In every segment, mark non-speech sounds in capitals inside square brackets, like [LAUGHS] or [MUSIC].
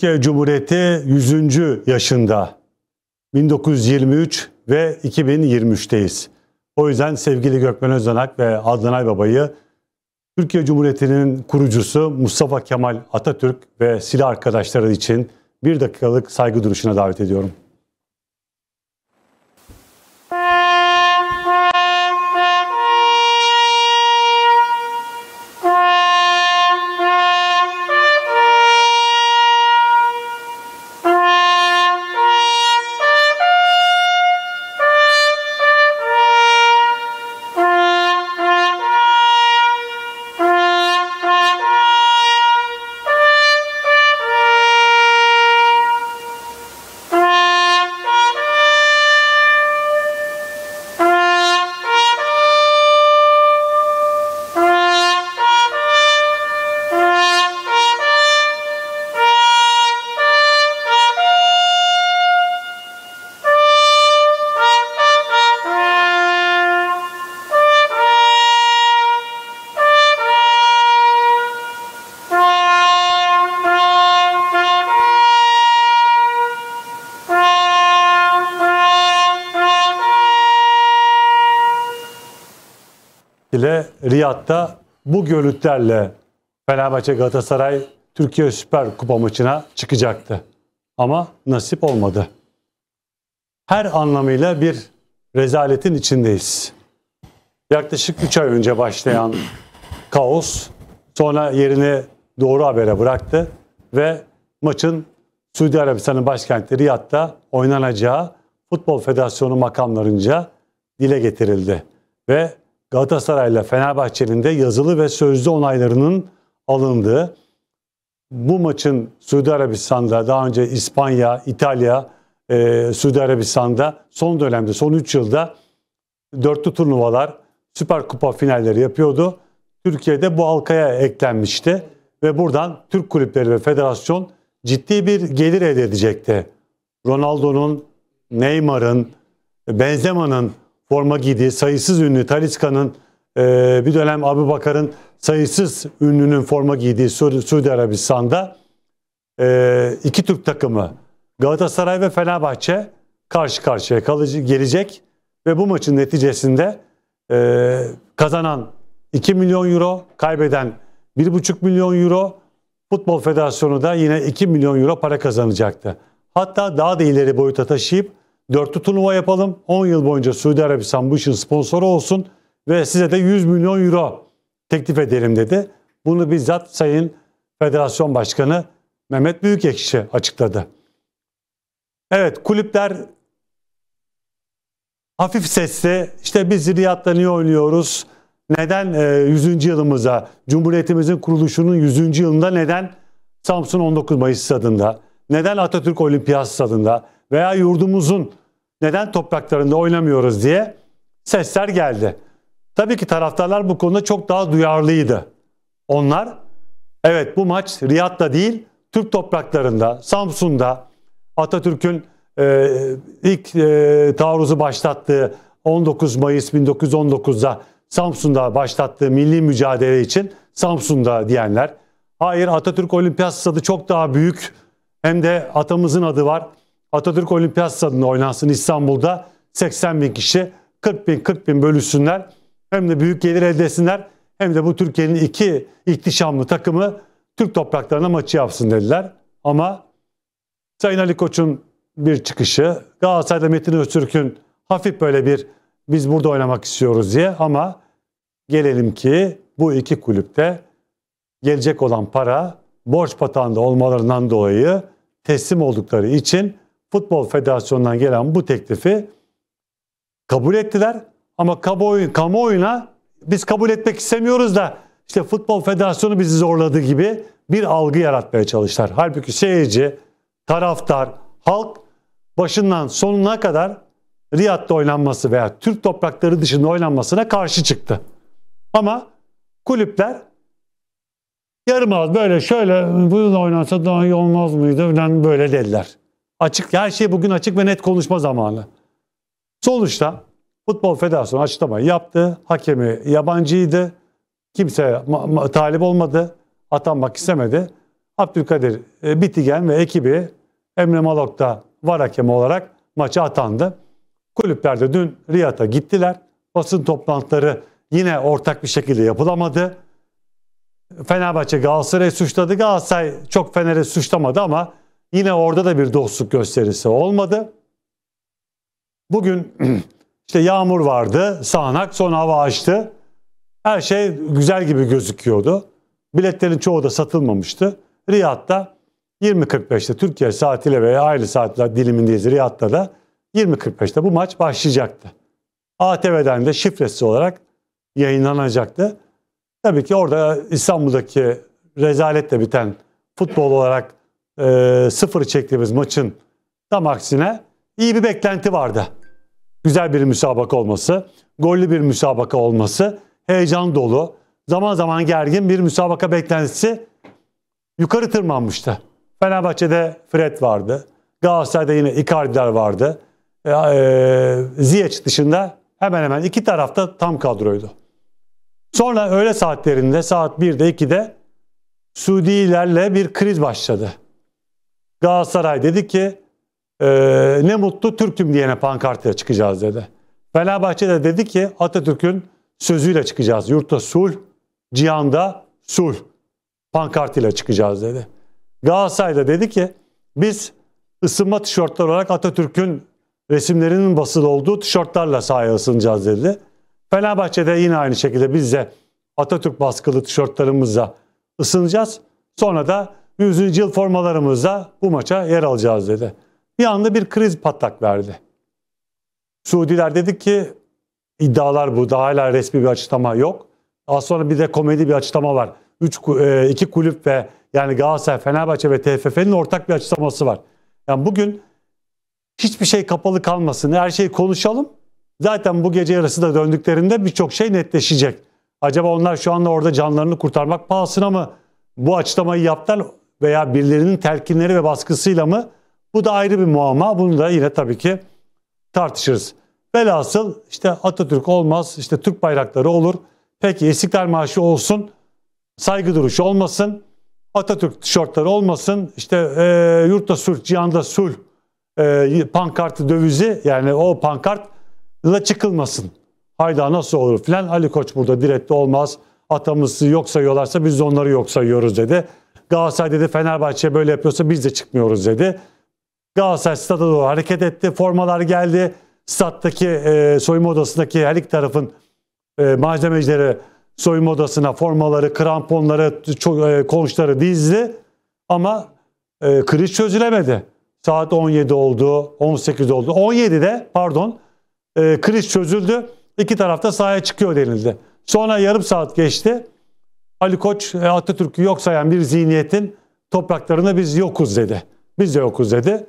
Türkiye Cumhuriyeti 100. yaşında. 1923 ve 2023'teyiz. O yüzden sevgili Gökmen Özdenak ve Adnan Aybaba'yı Türkiye Cumhuriyeti'nin kurucusu Mustafa Kemal Atatürk ve silah arkadaşları için bir dakikalık saygı duruşuna davet ediyorum. Riyad'da bu görüntülerle Fenerbahçe Galatasaray Türkiye Süper Kupa maçına çıkacaktı. Ama nasip olmadı. Her anlamıyla bir rezaletin içindeyiz. Yaklaşık 3 ay önce başlayan kaos sonra yerini doğru habere bıraktı ve maçın Suudi Arabistan'ın başkenti Riyad'da oynanacağı Futbol Federasyonu makamlarınca dile getirildi ve Galatasaray'la Fenerbahçe'nin de yazılı ve sözlü onaylarının alındığı bu maçın Suudi Arabistan'da daha önce İspanya, İtalya, e, Suudi Arabistan'da son dönemde son 3 yılda dörtlü turnuvalar Süper Kupa finalleri yapıyordu. Türkiye'de bu halkaya eklenmişti ve buradan Türk kulüpleri ve federasyon ciddi bir gelir elde edecekti. Ronaldo'nun, Neymar'ın, Benzema'nın forma giydiği sayısız ünlü Taliska'nın e, bir dönem Abu Bakar'ın sayısız ünlünün forma giydiği Su Suudi Arabistan'da e, iki Türk takımı Galatasaray ve Fenerbahçe karşı karşıya kalıcı gelecek ve bu maçın neticesinde e, kazanan 2 milyon euro, kaybeden 1,5 milyon euro, Futbol Federasyonu da yine 2 milyon euro para kazanacaktı. Hatta daha da ileri boyuta taşıyıp Dörtlü turnuva yapalım. 10 yıl boyunca Suudi Arabistan bu işin sponsoru olsun ve size de 100 milyon euro teklif edelim dedi. Bunu bizzat Sayın Federasyon Başkanı Mehmet Büyükekşi açıkladı. Evet kulüpler hafif sesli işte biz Riyad'da niye oynuyoruz? Neden 100. E, yılımıza, Cumhuriyetimizin kuruluşunun 100. yılında neden Samsun 19 Mayıs stadında, neden Atatürk Olimpiyat stadında veya yurdumuzun neden topraklarında oynamıyoruz diye sesler geldi. Tabii ki taraftarlar bu konuda çok daha duyarlıydı. Onlar evet bu maç Riyad'da değil Türk topraklarında, Samsun'da Atatürk'ün e, ilk e, taarruzu başlattığı 19 Mayıs 1919'da Samsun'da başlattığı milli mücadele için Samsun'da diyenler. Hayır Atatürk Olimpiyat stadı çok daha büyük hem de atamızın adı var. Atatürk Olimpiyat Stadı'nda oynansın İstanbul'da 80 bin kişi 40 bin 40 bin bölüşsünler. Hem de büyük gelir elde etsinler hem de bu Türkiye'nin iki ihtişamlı takımı Türk topraklarına maçı yapsın dediler. Ama Sayın Ali Koç'un bir çıkışı Galatasaray'da Metin Öztürk'ün hafif böyle bir biz burada oynamak istiyoruz diye ama gelelim ki bu iki kulüpte gelecek olan para borç batağında olmalarından dolayı teslim oldukları için Futbol Federasyonu'ndan gelen bu teklifi kabul ettiler. Ama kamuoyu, kamuoyuna biz kabul etmek istemiyoruz da işte Futbol Federasyonu bizi zorladığı gibi bir algı yaratmaya çalıştılar. Halbuki seyirci, taraftar, halk başından sonuna kadar Riyad'da oynanması veya Türk toprakları dışında oynanmasına karşı çıktı. Ama kulüpler yarım ağız böyle şöyle bunu da oynansa daha iyi olmaz mıydı falan böyle dediler. Açık, her şey bugün açık ve net konuşma zamanı. Sonuçta Futbol Federasyonu açıklamayı yaptı. Hakemi yabancıydı. Kimse talip olmadı. Atanmak istemedi. Abdülkadir e, Bitigen ve ekibi Emre Malok da var hakemi olarak maça atandı. Kulüpler de dün Riyad'a gittiler. Basın toplantıları yine ortak bir şekilde yapılamadı. Fenerbahçe Galatasaray'ı suçladı. Galatasaray çok Fener'i suçlamadı ama Yine orada da bir dostluk gösterisi olmadı. Bugün [CLEARS THROAT] işte yağmur vardı, sağanak son hava açtı. Her şey güzel gibi gözüküyordu. Biletlerin çoğu da satılmamıştı. Riyad'da 20.45'te Türkiye saatiyle veya aynı saatler dilimindeyiz Riyad'da da 20.45'te bu maç başlayacaktı. ATV'den de şifresi olarak yayınlanacaktı. Tabii ki orada İstanbul'daki rezaletle biten futbol olarak e, ee, sıfır çektiğimiz maçın tam aksine iyi bir beklenti vardı. Güzel bir müsabaka olması, gollü bir müsabaka olması, heyecan dolu, zaman zaman gergin bir müsabaka beklentisi yukarı tırmanmıştı. Fenerbahçe'de Fred vardı. Galatasaray'da yine Icardi'ler vardı. E, e, Ziyech dışında hemen hemen iki tarafta tam kadroydu. Sonra öğle saatlerinde saat 1'de 2'de Suudilerle bir kriz başladı. Galatasaray dedi ki e, ne mutlu Türk'üm diyene pankartıyla çıkacağız dedi. Fenerbahçe de dedi ki Atatürk'ün sözüyle çıkacağız. Yurtta sulh, cihanda sulh pankartıyla çıkacağız dedi. Galatasaray da dedi ki biz ısınma tişörtler olarak Atatürk'ün resimlerinin basılı olduğu tişörtlerle sahaya ısınacağız dedi. Fenerbahçe'de yine aynı şekilde biz de Atatürk baskılı tişörtlerimizle ısınacağız. Sonra da 100. yıl formalarımızda bu maça yer alacağız dedi. Bir anda bir kriz patlak verdi. Suudiler dedi ki iddialar bu daha hala resmi bir açıklama yok. Daha sonra bir de komedi bir açıklama var. Üç, e, iki kulüp ve yani Galatasaray, Fenerbahçe ve TFF'nin ortak bir açıklaması var. Yani bugün hiçbir şey kapalı kalmasın, her şeyi konuşalım. Zaten bu gece yarısı da döndüklerinde birçok şey netleşecek. Acaba onlar şu anda orada canlarını kurtarmak pahasına mı bu açıklamayı yaptılar? veya birilerinin telkinleri ve baskısıyla mı? Bu da ayrı bir muamma. Bunu da yine tabii ki tartışırız. Velhasıl işte Atatürk olmaz, işte Türk bayrakları olur. Peki İstiklal Marşı olsun, saygı duruşu olmasın, Atatürk tişörtleri olmasın, işte e, yurtta sulh, cihanda sulh e, pankartı dövizi yani o pankartla çıkılmasın. Hayda nasıl olur filan Ali Koç burada diretti olmaz. Atamızı yok sayıyorlarsa biz de onları yok sayıyoruz dedi. Galatasaray dedi Fenerbahçe böyle yapıyorsa biz de çıkmıyoruz dedi. Galatasaray stada doğru hareket etti. Formalar geldi. Stattaki e, soyunma odasındaki her iki tarafın e, malzemecileri soyunma odasına formaları, kramponları, e, konçları dizdi. Ama e, kriz çözülemedi. Saat 17 oldu, 18 oldu. 17'de pardon e, kriz çözüldü. İki tarafta sahaya çıkıyor denildi. Sonra yarım saat geçti. Ali Koç e, Atatürk'ü yok sayan bir zihniyetin topraklarına biz yokuz dedi. Biz de yokuz dedi.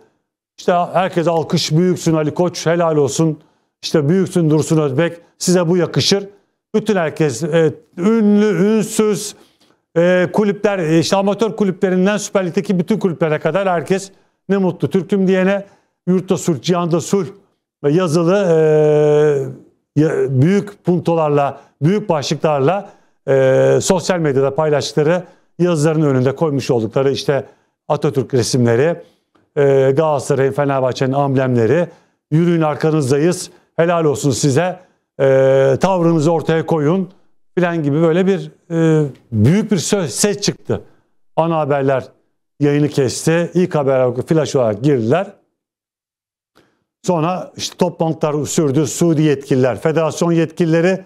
İşte herkes alkış büyüksün Ali Koç helal olsun. İşte büyüksün Dursun Özbek size bu yakışır. Bütün herkes e, ünlü, ünsüz e, kulüpler, e, işte amatör kulüplerinden Süper Lig'deki bütün kulüplere kadar herkes ne mutlu Türk'üm diyene yurtta sulh, cihanda sulh yazılı e, büyük puntolarla, büyük başlıklarla e, sosyal medyada paylaştıkları yazıların önünde koymuş oldukları işte Atatürk resimleri, e, Galatasaray'ın, Fenerbahçe'nin amblemleri, yürüyün arkanızdayız, helal olsun size, e, tavrınızı ortaya koyun filan gibi böyle bir e, büyük bir söz, ses çıktı. Ana haberler yayını kesti, ilk haber flash olarak girdiler. Sonra işte toplantılar sürdü, Suudi yetkililer, federasyon yetkilileri,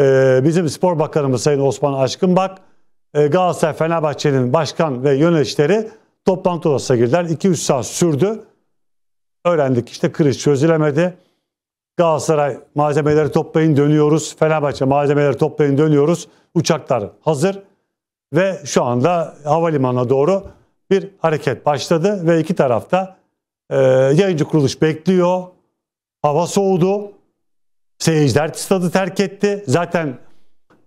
ee, bizim spor bakanımız Sayın Osman Aşkınbak, e, Galatasaray Fenerbahçe'nin başkan ve yöneticileri toplantı odasına girdiler. 2-3 saat sürdü. Öğrendik işte kriz çözülemedi. Galatasaray malzemeleri toplayın dönüyoruz. Fenerbahçe malzemeleri toplayın dönüyoruz. Uçaklar hazır ve şu anda havalimanına doğru bir hareket başladı ve iki tarafta e, yayıncı kuruluş bekliyor. Hava soğudu. Seyirciler stadı terk etti. Zaten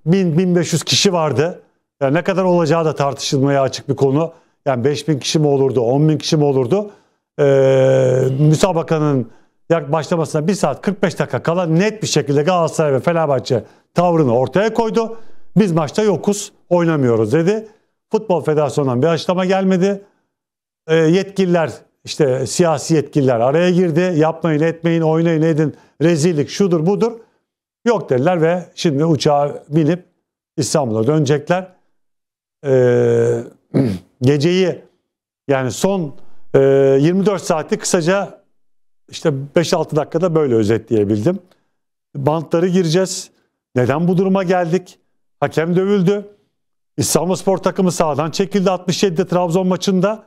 1000-1500 kişi vardı. Yani ne kadar olacağı da tartışılmaya açık bir konu. Yani 5000 kişi mi olurdu, 10.000 kişi mi olurdu? Ee, müsabakanın başlamasına 1 saat 45 dakika kala net bir şekilde Galatasaray ve Fenerbahçe tavrını ortaya koydu. Biz maçta yokuz, oynamıyoruz dedi. Futbol Federasyonu'ndan bir açıklama gelmedi. Ee, yetkililer işte siyasi yetkililer araya girdi. Yapmayın, etmeyin, oynayın, edin. Rezillik şudur budur. Yok dediler ve şimdi uçağa binip İstanbul'a dönecekler. Ee, geceyi yani son e, 24 saati kısaca işte 5-6 dakikada böyle özetleyebildim. Bantları gireceğiz. Neden bu duruma geldik? Hakem dövüldü. İstanbul Spor takımı sağdan çekildi 67'de Trabzon maçında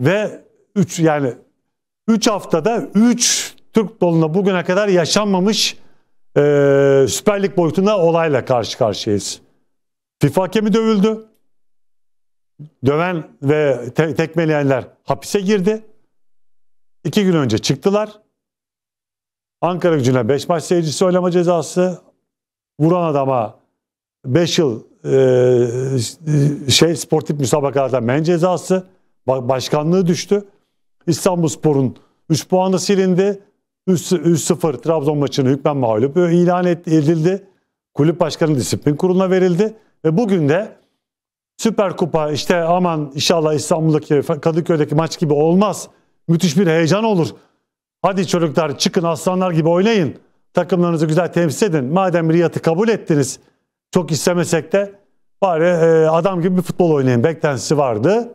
ve 3 yani 3 haftada 3 Türk doluna bugüne kadar yaşanmamış e, Süper Lig boyutunda olayla karşı karşıyayız. FIFA hakemi dövüldü. Döven ve te- tekmeleyenler hapise girdi. İki gün önce çıktılar. Ankara gücüne 5 maç seyircisi oynama cezası. Vuran adama 5 yıl e, şey sportif müsabakalarda men cezası. Başkanlığı düştü. İstanbul Spor'un 3 puanı silindi. 3-0 Trabzon maçını hükmen mağlup e, ilan edildi. Kulüp başkanı disiplin kuruluna verildi. Ve bugün de Süper Kupa işte aman inşallah İstanbul'daki Kadıköy'deki maç gibi olmaz. Müthiş bir heyecan olur. Hadi çocuklar çıkın aslanlar gibi oynayın. Takımlarınızı güzel temsil edin. Madem Riyad'ı kabul ettiniz çok istemesek de bari e, adam gibi bir futbol oynayın beklentisi vardı.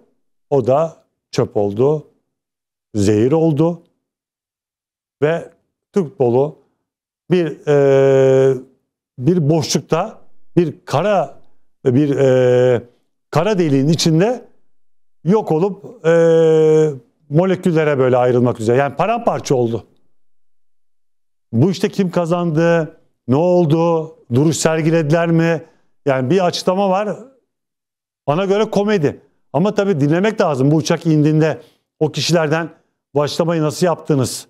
O da çöp oldu zehir oldu ve Türk futbolu bir e, bir boşlukta bir kara bir e, kara deliğin içinde yok olup e, moleküllere böyle ayrılmak üzere. Yani paramparça oldu. Bu işte kim kazandı, ne oldu, duruş sergilediler mi? Yani bir açıklama var. Bana göre komedi. Ama tabii dinlemek lazım. Bu uçak indiğinde o kişilerden Başlamayı nasıl yaptınız?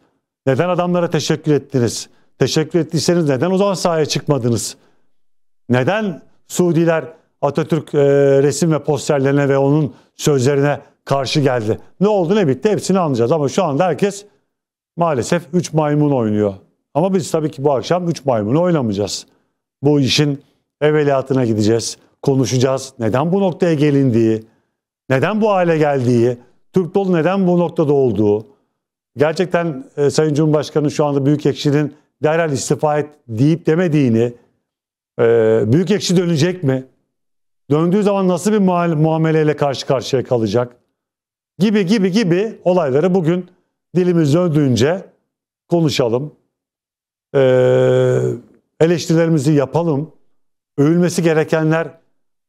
Neden adamlara teşekkür ettiniz? Teşekkür ettiyseniz neden o zaman sahaya çıkmadınız? Neden Suudiler Atatürk e, resim ve posterlerine ve onun sözlerine karşı geldi? Ne oldu ne bitti hepsini anlayacağız ama şu anda herkes maalesef 3 maymun oynuyor. Ama biz tabii ki bu akşam 3 maymunu oynamayacağız. Bu işin evveliyatına gideceğiz, konuşacağız. Neden bu noktaya gelindiği, neden bu hale geldiği, Türk dolu neden bu noktada olduğu, gerçekten e, Sayın Cumhurbaşkanı şu anda büyük ekşinin derhal istifa et deyip demediğini, e, büyük ekşi dönecek mi? Döndüğü zaman nasıl bir muameleyle karşı karşıya kalacak? Gibi gibi gibi olayları bugün dilimiz döndüğünce konuşalım. E, eleştirilerimizi yapalım. Övülmesi gerekenler,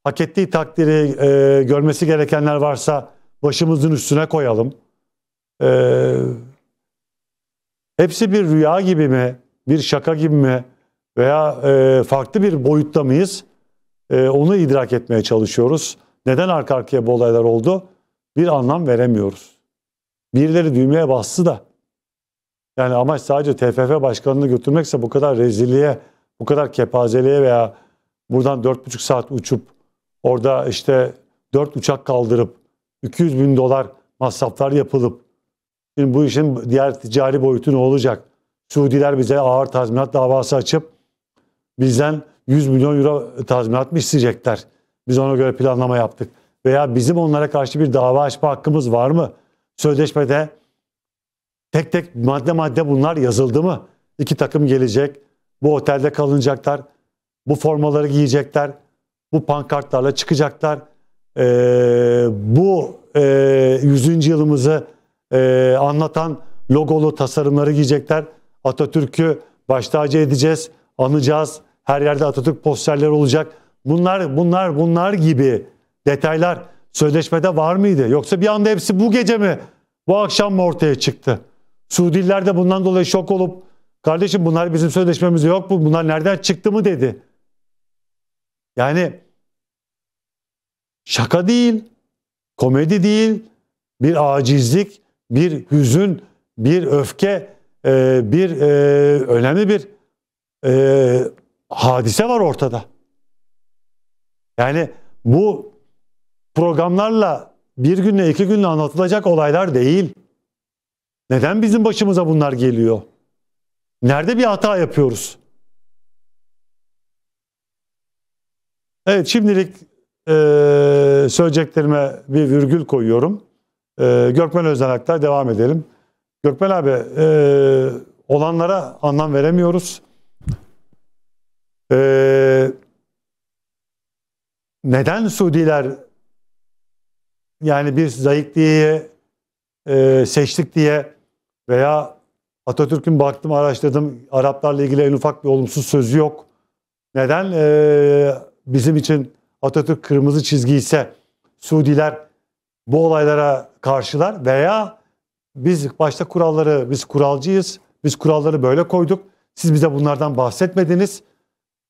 hak ettiği takdiri e, görmesi gerekenler varsa başımızın üstüne koyalım. Eee Hepsi bir rüya gibi mi, bir şaka gibi mi veya e, farklı bir boyutta mıyız? E, onu idrak etmeye çalışıyoruz. Neden arka arkaya bu olaylar oldu? Bir anlam veremiyoruz. Birileri düğmeye bastı da. Yani amaç sadece TFF başkanını götürmekse bu kadar rezilliğe, bu kadar kepazeliğe veya buradan 4,5 saat uçup orada işte 4 uçak kaldırıp 200 bin dolar masraflar yapılıp Şimdi bu işin diğer ticari boyutu ne olacak? Suudiler bize ağır tazminat davası açıp bizden 100 milyon euro tazminat mı isteyecekler? Biz ona göre planlama yaptık. Veya bizim onlara karşı bir dava açma hakkımız var mı? Sözleşmede tek tek madde madde bunlar yazıldı mı? İki takım gelecek, bu otelde kalınacaklar, bu formaları giyecekler, bu pankartlarla çıkacaklar. Ee, bu e, 100. yılımızı e, anlatan logolu tasarımları giyecekler. Atatürk'ü baş tacı edeceğiz, anacağız. Her yerde Atatürk posterleri olacak. Bunlar, bunlar, bunlar gibi detaylar sözleşmede var mıydı? Yoksa bir anda hepsi bu gece mi, bu akşam mı ortaya çıktı? Suudiler de bundan dolayı şok olup kardeşim bunlar bizim sözleşmemizde yok mu? Bunlar nereden çıktı mı dedi. Yani şaka değil, komedi değil, bir acizlik bir hüzün, bir öfke, e, bir e, önemli bir e, hadise var ortada. Yani bu programlarla bir günle iki günle anlatılacak olaylar değil. Neden bizim başımıza bunlar geliyor? Nerede bir hata yapıyoruz? Evet şimdilik e, söyleyeceklerime bir virgül koyuyorum. E, Gökmen Özdenak'ta devam edelim. Gökmen abi e, olanlara anlam veremiyoruz. E, neden Suudiler yani bir zayıf diye e, seçtik diye veya Atatürk'ün baktım araştırdım Araplarla ilgili en ufak bir olumsuz sözü yok. Neden e, bizim için Atatürk kırmızı çizgi ise Suudiler bu olaylara karşılar veya biz başta kuralları, biz kuralcıyız, biz kuralları böyle koyduk, siz bize bunlardan bahsetmediniz.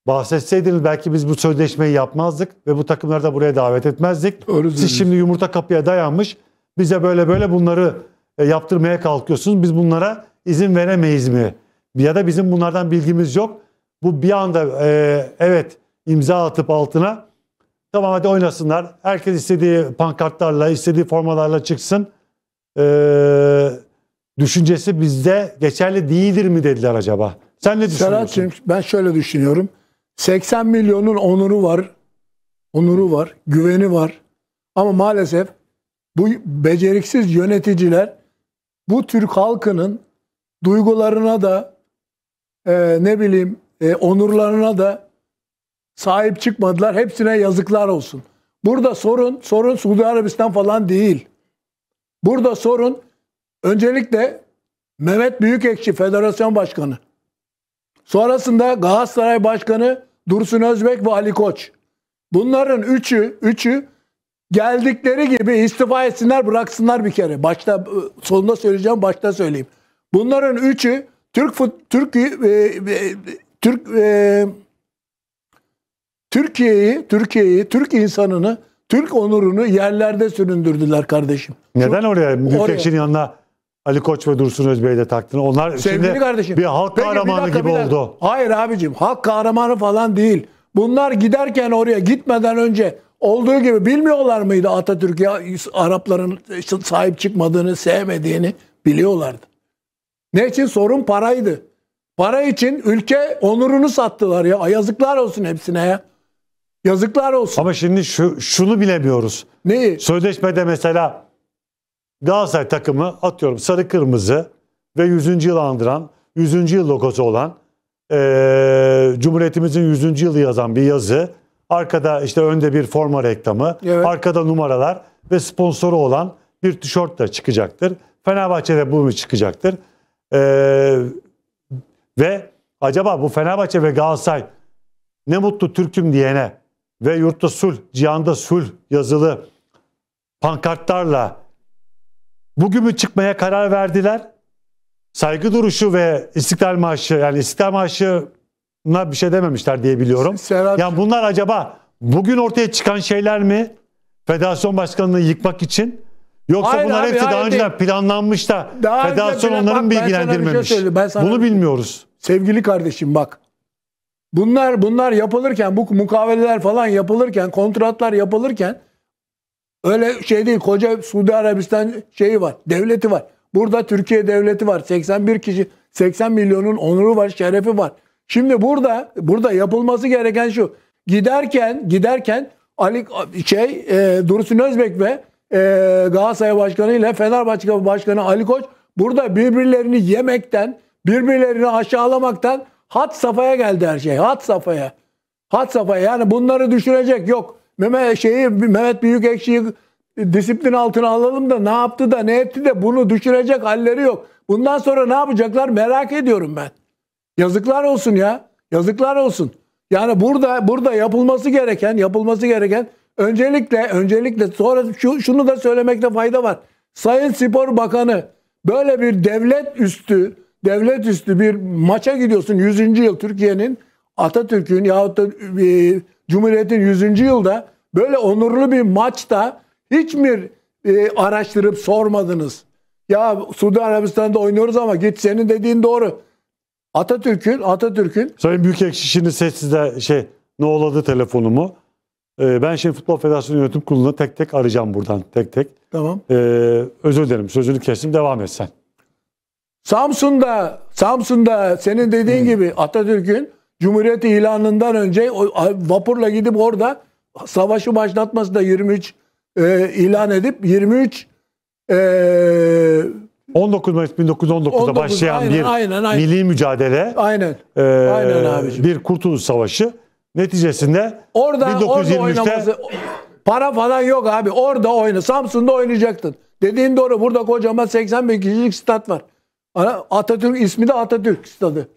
Bahsetseydiniz belki biz bu sözleşmeyi yapmazdık ve bu takımları da buraya davet etmezdik. Öyle siz şimdi yumurta kapıya dayanmış, bize böyle böyle bunları e, yaptırmaya kalkıyorsunuz, biz bunlara izin veremeyiz mi? Ya da bizim bunlardan bilgimiz yok. Bu bir anda e, evet imza atıp altına Tamam hadi oynasınlar. Herkes istediği pankartlarla, istediği formalarla çıksın. Ee, düşüncesi bizde geçerli değildir mi dediler acaba? Sen ne düşünüyorsun? Serhat'cığım ben şöyle düşünüyorum. 80 milyonun onuru var. Onuru var, güveni var. Ama maalesef bu beceriksiz yöneticiler bu Türk halkının duygularına da e, ne bileyim e, onurlarına da sahip çıkmadılar. Hepsine yazıklar olsun. Burada sorun, sorun Suudi Arabistan falan değil. Burada sorun öncelikle Mehmet Büyükekşi Federasyon Başkanı. Sonrasında Galatasaray Başkanı Dursun Özbek ve Ali Koç. Bunların üçü, üçü geldikleri gibi istifa etsinler bıraksınlar bir kere. Başta sonunda söyleyeceğim, başta söyleyeyim. Bunların üçü Türk Türk e, e, Türk e, Türkiye'yi, Türkiye'yi, Türk insanını, Türk onurunu yerlerde süründürdüler kardeşim. Neden Şu, oraya Gültekin'in yanına Ali Koç ve Dursun Özbey de taktın? Onlar Sevgili şimdi kardeşim, bir halk kahramanı bir gibi oldu. Hayır abicim, halk kahramanı falan değil. Bunlar giderken oraya gitmeden önce olduğu gibi bilmiyorlar mıydı Atatürk ya Arapların sahip çıkmadığını, sevmediğini biliyorlardı. Ne için? Sorun paraydı. Para için ülke onurunu sattılar ya. Yazıklar olsun hepsine ya. Yazıklar olsun. Ama şimdi şu, şunu bilemiyoruz. Neyi? Sözleşmede mesela Galatasaray takımı atıyorum sarı kırmızı ve 100. yıl andıran 100. yıl logosu olan e, Cumhuriyetimizin 100. yılı yazan bir yazı. Arkada işte önde bir forma reklamı, evet. arkada numaralar ve sponsoru olan bir tişört de çıkacaktır. Fenerbahçe'de bu çıkacaktır. E, ve acaba bu Fenerbahçe ve Galatasaray ne mutlu Türk'üm diyene ve yurtta sul, cihanda sul yazılı pankartlarla bugün mü çıkmaya karar verdiler? Saygı duruşu ve İstiklal Marşı yani İstiklal Marşı'na bir şey dememişler diye biliyorum. Serhat... Yani bunlar acaba bugün ortaya çıkan şeyler mi? Federasyon başkanlığını yıkmak için Yoksa hayır bunlar abi, hepsi daha önce planlanmış da daha federasyon plan, onların bak, bilgilendirmemiş. Ben şey Bunu bilmiyoruz. Sevgili kardeşim bak Bunlar bunlar yapılırken bu mukaveleler falan yapılırken kontratlar yapılırken öyle şey değil koca Suudi Arabistan şeyi var devleti var. Burada Türkiye devleti var. 81 kişi 80 milyonun onuru var, şerefi var. Şimdi burada burada yapılması gereken şu. Giderken giderken Ali şey e, Dursun Özbek ve e, Galatasaray Başkanı ile Fenerbahçe Başkanı Ali Koç burada birbirlerini yemekten, birbirlerini aşağılamaktan Hat safaya geldi her şey. Hat safaya, Hat safaya. Yani bunları düşürecek yok. Mehmet şeyi Mehmet Büyükekşi'yi disiplin altına alalım da ne yaptı da ne etti de bunu düşürecek halleri yok. Bundan sonra ne yapacaklar merak ediyorum ben. Yazıklar olsun ya. Yazıklar olsun. Yani burada burada yapılması gereken yapılması gereken öncelikle öncelikle sonra şu, şunu da söylemekte fayda var. Sayın Spor Bakanı böyle bir devlet üstü devlet üstü bir maça gidiyorsun 100. yıl Türkiye'nin Atatürk'ün yahut da e, Cumhuriyet'in 100. yılda böyle onurlu bir maçta hiç mi e, araştırıp sormadınız? Ya Suudi Arabistan'da oynuyoruz ama git senin dediğin doğru. Atatürk'ün Atatürk'ün Sayın Büyükekşi şimdi sessizde şey ne oladı telefonumu. Ee, ben şimdi Futbol Federasyonu Yönetim Kurulu'na tek tek arayacağım buradan tek tek. Tamam. Ee, özür dilerim sözünü kestim devam et sen. Samsun'da Samsun'da senin dediğin hmm. gibi Atatürk'ün Cumhuriyet ilanından önce vapurla gidip orada savaşı başlatması da 23 e, ilan edip 23 e, 19 Mayıs 1919'da başlayan aynen, bir aynen, aynen. milli mücadele. Aynen. E, aynen Bir kurtuluş savaşı neticesinde orada, 1923'te orada para falan yok abi. Orada oyna. Samsun'da oynayacaktın. Dediğin doğru. Burada kocaman 80 bin kişilik stat var. Atatürk ismi de Atatürk Stadı.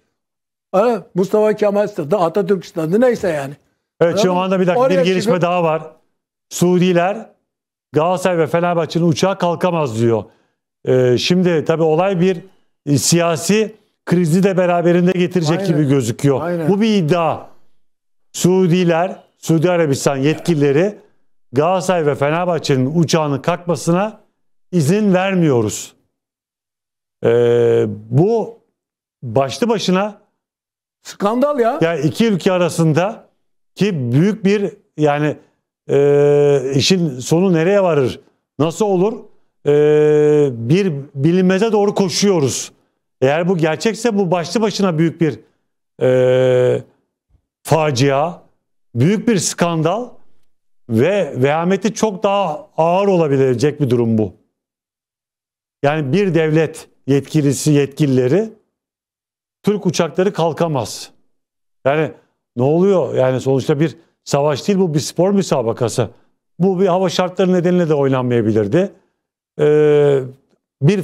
Mustafa Kemal Stadı, Atatürk Stadı neyse yani. Evet şu anda bir dakika Oraya bir gelişme çıkıp... daha var. Suudiler Galatasaray ve Fenerbahçe'nin uçağı kalkamaz diyor. Ee, şimdi tabii olay bir e, siyasi krizi de beraberinde getirecek Aynen. gibi gözüküyor. Aynen. Bu bir iddia. Suudiler, Suudi Arabistan yetkilileri Galatasaray ve Fenerbahçe'nin uçağının kalkmasına izin vermiyoruz. Ee, bu başlı başına skandal ya. Yani iki ülke arasında ki büyük bir yani e, işin sonu nereye varır? Nasıl olur? E, bir bilinmeze doğru koşuyoruz. Eğer bu gerçekse bu başlı başına büyük bir e, facia, büyük bir skandal ve vehameti çok daha ağır olabilecek bir durum bu. Yani bir devlet yetkilisi, yetkilileri Türk uçakları kalkamaz. Yani ne oluyor? Yani sonuçta bir savaş değil bu bir spor müsabakası. Bu bir hava şartları nedeniyle de oynanmayabilirdi. Ee, bir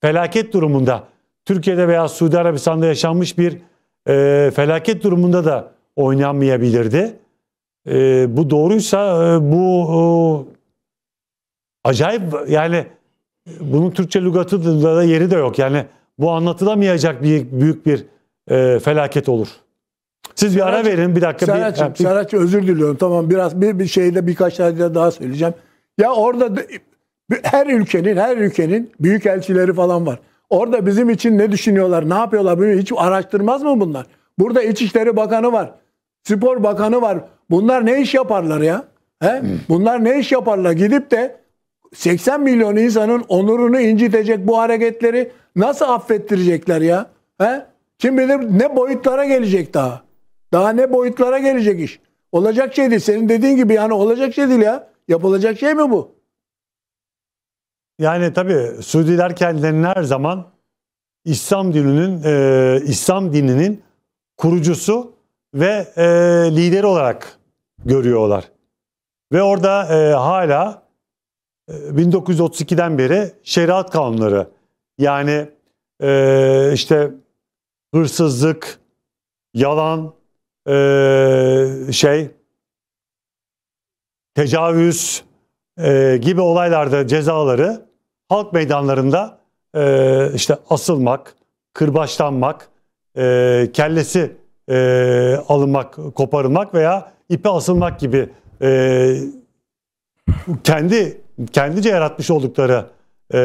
felaket durumunda Türkiye'de veya Suudi Arabistan'da yaşanmış bir e, felaket durumunda da oynanmayabilirdi. E, bu doğruysa e, bu e, acayip yani bunun Türkçe lügatında da yeri de yok. Yani bu anlatılamayacak bir büyük bir e, felaket olur. Siz bir ara verin bir dakika. Serhat'cığım, bir, Serhat'cığım özür diliyorum. Tamam biraz bir, bir şeyde birkaç tane daha söyleyeceğim. Ya orada her ülkenin her ülkenin büyük elçileri falan var. Orada bizim için ne düşünüyorlar, ne yapıyorlar bunu hiç araştırmaz mı bunlar? Burada İçişleri Bakanı var. Spor Bakanı var. Bunlar ne iş yaparlar ya? He? Bunlar ne iş yaparlar? Gidip de 80 milyon insanın onurunu incitecek bu hareketleri nasıl affettirecekler ya? He? Kim bilir ne boyutlara gelecek daha. Daha ne boyutlara gelecek iş. Olacak şey değil. Senin dediğin gibi yani olacak şey değil ya. Yapılacak şey mi bu? Yani tabii Suudiler kendilerini her zaman İslam dininin e, İslam dininin kurucusu ve e, lideri olarak görüyorlar. Ve orada e, hala 1932'den ee, beri şeriat kanunları yani e, işte hırsızlık, yalan, e, şey, tecavüz e, gibi olaylarda cezaları halk meydanlarında e, işte asılmak, kırbaçlanmak, e, kellesi e, alınmak, koparılmak veya ipe asılmak gibi e, kendi kendince yaratmış oldukları e,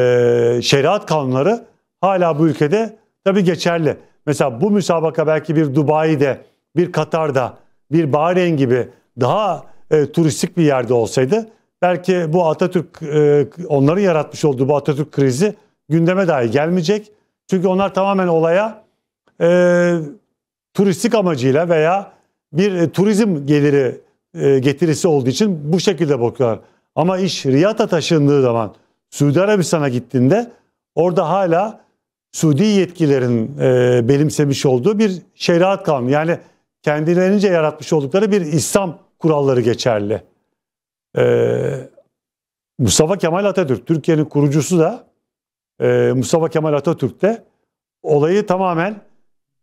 şeriat kanunları hala bu ülkede tabii geçerli. Mesela bu müsabaka belki bir Dubai'de, bir Katar'da, bir Bahreyn gibi daha e, turistik bir yerde olsaydı belki bu Atatürk e, onların yaratmış olduğu bu Atatürk krizi gündeme dahi gelmeyecek. Çünkü onlar tamamen olaya e, turistik amacıyla veya bir e, turizm geliri e, getirisi olduğu için bu şekilde bakıyorlar. Ama iş Riyad'a taşındığı zaman Suudi Arabistan'a gittiğinde orada hala Suudi yetkilerin e, benimsemiş olduğu bir şeriat kanunu. Yani kendilerince yaratmış oldukları bir İslam kuralları geçerli. E, Mustafa Kemal Atatürk, Türkiye'nin kurucusu da e, Mustafa Kemal Atatürk de olayı tamamen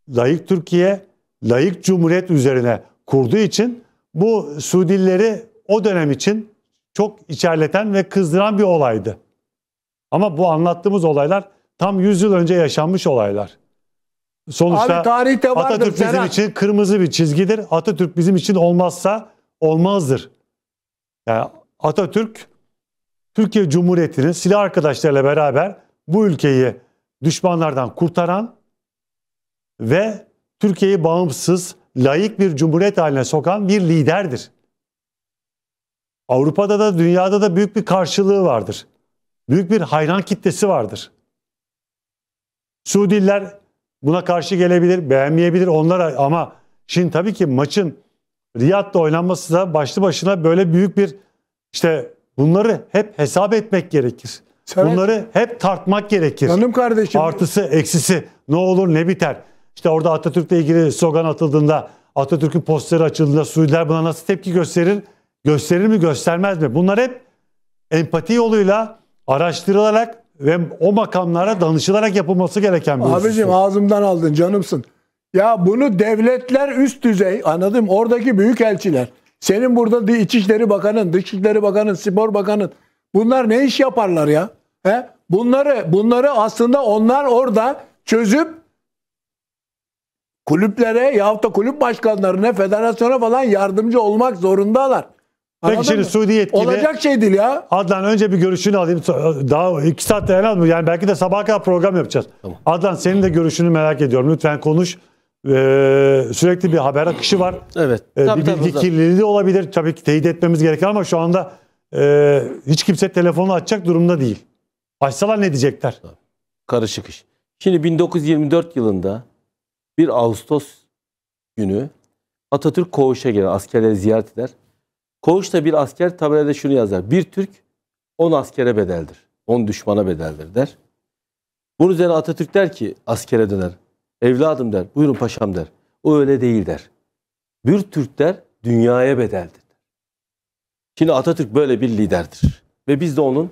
layık Türkiye, layık Cumhuriyet üzerine kurduğu için bu Suudilleri o dönem için çok içerleten ve kızdıran bir olaydı. Ama bu anlattığımız olaylar tam 100 yıl önce yaşanmış olaylar. Sonuçta Abi, tarihte vardır, Atatürk Serhat. bizim için kırmızı bir çizgidir. Atatürk bizim için olmazsa olmazdır. Yani Atatürk Türkiye Cumhuriyeti'nin silah arkadaşlarıyla beraber bu ülkeyi düşmanlardan kurtaran ve Türkiye'yi bağımsız, layık bir cumhuriyet haline sokan bir liderdir. Avrupa'da da dünyada da büyük bir karşılığı vardır. Büyük bir hayran kitlesi vardır. Suudiler buna karşı gelebilir, beğenmeyebilir onlara ama şimdi tabii ki maçın Riyad'da oynanması da başlı başına böyle büyük bir işte bunları hep hesap etmek gerekir. Sen bunları hep tartmak gerekir. Canım kardeşim. Artısı, eksisi, ne olur ne biter. İşte orada Atatürk'le ilgili slogan atıldığında, Atatürk'ün posteri açıldığında Suudiler buna nasıl tepki gösterir? gösterir mi göstermez mi? Bunlar hep empati yoluyla araştırılarak ve o makamlara danışılarak yapılması gereken bir Abicim husus. ağzımdan aldın canımsın. Ya bunu devletler üst düzey anladım oradaki büyük elçiler. Senin burada İçişleri Bakanın, Dışişleri Bakanın, Spor Bakanın bunlar ne iş yaparlar ya? He? Bunları bunları aslında onlar orada çözüp kulüplere yahut da kulüp başkanlarına, federasyona falan yardımcı olmak zorundalar. Peki Anladın şimdi mı? Suudi yetkili. Olacak şey değil ya. Adnan önce bir görüşünü alayım. Daha iki saat az mı? Yani belki de sabaha kadar program yapacağız. Tamam. Adnan senin de görüşünü merak ediyorum. Lütfen konuş. Ee, sürekli bir haber akışı var. Evet. Ee, tabii, bir tabii, bilgi tabii. kirliliği de olabilir. Tabii ki teyit etmemiz gerekir ama şu anda e, hiç kimse telefonu açacak durumda değil. Açsalar ne diyecekler? Karışık iş. Şimdi 1924 yılında 1 Ağustos günü Atatürk Koğuş'a gelir. Askerleri ziyaret eder Koğuşta bir asker tabelada şunu yazar. Bir Türk 10 askere bedeldir. 10 düşmana bedeldir der. Bunun üzerine Atatürk der ki askere döner. Evladım der. Buyurun paşam der. O öyle değil der. Bir Türk der dünyaya bedeldir. Şimdi Atatürk böyle bir liderdir. Ve biz de onun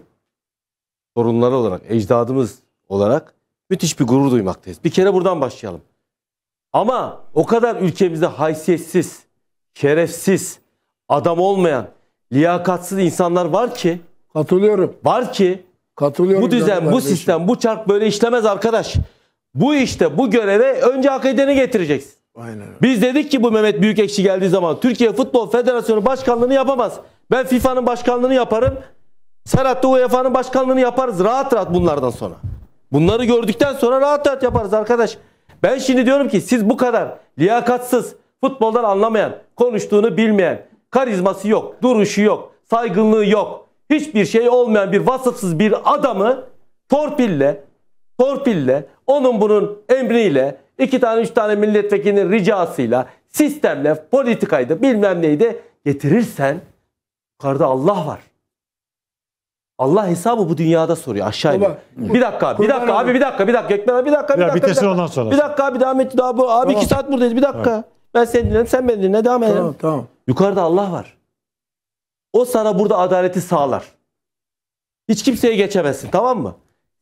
sorunları olarak, ecdadımız olarak müthiş bir gurur duymaktayız. Bir kere buradan başlayalım. Ama o kadar ülkemizde haysiyetsiz, şerefsiz, adam olmayan, liyakatsız insanlar var ki. Katılıyorum. Var ki. Katılıyorum. Bu düzen, bu sistem, bu çark böyle işlemez arkadaş. Bu işte, bu göreve önce hak edeni getireceksin. Aynen. Biz dedik ki bu Mehmet Büyük Büyükekşi geldiği zaman Türkiye Futbol Federasyonu başkanlığını yapamaz. Ben FIFA'nın başkanlığını yaparım. Serhat da UEFA'nın başkanlığını yaparız rahat rahat bunlardan sonra. Bunları gördükten sonra rahat rahat yaparız arkadaş. Ben şimdi diyorum ki siz bu kadar liyakatsız, futboldan anlamayan, konuştuğunu bilmeyen, Karizması yok, duruşu yok, saygınlığı yok. Hiçbir şey olmayan bir vasıfsız bir adamı torpille, torpille, onun bunun emriyle, iki tane üç tane milletvekilinin ricasıyla, sistemle, politikaydı bilmem neydi getirirsen yukarıda Allah var. Allah hesabı bu dünyada soruyor aşağı iniyor. Bir dakika, bir dakika abi, bir dakika, bir dakika. Ekber abi bir dakika, bir dakika. Bir dakika, ondan sonra. Bir dakika abi devam et. Daha bu abi iki saat buradayız. Bir dakika. Ben seni dinlerim, sen beni dinle. Devam edelim. Tamam, tamam. Yukarıda Allah var. O sana burada adaleti sağlar. Hiç kimseye geçemezsin tamam mı?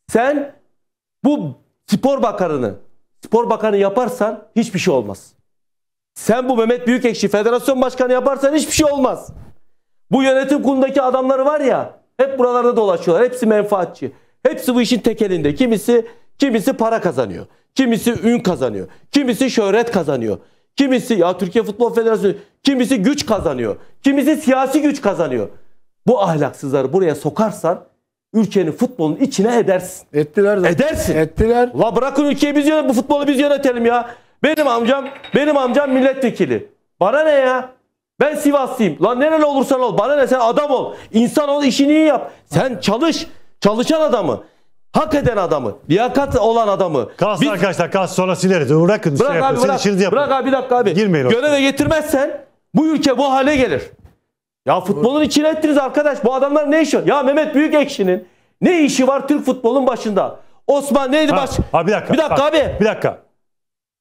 Sen bu spor bakanını, spor bakanı yaparsan hiçbir şey olmaz. Sen bu Mehmet Büyükekşi federasyon başkanı yaparsan hiçbir şey olmaz. Bu yönetim kurulundaki adamları var ya hep buralarda dolaşıyorlar. Hepsi menfaatçi. Hepsi bu işin tekelinde. Kimisi kimisi para kazanıyor. Kimisi ün kazanıyor. Kimisi şöhret kazanıyor. Kimisi ya Türkiye Futbol Federasyonu Kimisi güç kazanıyor. Kimisi siyasi güç kazanıyor. Bu ahlaksızları buraya sokarsan ülkenin futbolun içine edersin. Ettiler zaten. Edersin. Ettiler. La bırakın ülkeyi biz yönet, bu futbolu biz yönetelim ya. Benim amcam, benim amcam milletvekili. Bana ne ya? Ben Sivaslıyım. Lan nereli olursan ol. Bana ne sen adam ol. İnsan ol işini iyi yap. Sen çalış. Çalışan adamı. Hak eden adamı, liyakat olan adamı. Kalsın Biz... arkadaşlar kalsın sonra sileriz. Bırakın şey bırak şey abi, yapın. Bırak, Bırak abi bir dakika abi. Girmeyin Göreve getirmezsen bu ülke bu hale gelir. Ya futbolun içine ettiniz arkadaş. Bu adamlar ne işi? var? Ya Mehmet Büyükekşi'nin ne işi var Türk futbolun başında? Osman neydi baş? Ha, bir dakika. Bir dakika abi. Bir dakika.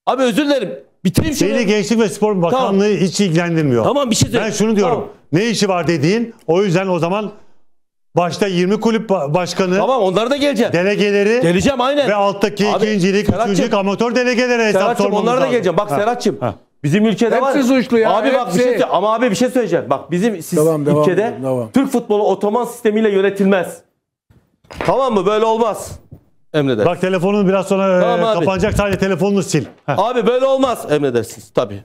Abi özür dilerim. Bitireyim şimdi. Beni Gençlik ve Spor Bakanlığı tamam. hiç ilgilendirmiyor. Tamam bir şey söyleyeyim. Ben şunu diyorum. Tamam. Ne işi var dediğin o yüzden o zaman başta 20 kulüp başkanı Tamam onlara da geleceğim. Delegeleri geleceğim aynen. ve alttaki Abi, ikincilik, üçüncülük amatör delegeleri hesap sormamız onlara da geleceğim. Bak Serhat'cığım Bizim ülkede Hepsi var. suçlu ya, Abi bak bir şey hepsi. ama abi bir şey söyleyeceğim. Bak bizim sis- Tamam, devam ülkede edelim, devam. Türk futbolu otoman sistemiyle yönetilmez. Tamam mı? Böyle olmaz. Emreder. Bak telefonun biraz sonra e, Tamam e, kapanacak Tane telefonunu sil. Heh, Abi böyle olmaz. Emredersiniz tabii.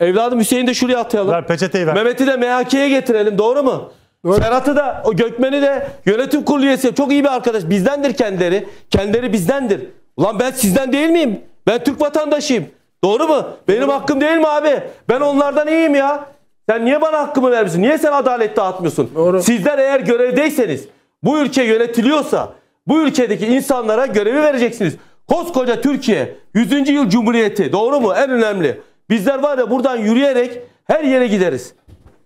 Evladım Hüseyin'i de şuraya atayalım. ver peçeteyi ver. Mehmet'i de MHK'ye getirelim doğru mu? Serhat'ı da o Gökmen'i de yönetim kurulu üyesi çok iyi bir arkadaş. Bizdendir kendileri. Kendileri bizdendir. Ulan ben sizden değil miyim? Ben Türk vatandaşıyım. Doğru mu? Benim hakkım değil mi abi? Ben onlardan iyiyim ya. Sen niye bana hakkımı vermişsin? Niye sen adalet dağıtmıyorsun? Doğru. Sizler eğer görevdeyseniz, bu ülke yönetiliyorsa, bu ülkedeki insanlara görevi vereceksiniz. Koskoca Türkiye 100. yıl cumhuriyeti doğru mu? En önemli. Bizler var ya buradan yürüyerek her yere gideriz.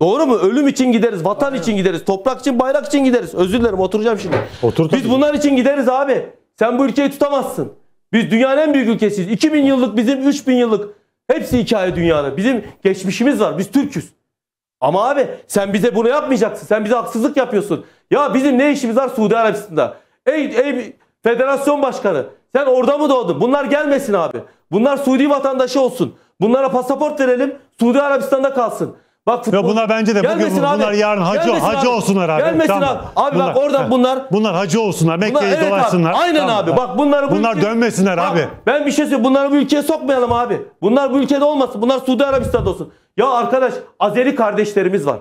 Doğru mu? Ölüm için gideriz, vatan Aynen. için gideriz, toprak için, bayrak için gideriz. Özür dilerim oturacağım şimdi. Otur Biz bunlar için gideriz abi. Sen bu ülkeyi tutamazsın. Biz dünyanın en büyük ülkesiyiz. 2000 yıllık bizim 3000 yıllık hepsi hikaye dünyada. Bizim geçmişimiz var. Biz Türk'üz. Ama abi sen bize bunu yapmayacaksın. Sen bize haksızlık yapıyorsun. Ya bizim ne işimiz var Suudi Arabistan'da? Ey, ey federasyon başkanı sen orada mı doğdun? Bunlar gelmesin abi. Bunlar Suudi vatandaşı olsun. Bunlara pasaport verelim. Suudi Arabistan'da kalsın. Bak futbol. Ya bunlar bence de gelmesin bugün, abi. bunlar yarın hacı gelmesin hacı abi. olsunlar abi. Gelmesin tamam. abi. Abi bunlar, bak oradan bunlar. Bunlar hacı olsunlar. Mekke'yi evet dolaşsınlar. Abi. Aynen tamam. abi. Bak bunları bu Bunlar ülke... dönmesinler bak, abi. Ben bir şey söyleyeyim. Bunları bu ülkeye sokmayalım abi. Bunlar bu ülkede olmasın. Bunlar Suudi Arabistan'da olsun. Ya arkadaş Azeri kardeşlerimiz var.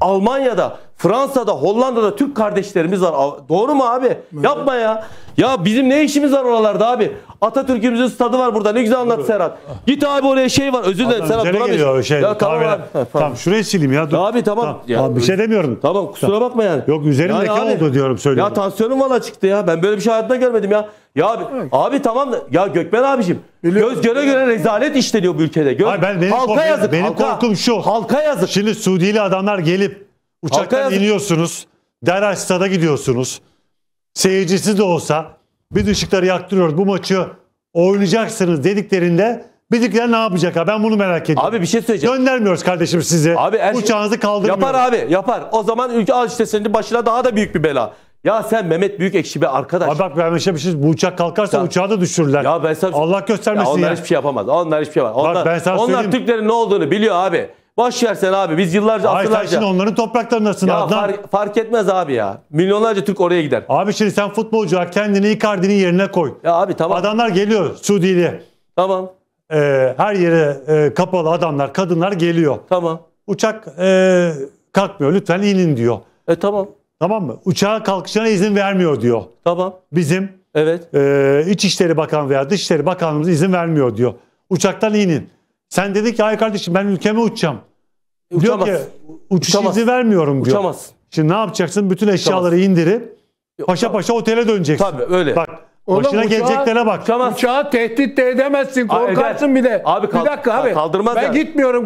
Almanya'da Fransa'da, Hollanda'da Türk kardeşlerimiz var. Doğru mu abi? Evet. Yapma ya. Ya bizim ne işimiz var oralarda abi? Atatürk'ümüzün stadı var burada. Ne güzel anlat Doğru. Serhat. Ah. Git abi oraya şey var. Özür dilerim Serhat duramıyorsun. Şey, ya tamam abi. Tamam. tamam şurayı sileyim ya. Dur. Abi tamam. tamam. Ya, abi, bir şey demiyorum. Tamam kusura tamam. bakma yani. Yok üzerimdeki yani oldu diyorum söylüyorum. Ya tansiyonum valla çıktı ya. Ben böyle bir şey hayatımda görmedim ya. Ya abi, abi tamam da ya Gökmen abicim Biliyorum. göz göre göre rezalet işleniyor bu ülkede. Göz, Hayır, ben, benim halka korkum, yazık. Benim halka, korkum şu. Halka yazık. Şimdi Suudi'li adamlar gelip Uçaktan Halka iniyorsunuz. Derhal stada gidiyorsunuz. Seyircisi de olsa biz ışıkları yaktırıyoruz. Bu maçı oynayacaksınız dediklerinde bizimkiler ne yapacak? Ha? Ben bunu merak ediyorum. Abi bir şey söyleyeceğim. Göndermiyoruz kardeşim sizi. Abi her şey- Uçağınızı kaldırmıyoruz. Yapar abi yapar. O zaman ülke al işte senin başına daha da büyük bir bela. Ya sen Mehmet Büyük ekşi be arkadaş. Abi bak ben bir şey bu uçak kalkarsa ya, uçağı da düşürürler. Ya ben sana, Allah göstermesin ya. Onlar ya. hiçbir şey yapamaz. Onlar hiçbir şey yapamaz. Onlar, bak, ben sana onlar söyleyeyim. Türklerin ne olduğunu biliyor abi. Boş versen abi biz yıllarca Hayır sen asırlarca. şimdi onların topraklarındasın Ya Adnan. fark, fark etmez abi ya. Milyonlarca Türk oraya gider. Abi şimdi sen futbolcu kendini Icardi'nin yerine koy. Ya abi tamam. Adamlar geliyor Suudi'li. Tamam. Ee, her yere e, kapalı adamlar, kadınlar geliyor. Tamam. Uçak e, kalkmıyor lütfen inin diyor. E tamam. Tamam mı? Uçağa kalkışına izin vermiyor diyor. Tamam. Bizim Evet. e, İçişleri Bakanı veya Dışişleri Bakanımız izin vermiyor diyor. Uçaktan inin. Sen dedi ki hayır kardeşim ben ülkeme uçacağım. Uçamaz. Diyor ki uçuş Uçamaz. izni vermiyorum diyor. Uçamaz. Şimdi ne yapacaksın? Bütün eşyaları indirip paşa tamam. paşa otele döneceksin. Tabii öyle. Bak Oğlum Başına uçağa, geleceklere bak. Uçamaz. Uçağı tehdit de edemezsin. Korkarsın bir de. Abi, kal, bir dakika abi. Kaldırmaz ben yani. gitmiyorum.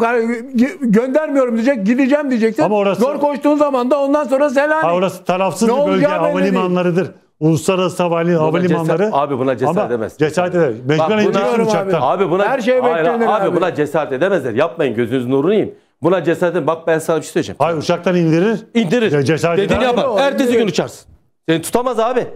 Göndermiyorum diyecek. Gideceğim diyeceksin. Ama orası, Zor koştuğun zaman da ondan sonra selanik. Ha, orası tarafsız ne bir bölge. Havalimanlarıdır. Uluslararası havali, havalimanları. Cesaret, abi buna cesaret ama edemez. Cesaret eder. Mecburen ineceksin uçaktan. Abi buna, Her şey hayır, abi, abi buna cesaret edemezler. Yapmayın gözünüz nurunu yiyeyim. Buna cesaret edin. Bak ben sana bir şey söyleyeceğim. Hayır uçaktan indirir. İndirir. Ya cesaret Dediğini yapar. Ertesi gün uçarsın. Seni tutamaz abi.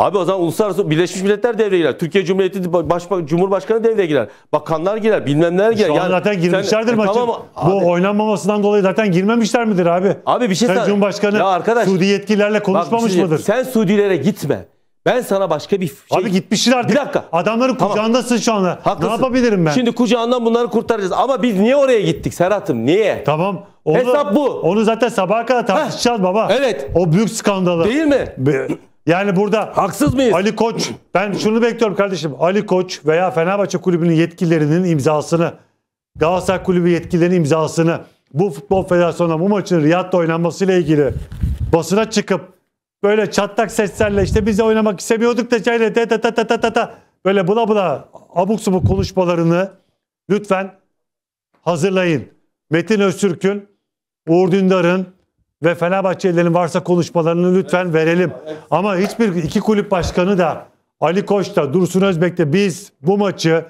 Abi o zaman uluslararası Birleşmiş Milletler devreye girer. Türkiye Cumhuriyeti baş, Cumhurbaşkanı devreye girer. Bakanlar girer, bilmem neler girer. Şu an zaten girmişlerdir sen, maçı. Tamam, abi, Bu oynanmamasından dolayı zaten girmemişler midir abi? Abi bir şey sen Cumhurbaşkanı ya arkadaş, Suudi yetkililerle konuşmamış bak, şey, mıdır? Sen Suudilere gitme. Ben sana başka bir şey... Abi gitmişler artık. Bir dakika. Adamların kucağındasın tamam. şu anda. Haklısın. Ne yapabilirim ben? Şimdi kucağından bunları kurtaracağız. Ama biz niye oraya gittik Serhat'ım? Niye? Tamam. Onu, Hesap bu. Onu zaten sabaha kadar tartışacağız Heh, baba. Evet. O büyük skandalı. Değil mi? Yani burada haksız mıyız? Ali Koç ben şunu bekliyorum kardeşim. Ali Koç veya Fenerbahçe kulübünün yetkililerinin imzasını Galatasaray kulübü yetkililerinin imzasını bu futbol federasyonuna bu maçın Riyad'da oynanmasıyla ilgili basına çıkıp böyle çatlak seslerle işte biz de oynamak istemiyorduk da şöyle ta ta ta ta ta ta böyle bula bula abuk subuk konuşmalarını lütfen hazırlayın. Metin Öztürk'ün Uğur Dündar'ın ve Fenerbahçelilerin varsa konuşmalarını lütfen verelim. Ama hiçbir iki kulüp başkanı da Ali Koç da Dursun Özbek de biz bu maçı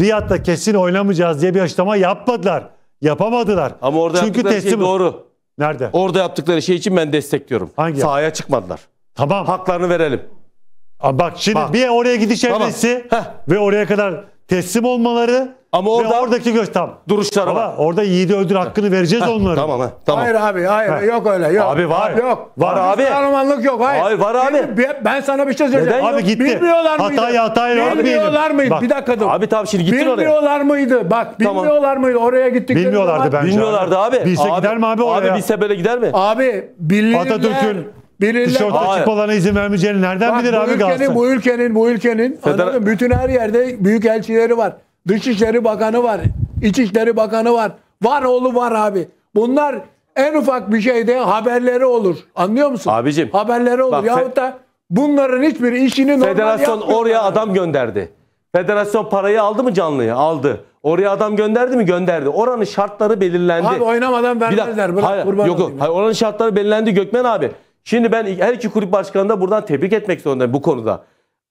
Riyad'da kesin oynamayacağız diye bir açıklama yapmadılar. Yapamadılar. Ama orada Çünkü şey teslim... şey doğru. Nerede? Orada yaptıkları şey için ben destekliyorum. Hangi? Sahaya çıkmadılar. Tamam. Haklarını verelim. Aa, bak şimdi Bak. bir oraya gidiş evresi tamam. ve oraya kadar teslim olmaları ama orada Ve oradaki göç tam. duruşlara Ama bak. orada yiğidi öldür hakkını vereceğiz onlara. Tamam ha. Tamam. Hayır abi hayır Ha. yok öyle yok. Abi var. Yok. Var abi. Kahramanlık yok hayır. Hayır, var abi. Benim- Ben, sana bir şey söyleyeceğim. Neden yok? Abi gitti. Bilmiyorlar mıydı? Hatayı hatayla örtmeyelim. Bilmiyorlar mıydı? Bak, bir dakika dur. Abi tamam şimdi gittin oraya. Bilmiyorlar mıydı? Bak Tamam. bilmiyorlar mıydı? Oraya gittik. Bilmiyorlardı bence. Bilmiyorlardı abi. Bilse abi, gider mi abi oraya? Abi bilse böyle gider mi? Abi bilirler. Atatürk'ün bilirler. Dışarıda Hayır. çıkmalarına izin vermeyeceğini nereden Bak, bilir bu abi ülkenin, Galatasaray? bu ülkenin, bu ülkenin Feder- anladın bütün her yerde büyük elçileri var. Dışişleri Bakanı var. İçişleri Bakanı var. Var oğlu var abi. Bunlar en ufak bir şeyde haberleri olur. Anlıyor musun? Abicim. Haberleri olur. Bak, Yahut da bunların hiçbir işini normal Federasyon oraya abi. adam gönderdi. Federasyon parayı aldı mı canlıyı? Aldı. Oraya adam gönderdi mi? Gönderdi. Oranın şartları belirlendi. Abi oynamadan vermezler. Bırak, hayır, kurban yok yok. Hayır, oranın şartları belirlendi Gökmen abi. Şimdi ben her iki kulüp başkanını da buradan tebrik etmek zorundayım bu konuda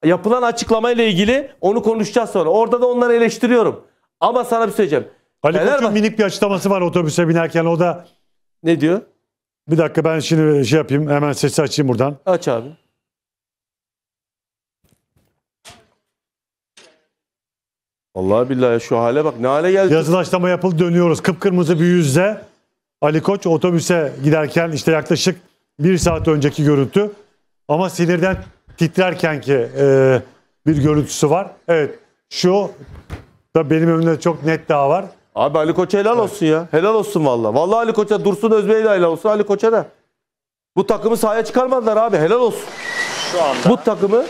yapılan açıklamayla ilgili onu konuşacağız sonra. Orada da onları eleştiriyorum. Ama sana bir şey söyleyeceğim. Ali Fenerbahçe... Koç'un minik bir açıklaması var otobüse binerken o da. Ne diyor? Bir dakika ben şimdi şey yapayım hemen sesi açayım buradan. Aç abi. Allah billahi şu hale bak ne hale geldi. Yazılaşlama yapıldı dönüyoruz. Kıpkırmızı bir yüzle Ali Koç otobüse giderken işte yaklaşık bir saat önceki görüntü. Ama sinirden titrerken ki e, bir görüntüsü var. Evet şu da benim önümde çok net daha var. Abi Ali Koç'a helal evet. olsun ya. Helal olsun valla. Valla Ali Koç'a Dursun Özbey'e de helal olsun Ali Koç'a da. Bu takımı sahaya çıkarmadılar abi helal olsun. Şu anda. Bu takımı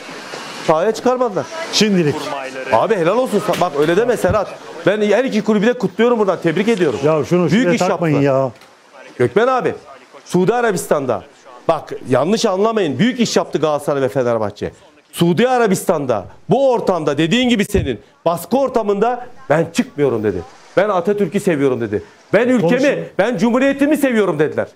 sahaya çıkarmadılar. Şimdilik. Kurmayları. Abi helal olsun. Bak öyle deme Serhat. Ben her iki kulübü de kutluyorum buradan. Tebrik ediyorum. Ya şunu Büyük iş yaptılar. ya. Gökmen abi. Suudi Arabistan'da Bak yanlış anlamayın. Büyük iş yaptı Galatasaray ve Fenerbahçe. Suudi Arabistan'da bu ortamda dediğin gibi senin baskı ortamında ben çıkmıyorum dedi. Ben Atatürk'ü seviyorum dedi. Ben ülkemi, ben cumhuriyetimi seviyorum dediler.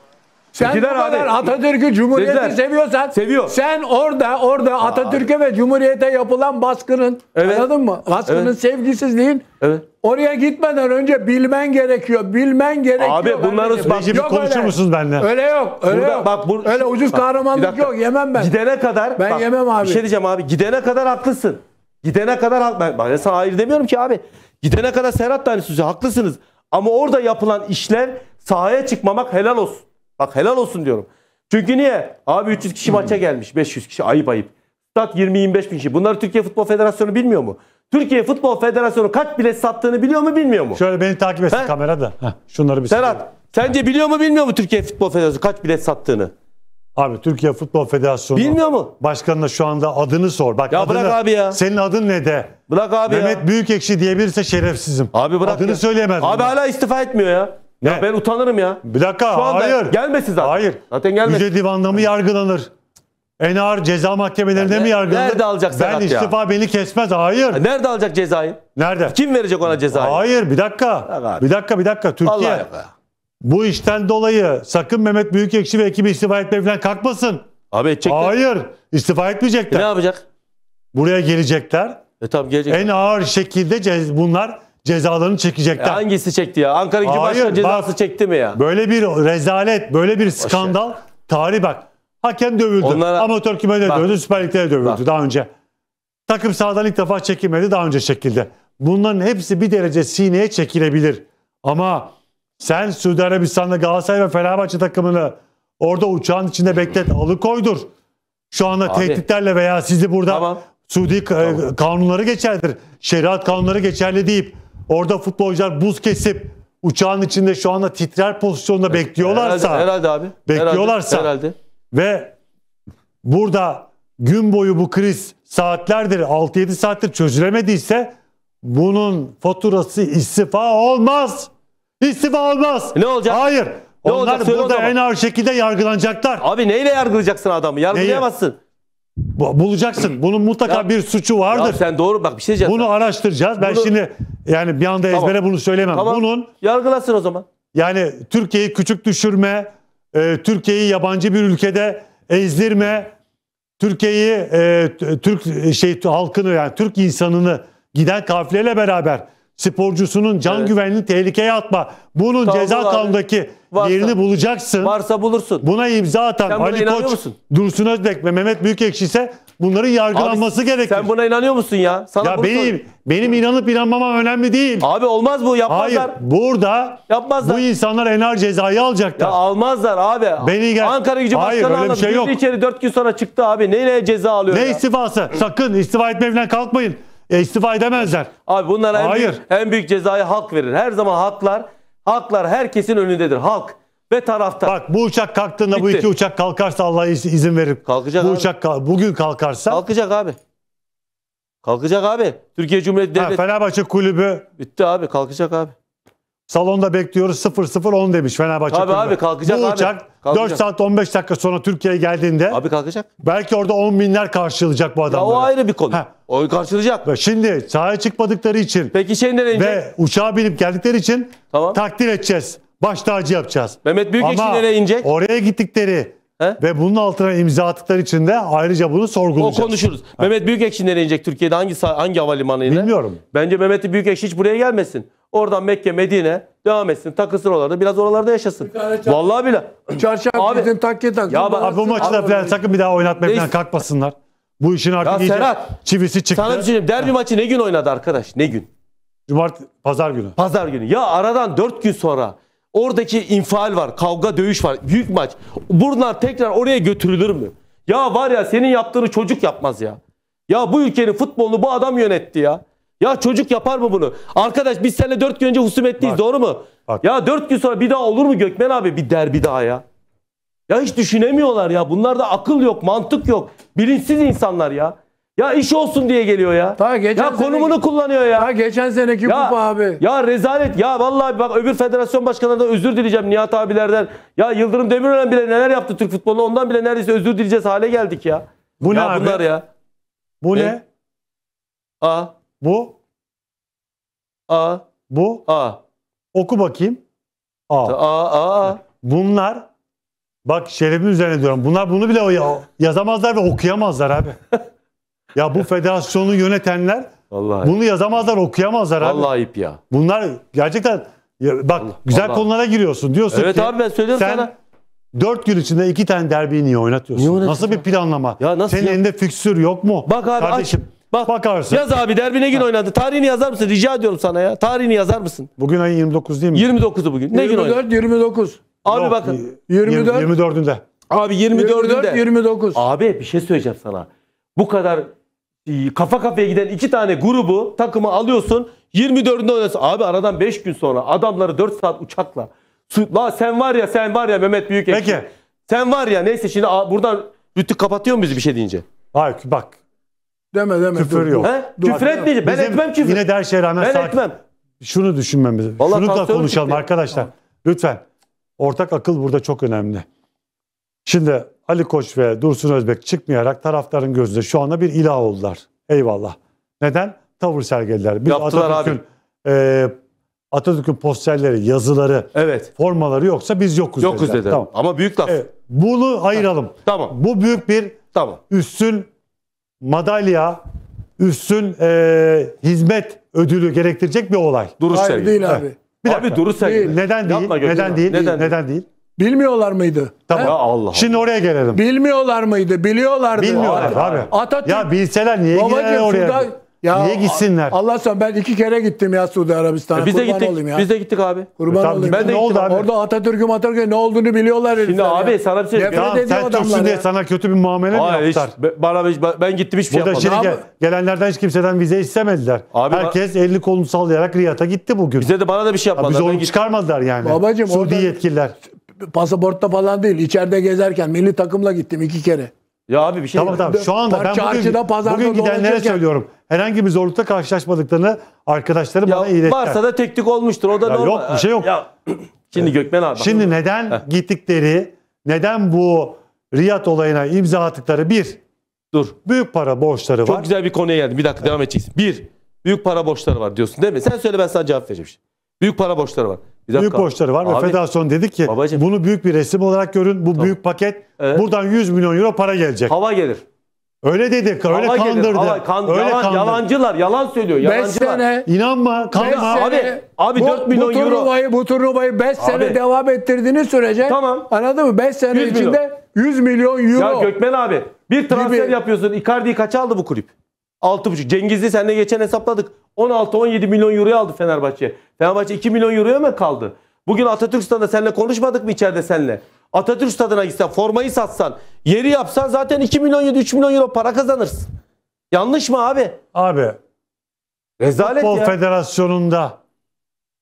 Sen Peki bu kadar Atatürk'ü Cumhuriyeti Dediler. seviyorsan Seviyor. sen orada orada Atatürk'e ve Cumhuriyete yapılan baskının evet. anladın mı? Baskının evet. sevgisizliğin evet. Oraya gitmeden önce bilmen gerekiyor. Bilmen gerekiyor. Abi bunları bak konuşur musunuz benimle? Öyle yok. Öyle Burada, yok. Bak, bu, öyle ucuz bak, kahramanlık yok. Yemem ben. Gidene kadar. Ben bak, yemem abi. Bir şey diyeceğim abi. Gidene kadar haklısın. Gidene kadar haklı. Ben, ben sana hayır demiyorum ki abi. Gidene kadar Serhat da aynı sözü. Haklısınız. Ama orada yapılan işler sahaya çıkmamak helal olsun. Bak helal olsun diyorum. Çünkü niye? Abi 300 kişi maça gelmiş. 500 kişi ayıp ayıp. Stat 20-25 bin kişi. Bunları Türkiye Futbol Federasyonu bilmiyor mu? Türkiye Futbol Federasyonu kaç bilet sattığını biliyor mu bilmiyor mu? Şöyle beni takip etsin He? kamerada. Heh, şunları bir Serhat satayım. sence biliyor mu bilmiyor mu Türkiye Futbol Federasyonu kaç bilet sattığını? Abi Türkiye Futbol Federasyonu Bilmiyor mu? Başkanına şu anda adını sor. Bak Ya adını, bırak abi ya. Senin adın ne de? Bırak abi Mehmet ya. Büyükekşi diyebilirse şerefsizim. Abi bırak Adını ya. söyleyemez. Abi hala istifa etmiyor ya. Ne? Ya ben utanırım ya. Bir dakika Şu anda hayır. Gelmesin zaten. Hayır. Zaten gelmesin. Yüce divanda mı yargılanır? En ağır ceza mahkemelerinde yani mi yargılanır? Nerede alacak Serhat Ben istifa beni kesmez. Hayır. Ya nerede alacak cezayı? Nerede? Kim verecek ona cezayı? Hayır bir dakika. Evet. Bir dakika bir dakika. Türkiye bu işten dolayı sakın Mehmet Büyükekşi ve ekibi istifa etmeye falan kalkmasın. Abi edecekler. Hayır. İstifa etmeyecekler. E ne yapacak? Buraya gelecekler. E tabii gelecekler. En ağır şekilde bunlar cezalarını çekecekler. E hangisi çekti ya? Ankara Gücü Başkanı cezası bak, çekti mi ya? Böyle bir rezalet, böyle bir skandal. Başka. Tarih bak. Hakem dövüldü. Onlara, Amatör kime de dövüldü, Süper Lig'de dövüldü bak. daha önce. Takım sahadan ilk defa çekilmedi, daha önce çekildi. Bunların hepsi bir derece sineye çekilebilir. Ama sen Suudi Arabistan'da Galatasaray ve Fenerbahçe takımını orada uçağın içinde beklet, alıkoydur. Şu anda Abi, tehditlerle veya sizi burada tamam. Suudi e, tamam. kanunları geçerlidir, Şeriat kanunları geçerli deyip Orada futbolcular buz kesip uçağın içinde şu anda titrer pozisyonda bekliyorlarsa herhalde, herhalde abi. Bekliyorlarsa herhalde, herhalde. ve burada gün boyu bu kriz saatlerdir 6-7 saattir çözülemediyse bunun faturası istifa olmaz. İstifa olmaz. E ne olacak? Hayır. Ne Onlar olacak? burada en ağır şekilde yargılanacaklar. Abi neyle yargılayacaksın adamı? Yargılayamazsın. Neyi? Bulacaksın. Bunun mutlaka Ya- bir suçu vardır. Ya sen doğru bak bir şey diyeceğim. Bunu araştıracağız. Ben Bunu- şimdi yani bir anda Tamam. bunu söylemem. Tamam. Bunun Yargılasın o zaman. yani Türkiye'yi küçük düşürme, e, Türkiye'yi yabancı bir ülkede ezdirme, Türkiye'yi e, Türk şey halkını yani Türk insanını giden kafileyle beraber sporcusunun can evet. güvenliğini tehlikeye atma. Bunun Tabii ceza kanundaki yerini bulacaksın. Varsa bulursun. Buna imza atan sen Ali Koç, musun? Dursun Özbek ve Mehmet Büyükekşi ise bunların yargılanması Abi, gerekir. Sen buna inanıyor musun ya? Sana ya benim benim inanıp inanmamam önemli değil. Abi olmaz bu yapmazlar. Hayır burada yapmazlar. bu insanlar enar cezayı alacaklar. Ya almazlar abi. Beni gel. Ankara Gücü Başkanı Hayır, öyle anladım. bir şey yok. içeri 4 gün sonra çıktı abi. Neyle ceza alıyor Ne ya? istifası? Sakın istifa etme evinden kalkmayın. E, istifa edemezler. Abi bunlara en, Hayır. Büyük, en büyük cezayı halk verir. Her zaman haklar, haklar herkesin önündedir. Halk ve taraftar. Bak bu uçak kalktığında Bitti. bu iki uçak kalkarsa Allah izin verir. Kalkacak bu abi. uçak bugün kalkarsa. Kalkacak abi. Kalkacak abi. Türkiye Cumhuriyeti Devleti. Ha, Fenerbahçe Kulübü. Bitti abi kalkacak abi. Salonda bekliyoruz 0-0-10 demiş Fenerbahçe. Tabii kulübü. abi kalkacak Bu abi. uçak kalkacak. 4 saat 15 dakika sonra Türkiye'ye geldiğinde abi kalkacak. belki orada 10 binler karşılayacak bu adamları. Ya o ayrı bir konu. Ha. O karşılayacak. şimdi sahaya çıkmadıkları için Peki şey nereye inecek? ve uçağa binip geldikleri için tamam. takdir edeceğiz. Baş tacı yapacağız. Mehmet büyük Büyükekşi nereye inecek? oraya gittikleri He? Ve bunun altına imza attıkları için de ayrıca bunu sorgulayacağız. O konuşuruz. Ha. Mehmet Büyükekşi nereye inecek Türkiye'de hangi hangi havalimanıyla? Bilmiyorum. Bence Mehmet Büyükekşi hiç buraya gelmesin. Oradan Mekke, Medine devam etsin. Takılsın oralarda. Biraz oralarda yaşasın. Vallahi bile. [CLEARS THROAT] Çarşamba abi, gidin tak. Ya bak, abi bu maçı da takım bir daha oynatmaya falan kalkmasınlar. Bu işin artık iyice Serhat, çivisi çıktı. Sana bir şey Derbi maçı ne gün oynadı arkadaş? Ne gün? Cumart, pazar günü. Pazar günü. Ya aradan dört gün sonra oradaki infial var. Kavga, dövüş var. Büyük maç. Buradan tekrar oraya götürülür mü? Ya var ya senin yaptığını çocuk yapmaz ya. Ya bu ülkenin futbolunu bu adam yönetti ya. Ya çocuk yapar mı bunu? Arkadaş biz seninle 4 gün önce husumetliyiz bak, doğru mu? Bak. Ya 4 gün sonra bir daha olur mu Gökmen abi bir derbi daha ya? Ya hiç düşünemiyorlar ya. Bunlarda akıl yok, mantık yok. Bilinçsiz insanlar ya. Ya iş olsun diye geliyor ya. Ta geçen ya konumunu kullanıyor ya. Ta geçen seneki ya, kupa abi. Ya rezalet. Ya vallahi bak öbür federasyon başkanlarından özür dileyeceğim Nihat abilerden. Ya Yıldırım Demirören bile neler yaptı Türk futbolu. Ondan bile neredeyse özür dileyeceğiz hale geldik ya. Bu ya ne bunlar ya. Bu ne? ne? Aa. Bu A. Bu A. Oku bakayım. A. A A A. Bunlar bak şerefin üzerine diyorum. Bunlar bunu bile ya- yazamazlar ve okuyamazlar abi. ya bu federasyonu yönetenler Vallahi. bunu yazamazlar, okuyamazlar abi. Vallahi ip ya. Bunlar gerçekten ya bak Allah- güzel Allah. konulara giriyorsun. Diyorsun Evet ki abi ben söylüyorum sen sana. 4 gün içinde iki tane derbiyi niye oynatıyorsun? Niye Nasıl bir planlama? Ya nasıl Senin ya? elinde fiksür yok mu? Bak abi Kardeşim Bak, Bakarsın. Yaz abi derbi ne gün oynadı? Tarihini yazar mısın? Rica ediyorum sana ya. Tarihini yazar mısın? Bugün ayın 29 değil mi? 29'u bugün. Ne 24, gün oynadı? 29. Abi Yok, bakın. 24. 24'ünde. Abi 24'ünde. 24, 29. Abi bir şey söyleyeceğim sana. Bu kadar e, kafa kafaya giden iki tane grubu takımı alıyorsun. 24'ünde oynuyorsun. Abi aradan 5 gün sonra adamları 4 saat uçakla. La sen var ya sen var ya Mehmet Büyükekşi. Peki. Sen var ya neyse şimdi buradan rütük kapatıyor mu bizi bir şey deyince? Hayır bak Deme deme. Küfür yok. He? küfür etmeyeceğim. Ben Bizim etmem küfür. Yine de her rağmen ben sakin. etmem. Şunu düşünmemiz. Vallahi Şunu da konuşalım gitti. arkadaşlar. Tamam. Lütfen. Ortak akıl burada çok önemli. Şimdi Ali Koç ve Dursun Özbek çıkmayarak taraftarın gözünde şu anda bir ilah oldular. Eyvallah. Neden? Tavır sergilediler. Biz Yaptılar Atatürk'ün, E, Atatürk'ün posterleri, yazıları, evet. formaları yoksa biz yokuz, yokuz dediler. dediler. Tamam. Ama büyük laf. Evet. Bunu ayıralım. Tamam. Bu büyük bir tamam. üstün madalya, üstün e, hizmet ödülü gerektirecek bir olay. Duruş Hayır sergiledi. değil abi. Bir abi dakika. duruş değil. Neden değil? Yapma, neden değil? Neden, neden, neden değil? Bilmiyorlar mıydı? Tamam. Ya Allah. Şimdi oraya gelelim. Bilmiyorlar mıydı? Biliyorlardı. Bilmiyorlar abi. Atatürk. Ya bilseler niye girer oraya? Furda, ya, Niye gitsinler? Allah sen ben iki kere gittim ya Suudi Arabistan'a. E biz de Kurban gittik. olayım ya. Biz de gittik abi. Kurban Tamam, olayım. ben de Ne oldu abi? Orada Atatürk'ü Atatürk'ün ne olduğunu biliyorlar Şimdi abi ya. sana bir şey Nefret Tamam, ediyor sen adamlar diye sana kötü bir muamele Hayır, hiç, yaptılar? be- bana ben- ben gittim hiçbir şey yapmadım. Burada gelenlerden hiç kimseden vize istemediler. Abi- Herkes elini kolunu sallayarak Riyad'a gitti bugün. Bize de bana da bir şey yapmadılar. Bizi Ben onu çıkarmadılar yani. Babacım, Suudi yetkililer. Pasaportta falan değil. İçeride gezerken milli takımla gittim iki kere. Ya abi bir şey Tamam tamam. Şu anda ben bugün, bugün gidenlere söylüyorum. Herhangi bir zorlukta karşılaşmadıklarını arkadaşları bana Ya iletti. varsa da teknik olmuştur. O da Ya normal. yok, bir şey yok. Ya, [CLEARS THROAT] şimdi Gökmen abi. Şimdi neden gittikleri, neden bu Riyad olayına imza attıkları bir, dur. büyük para borçları var. Çok güzel bir konuya geldin. Bir dakika devam edeceksin. Bir, büyük para borçları var diyorsun değil mi? Sen söyle ben sana cevap vereceğim. Büyük para borçları var. Bir Büyük borçları var Abi, ve federasyon dedi ki babacım, bunu büyük bir resim olarak görün. Bu tamam. büyük paket. Evet. Buradan 100 milyon euro para gelecek. Hava gelir. Öyle dedi, hava öyle gelir, kandırdı. Hava, kan, öyle yalan, kandırdı. Yalancılar, yalan söylüyor. Yalancılar. Sene, İnanma, kanma. Abi, sene, abi 4 bu, milyon bu turnuvayı, euro. Bu turnuvayı 5 sene devam ettirdiğini sürece tamam. anladın mı? 5 sene 100 içinde milyon. 100 milyon euro. Ya Gökmen abi bir transfer gibi. yapıyorsun. Icardi kaç aldı bu kulüp? 6.5. Cengiz'i seninle geçen hesapladık. 16-17 milyon euroya aldı Fenerbahçe. Fenerbahçe 2 milyon euroya mı kaldı? Bugün Atatürk Stadı'nda seninle konuşmadık mı içeride seninle? Atatürk Stadı'na gitsen, formayı satsan, yeri yapsan zaten 2 milyon 7 3 milyon euro para kazanırsın. Yanlış mı abi? Abi. Rezalet Futbol ya. Federasyonu'nda.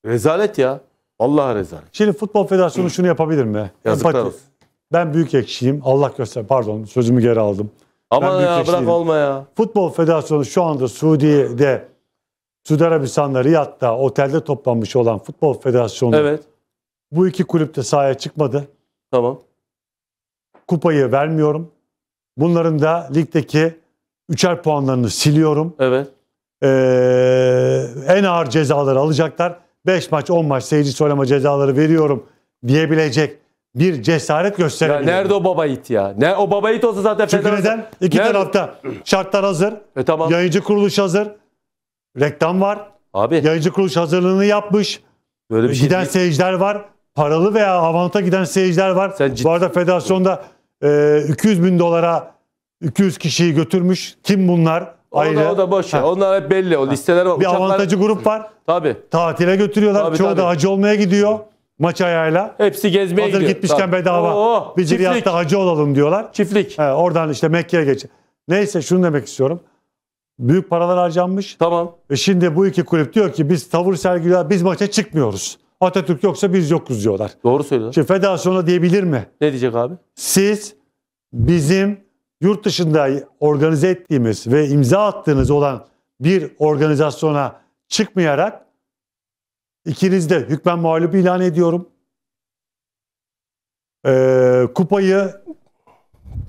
Rezalet ya. Vallahi rezalet. Şimdi Futbol Federasyonu Hı. şunu yapabilir mi? Yazıklar olsun. Ben büyük ekşiyim. Allah göster. Pardon sözümü geri aldım. Ama ya ekşiyim. bırak olma ya. Futbol Federasyonu şu anda Suudi'de Suudi Arabistan'da Riyad'da otelde toplanmış olan Futbol Federasyonu evet. bu iki kulüp de sahaya çıkmadı. Tamam. Kupayı vermiyorum. Bunların da ligdeki üçer puanlarını siliyorum. Evet. Ee, en ağır cezaları alacaklar. 5 maç 10 maç seyirci söyleme cezaları veriyorum diyebilecek bir cesaret gösterebilir. Nerede o baba it ya? Ne o baba it olsa zaten Çünkü federasyon... neden? İki nerede? tarafta şartlar hazır. E, tamam. Yayıncı kuruluş hazır. Reklam var. Abi. Yayıncı kuruluş hazırlığını yapmış. Böyle bir şey giden şey seyirciler var. Paralı veya avanta giden seyirciler var. Sen Bu arada federasyonda e, 200 bin dolara 200 kişiyi götürmüş. Kim bunlar? O da, o da boş ya. Onlar hep belli. O listeler var. Bir Uçaklar... avantajı grup var. Tabii. Tatile götürüyorlar. Tabii, Çoğu tabii. da hacı olmaya gidiyor maç ayağıyla. Hepsi gezmeye Hazır gidiyor. gitmişken tabii. bedava. Oo, bir ciryatta hacı olalım diyorlar. Çiftlik. He, oradan işte Mekke'ye geç. Neyse şunu demek istiyorum. Büyük paralar harcanmış. Tamam. E şimdi bu iki kulüp diyor ki biz tavır sergiliyor, biz maça çıkmıyoruz. Atatürk yoksa biz yokuz diyorlar. Doğru söylüyor. Şimdi federasyona diyebilir mi? Ne diyecek abi? Siz bizim yurt dışında organize ettiğimiz ve imza attığınız olan bir organizasyona çıkmayarak ikiniz de hükmen mağlup ilan ediyorum. Ee, kupayı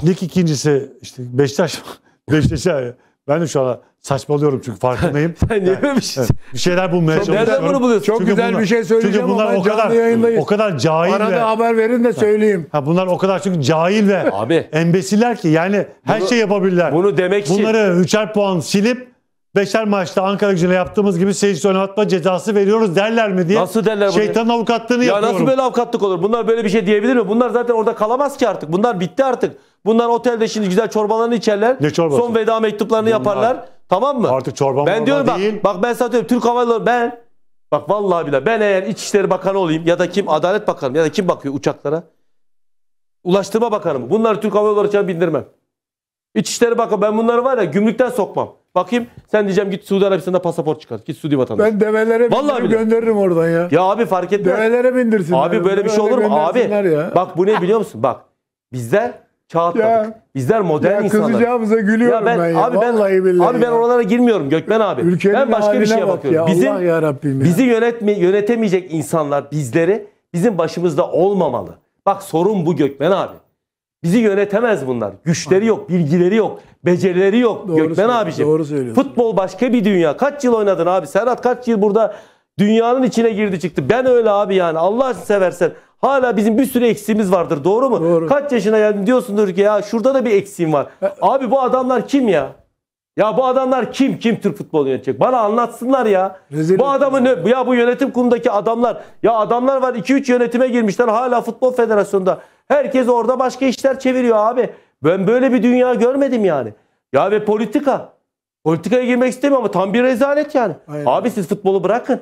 lig ikincisi işte Beşiktaş [LAUGHS] Beşiktaş'a ben de şu an saçmalıyorum çünkü farkındayım. [LAUGHS] Sen niye yani, bir, şey... bir şeyler bulmaya çalışıyorum. Nereden bunu buluyorsun? Çok çünkü güzel bunlar, bir şey söyleyeceğim çünkü bunlar ama o kadar, canlı yayındayız. O kadar cahil Arada ve... haber verin de söyleyeyim. Ha, bunlar o kadar çünkü cahil ve Abi, embesiler ki yani her bunu, şey yapabilirler. Bunu demek için... Bunları üçer puan silip beşer maçta Ankara gücüne yaptığımız gibi seyirci oynatma cezası veriyoruz derler mi diye. Nasıl derler bunu? Şeytanın avukatlığını ya yapıyorum. Ya nasıl böyle avukatlık olur? Bunlar böyle bir şey diyebilir mi? Bunlar zaten orada kalamaz ki artık. Bunlar bitti artık. Bunlar otelde şimdi güzel çorbalarını içerler. Ne çorbası? Son veda mektuplarını Bunlar. yaparlar. Tamam mı? Artık çorba Ben diyorum bak, değil. bak ben sana Türk Hava Yolları ben bak vallahi bile ben eğer İçişleri Bakanı olayım ya da kim Adalet Bakanı ya da kim bakıyor uçaklara? Ulaştırma Bakanı mı? Bunları Türk Hava Yolları için bindirmem. İçişleri bakın ben bunları var ya gümrükten sokmam. Bakayım sen diyeceğim git Suudi Arabistan'da pasaport çıkar. Git Suudi vatandaşı. Ben develere Vallahi bile. gönderirim oradan ya. Ya abi fark etmez. Develere bindirsin Abi böyle bir şey olur mu? Abi ya. bak bu ne biliyor musun? Bak bizler çağ Bizler modern ya insanlar. kızacağımıza gülüyorum ben, ya. Abi ben, Vallahi billahi. abi ben oralara girmiyorum Gökmen abi. Ülkenin ben başka bir haline şeye bak bakıyorum. ya, Bizim Allah yarabbim ya. bizi yönetme, yönetemeyecek insanlar bizleri bizim başımızda olmamalı. Bak sorun bu Gökmen abi. Bizi yönetemez bunlar. Güçleri yok, bilgileri yok, becerileri yok. Ben Gökmen abiciğim. Doğru söylüyorsun. Futbol başka bir dünya. Kaç yıl oynadın abi? Serhat kaç yıl burada dünyanın içine girdi çıktı. Ben öyle abi yani. Allah seversen. Hala bizim bir sürü eksiğimiz vardır. Doğru mu? Doğru. Kaç yaşına geldin diyorsundur ki ya şurada da bir eksiğim var. E- abi bu adamlar kim ya? Ya bu adamlar kim? Kim Türk futbolu yönetecek? Bana anlatsınlar ya. Rezil bu adamı ne? Ya bu yönetim kurumundaki adamlar. Ya adamlar var 2-3 yönetime girmişler hala futbol federasyonunda. Herkes orada başka işler çeviriyor abi. Ben böyle bir dünya görmedim yani. Ya ve politika. Politikaya girmek istemiyorum ama tam bir rezalet yani. Aynen. Abi siz futbolu bırakın.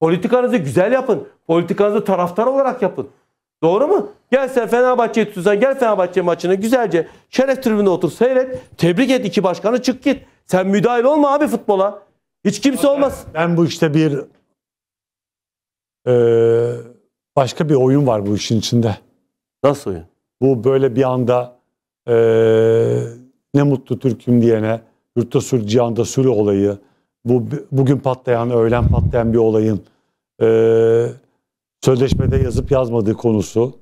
Politikanızı güzel yapın. Politikanızı taraftar olarak yapın. Doğru mu? Gel sen Fenerbahçe'yi tutursan gel Fenerbahçe maçını güzelce şeref tribünde otur seyret. Tebrik et iki başkanı çık git. Sen müdahil olma abi futbola. Hiç kimse ben, olmaz. Ben bu işte bir e, başka bir oyun var bu işin içinde. Nasıl? Bu böyle bir anda e, ne mutlu Türk'üm diyene, yurtta sür, cihanda sürü olayı, bu bugün patlayan, öğlen patlayan bir olayın e, sözleşmede yazıp yazmadığı konusu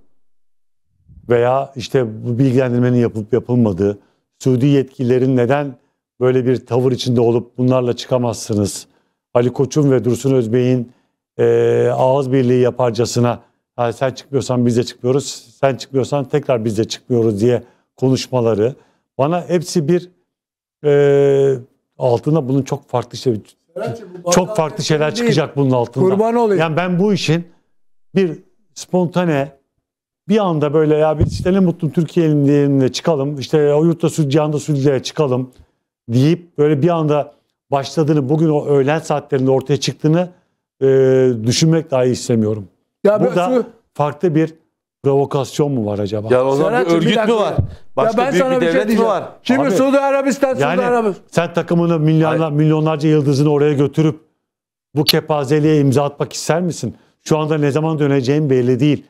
veya işte bu bilgilendirmenin yapılıp yapılmadığı, Suudi yetkililerin neden böyle bir tavır içinde olup bunlarla çıkamazsınız, Ali Koç'un ve Dursun Özbey'in e, ağız birliği yaparcasına yani sen çıkmıyorsan biz de çıkmıyoruz sen çıkmıyorsan tekrar biz de çıkmıyoruz diye konuşmaları bana hepsi bir e, altına bunun çok farklı şey çok farklı şeyler çıkacak bunun altında. Kurban olayım. Yani ben bu işin bir spontane bir anda böyle ya biz işte ne mutlu elinde çıkalım işte o yurtta su cihanda sülceye çıkalım deyip böyle bir anda başladığını bugün o öğlen saatlerinde ortaya çıktığını e, düşünmek dahi istemiyorum. Ya Burada şu... farklı bir provokasyon mu var acaba? Ya o zaman Serhat'cığım, bir örgüt mü var? Başka ben büyük sana bir bir şey devlet mi var? Şimdi Abi, Suudi Arabistan, Suudi Yani Arabistan. sen takımını milyonlar, milyonlarca yıldızını oraya götürüp bu kepazeliğe imza atmak ister misin? Şu anda ne zaman döneceğim belli değil.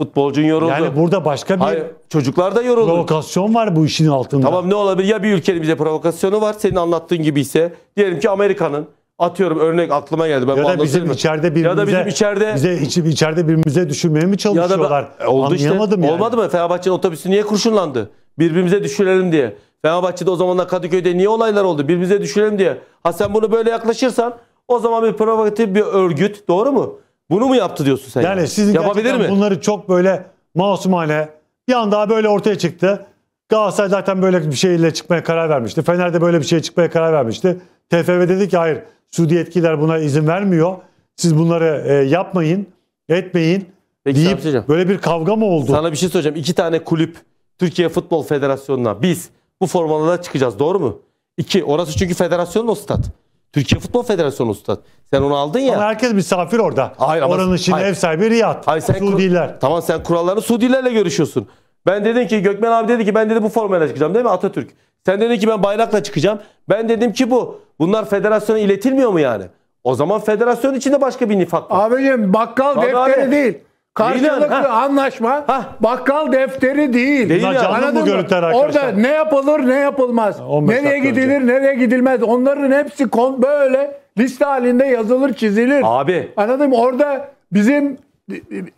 Futbolcun yoruldu. Yani burada başka bir Hayır, çocuklar da yoruldu. provokasyon var bu işin altında. Tamam ne olabilir? Ya bir ülkenin bize provokasyonu var senin anlattığın gibi ise. Diyelim ki Amerika'nın Atıyorum örnek aklıma geldi. Ben ya da bizim içeride birbirimize, ya da bizim içeride, bize içi, içeride birbirimize düşünmeye mi çalışıyorlar? Ya da, e, oldu Anlayamadım işte, yani. Olmadı mı? Fenerbahçe'nin otobüsü niye kurşunlandı? Birbirimize düşünelim diye. Fenerbahçe'de o zamanlar Kadıköy'de niye olaylar oldu? Birbirimize düşünelim diye. Ha sen bunu böyle yaklaşırsan o zaman bir provokatif bir örgüt doğru mu? Bunu mu yaptı diyorsun sen? Yani, yani? sizin Yapabilir mi? bunları çok böyle masumane bir anda böyle ortaya çıktı. Galatasaray zaten böyle bir şeyle çıkmaya karar vermişti. Fener de böyle bir şeye çıkmaya karar vermişti. TFF dedi ki hayır Suudi yetkililer buna izin vermiyor. Siz bunları e, yapmayın, etmeyin Peki, deyip böyle bir kavga mı oldu? Sana bir şey soracağım. İki tane kulüp Türkiye Futbol Federasyonu'na biz bu formalara çıkacağız doğru mu? İki, orası çünkü federasyonun o stat. Türkiye Futbol Federasyonu stat. Sen onu aldın ya. Ama herkes misafir orada. Hayır, ama, Oranın şimdi hayır. ev sahibi Riyad. Hayır, sen Suudiler. tamam sen kurallarını Suudilerle görüşüyorsun. Ben dedim ki Gökmen abi dedi ki ben dedi bu formayla çıkacağım değil mi Atatürk? Sen dedin ki ben bayrakla çıkacağım. Ben dedim ki bu. Bunlar federasyona iletilmiyor mu yani? O zaman federasyon içinde başka bir nifak var. Abicim bakkal Tabii defteri abi. değil. Karşılıklı ha. anlaşma ha. bakkal defteri değil. değil ya. Anladın mı? Görüntüler arkadaşlar. Orada ne yapılır ne yapılmaz. Nereye gidilir önce. nereye gidilmez. Onların hepsi böyle liste halinde yazılır çizilir. Abi. Anladın mı? Orada bizim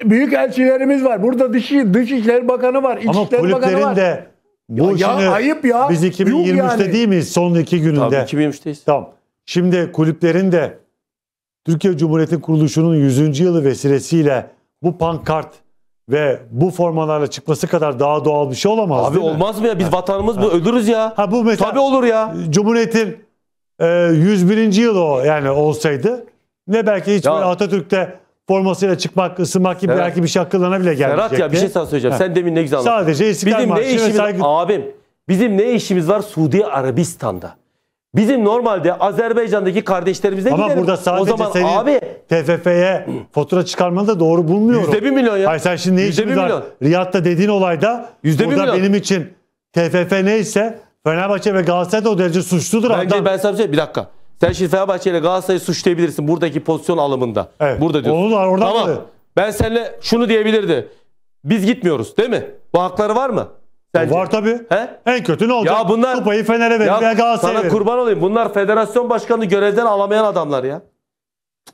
büyük elçilerimiz var. Burada dış, Dışişleri Bakanı var, İçişleri Bakanı var. de bu ya, ya ayıp ya. Biz 2023'te yani. değil miyiz son iki gününde? Tabii 2023'teyiz. Tamam. Şimdi kulüplerin de Türkiye Cumhuriyeti kuruluşunun 100. yılı vesilesiyle bu pankart ve bu formalarla çıkması kadar daha doğal bir şey olamaz Abi olmaz mı ya? Biz ha. vatanımız bu ölürüz ya. Ha bu mesela Tabii olur ya. Cumhuriyet'in e, 101. yılı o yani olsaydı ne belki hiç ya. böyle Atatürk'te formasıyla çıkmak, ısınmak gibi Serhat, belki bir şey hakkılarına bile gelmeyecekti. Serhat ya bir şey sana söyleyeceğim. Ha. Sen demin ne güzel anlattın. Sadece İstiklal Bizim Marşı ne işimiz, saygı... Abim bizim ne işimiz var Suudi Arabistan'da? Bizim normalde Azerbaycan'daki kardeşlerimize Ama gidelim. burada sadece o zaman senin abi TFF'ye fatura çıkarmanı da doğru bulmuyorum. bir milyon ya. Hayır sen şimdi ne işimiz var? Milyon. Riyad'da dediğin olayda Yüzde burada milyon. benim için TFF neyse Fenerbahçe ve Galatasaray da o derece suçludur. Bence adam. ben sana bir, şey, bir dakika. Sen şimdi Fenerbahçe ile Galatasaray'ı suçlayabilirsin buradaki pozisyon alımında. Evet. Burada diyorsun. Onu da oradan tamam. Ben seninle şunu diyebilirdi. Biz gitmiyoruz değil mi? Bu hakları var mı? E, Sence? Var tabii. En kötü ne olacak? Ya bunlar, Kupayı Fener'e verir ya Galatasaray'a Sana verin. kurban olayım. Bunlar federasyon başkanını görevden alamayan adamlar ya.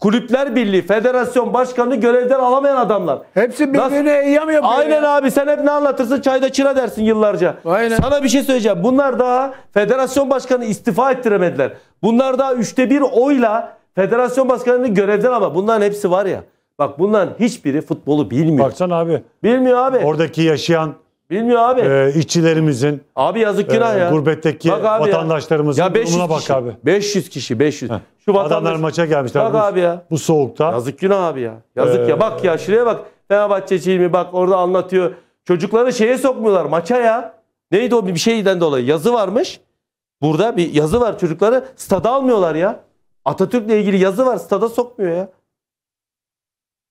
Kulüpler Birliği, Federasyon Başkanı görevden alamayan adamlar. Hepsi birbirine iyi eyyam yapıyor. Aynen ya. abi sen hep ne anlatırsın çayda çıra dersin yıllarca. Aynen. Sana bir şey söyleyeceğim. Bunlar daha Federasyon Başkanı istifa ettiremediler. Bunlar daha üçte bir oyla Federasyon Başkanı'nı görevden ama bunların hepsi var ya. Bak bunların hiçbiri futbolu bilmiyor. Baksana abi. Bilmiyor abi. Oradaki yaşayan Bilmiyor abi. Ee, işçilerimizin. Abi yazık e, günah e, ya. Gurbetteki bak abi vatandaşlarımızın ya. Ya 500 durumuna bak kişi, abi. 500 kişi 500. Heh. Şu vatandaş... Adamlar maça gelmişler. Bak bu, abi ya. Bu soğukta. Yazık günah abi ya. Yazık ee, ya. Bak ya şuraya bak. Fenerbahçe Çilmi bak orada anlatıyor. Çocukları şeye sokmuyorlar maça ya. Neydi o bir şeyden dolayı yazı varmış. Burada bir yazı var çocukları stada almıyorlar ya. Atatürk'le ilgili yazı var stada sokmuyor ya.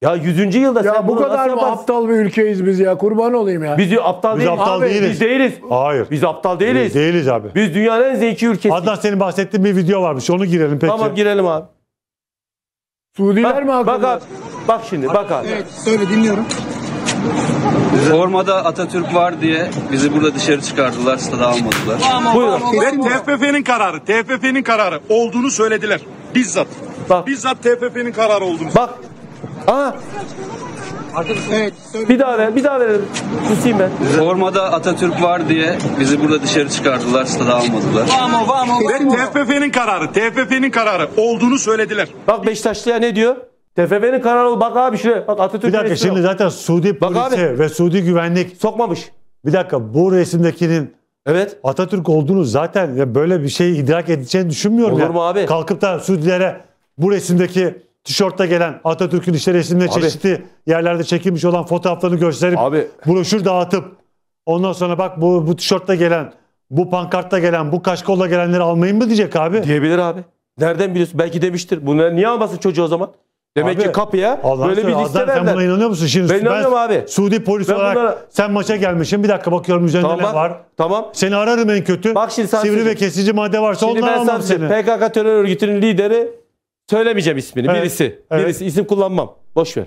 Ya 100. yılda ya sen bu kadar mı aptal bir ülkeyiz biz ya? Kurban olayım ya. Biz aptal Biz değiliz. aptal Abi, değiliz. Biz değiliz. Hayır. Biz aptal değiliz. Değiliz abi. Biz dünyanın en zeki ülkesiyiz. Adnan senin bahsettiğin bir video varmış. Onu girelim peki. Tamam girelim abi. Suudiler Bak, mi haklı? bak abi. Bak şimdi bak abi. Evet, söyle dinliyorum. Formada Atatürk var diye bizi burada dışarı çıkardılar, stada almadılar. Buyurun. Ve TFF'nin kararı, TFF'nin kararı olduğunu söylediler. Bizzat. Bak. Bizzat TFF'nin kararı olduğunu. Bak Aa. Evet. Bir daha ver, bir daha verelim. Susayım ben. Formada Atatürk var diye bizi burada dışarı çıkardılar, stada almadılar. Vamo, vamo, Ve TFF'nin kararı, TFF'nin kararı olduğunu söylediler. Bak Beşiktaşlıya ne diyor? TFF'nin kararı bak abi şuraya. Bak Atatürk Bir dakika şimdi zaten Suudi Bak polisi abi. ve Suudi güvenlik. Sokmamış. Bir dakika bu resimdekinin Evet. Atatürk olduğunu zaten ya böyle bir şey idrak edeceğini düşünmüyorum. Olur ya. abi? Kalkıp da Suudilere bu resimdeki tişörtte gelen Atatürk'ün işte resimle abi, çeşitli yerlerde çekilmiş olan fotoğraflarını gösterip abi, broşür dağıtıp ondan sonra bak bu, bu tişörtte gelen bu pankartta gelen bu kaşkolla gelenleri almayın mı diyecek abi. Diyebilir abi. Nereden biliyorsun? Belki demiştir. Bunu niye almasın çocuğu o zaman? Demek abi, ki kapıya Allah böyle bir liste verdiler. Sen buna inanıyor musun? Şimdi ben inanıyorum ben, abi. Suudi polis ben olarak bunlara... sen maça gelmişsin. Bir dakika bakıyorum üzerinde tamam, ne var. Tamam. Seni ararım en kötü. Bak şimdi sen Sivri sen... ve kesici madde varsa şimdi ondan almam seni. PKK terör örgütünün lideri Söylemeyeceğim ismini. Evet, birisi. Evet. Birisi. isim kullanmam. Boş ver.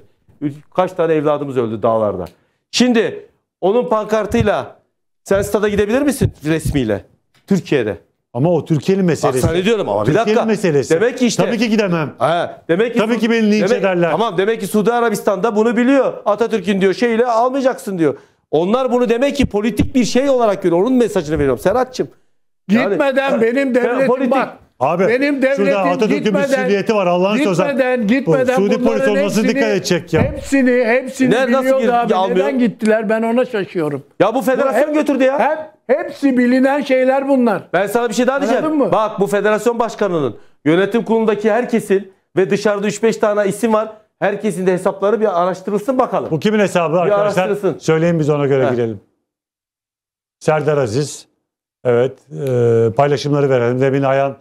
Kaç tane evladımız öldü dağlarda. Şimdi onun pankartıyla sen stada gidebilir misin resmiyle? Türkiye'de. Ama o Türkiye'nin meselesi. Bak sana diyorum ama bir dakika. meselesi. Demek ki işte. Tabii ki gidemem. He, demek ki Tabii ki beni linç demek, ederler. Tamam demek ki Suudi Arabistan'da bunu biliyor. Atatürk'ün diyor şeyle almayacaksın diyor. Onlar bunu demek ki politik bir şey olarak görüyor. Onun mesajını veriyorum Serhat'cığım. Yani, Gitmeden benim devletim politik, bak Abi benim şurada Atatürk'ün bir sürriyeti var Allah'ın sözü. Gitmeden gitmeden Suudi polis olması dikkat edecek ya. Hepsini hepsini ne, biliyordu abi. almıyor? Neden gittiler ben ona şaşıyorum. Ya bu federasyon bu, götürdü ya. Hep, hepsi bilinen şeyler bunlar. Ben sana bir şey daha diyeceğim. Anladın mı? Bak bu federasyon başkanının yönetim kurulundaki herkesin ve dışarıda 3-5 tane isim var. Herkesin de hesapları bir araştırılsın bakalım. Bu kimin hesabı bir arkadaşlar? Söyleyin biz ona göre He. girelim. Serdar Aziz. Evet. E, paylaşımları verelim. Demin Ayhan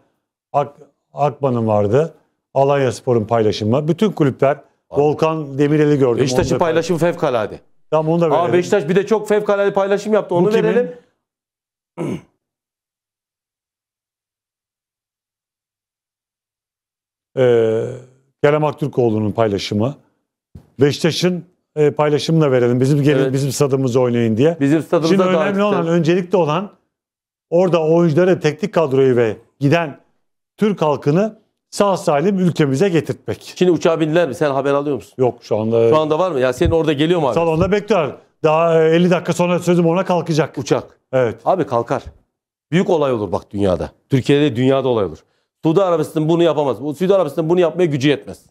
Ak, Akman'ın vardı. Alanya Spor'un paylaşımı. Bütün kulüpler Volkan Demirel'i gördüm. Beşiktaş'ın paylaşımı fevkalade. Tamam onu da verelim. Aa, Beşiktaş bir de çok fevkalade paylaşım yaptı. Onu Bu verelim. Kimin? [CLEARS THROAT] ee, Kerem Aktürkoğlu'nun paylaşımı. Beşiktaş'ın e, paylaşımını da verelim. Bizim gelin, evet. bizim stadımızı oynayın diye. Bizim stadımıza Şimdi önemli olan, istedim. öncelikli olan orada oyuncuları, teknik kadroyu ve giden Türk halkını sağ salim ülkemize getirtmek. Şimdi uçağa bindiler mi? Sen haber alıyor musun? Yok şu anda. Şu anda var mı? Ya senin orada geliyor mu abi? Salonda bekliyor. Daha 50 e, dakika sonra sözüm ona kalkacak. Uçak. Evet. Abi kalkar. Büyük olay olur bak dünyada. Türkiye'de dünyada olay olur. Suudi Arabistan bunu yapamaz. Suudi Arabistan bunu yapmaya gücü yetmez.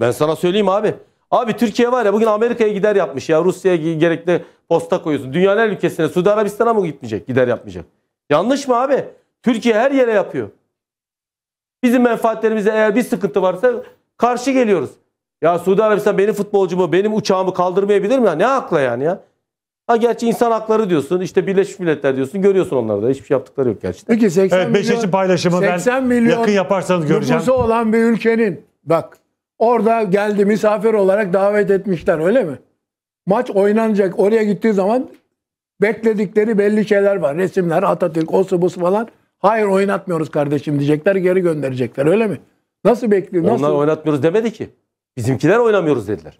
Ben sana söyleyeyim abi. Abi Türkiye var ya bugün Amerika'ya gider yapmış ya. Rusya'ya gerekli posta koyuyorsun. Dünyanın her ülkesine Suudi Arabistan'a mı gitmeyecek? Gider yapmayacak. Yanlış mı abi? Türkiye her yere yapıyor. Bizim menfaatlerimize eğer bir sıkıntı varsa karşı geliyoruz. Ya Suudi Arabistan benim futbolcumu, benim uçağımı kaldırmayabilir mi? Ya ne akla yani ya? Ha gerçi insan hakları diyorsun, işte Birleşmiş Milletler diyorsun, görüyorsun onları da. Hiçbir şey yaptıkları yok gerçekten. Peki 80 evet, milyon, Beşiktaş paylaşımı 80 ben milyon yakın yaparsanız göreceğim. nüfusu olan bir ülkenin bak orada geldi misafir olarak davet etmişler öyle mi? Maç oynanacak oraya gittiği zaman bekledikleri belli şeyler var. Resimler, Atatürk, osu falan. Hayır oynatmıyoruz kardeşim diyecekler geri gönderecekler öyle mi? Nasıl bekliyor? Nasıl? Onlar oynatmıyoruz demedi ki. Bizimkiler oynamıyoruz dediler.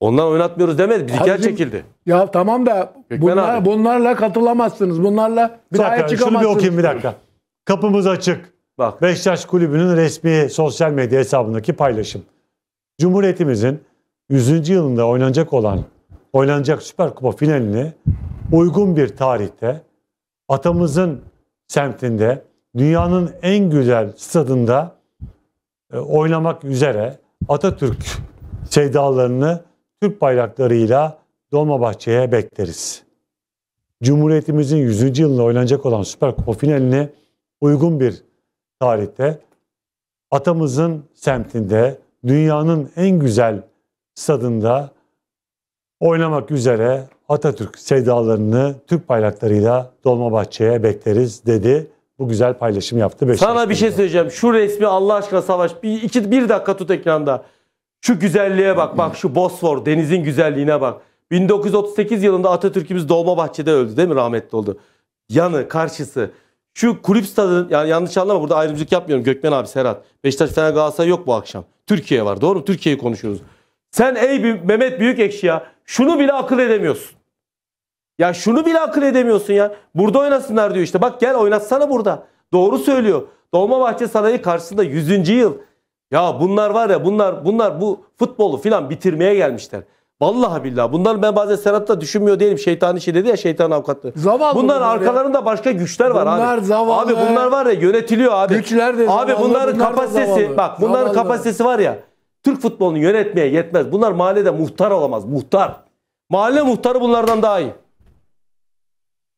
Onlar oynatmıyoruz demedi. Bizimkiler çekildi. Ya tamam da bunlar, bunlarla katılamazsınız. Bunlarla bir dakika, çıkamazsınız. Şunu bir okuyayım bir dakika. Kapımız açık. Bak. Beşiktaş Kulübü'nün resmi sosyal medya hesabındaki paylaşım. Cumhuriyetimizin 100. yılında oynanacak olan oynanacak Süper Kupa finalini uygun bir tarihte atamızın semtinde dünyanın en güzel stadında e, oynamak üzere Atatürk sevdalarını Türk bayraklarıyla Dolmabahçe'ye bekleriz. Cumhuriyetimizin 100. yılında oynanacak olan Süper Kupa finalini uygun bir tarihte atamızın semtinde dünyanın en güzel stadında oynamak üzere Atatürk sevdalarını Türk bayraklarıyla Dolmabahçe'ye bekleriz dedi. Bu güzel paylaşım yaptı. Beş Sana bir şey söyleyeceğim. Şu resmi Allah aşkına Savaş bir, iki, bir dakika tut ekranda. Şu güzelliğe bak. Bak şu Bosfor denizin güzelliğine bak. 1938 yılında Atatürk'ümüz Dolmabahçe'de öldü değil mi rahmetli oldu. Yanı karşısı. Şu kulüp stadının yani yanlış anlama burada ayrımcılık yapmıyorum Gökmen abi Serhat. Beşiktaş Fener Galatasaray yok bu akşam. Türkiye var doğru mu? Türkiye'yi konuşuyoruz. Sen ey Mehmet büyük ekşi ya şunu bile akıl edemiyorsun. Ya şunu bile akıl edemiyorsun ya. Burada oynasınlar diyor işte. Bak gel oynatsana burada. Doğru söylüyor. Dolmabahçe Sarayı karşısında 100. yıl. Ya bunlar var ya bunlar bunlar bu futbolu filan bitirmeye gelmişler. Vallahi billahi. Bunlar ben bazen Serhat'ta düşünmüyor değilim. Şeytan işi şey dedi ya şeytan avukatlığı. Zavallı bunlar bunlar arkalarında başka güçler var abi. Bunlar zavallı. Abi bunlar var ya yönetiliyor abi. Güçler de Abi bunların bunlar kapasitesi bak bunların Zavallı. kapasitesi var ya. Türk futbolunu yönetmeye yetmez. Bunlar mahallede muhtar olamaz. Muhtar. Mahalle muhtarı bunlardan daha iyi.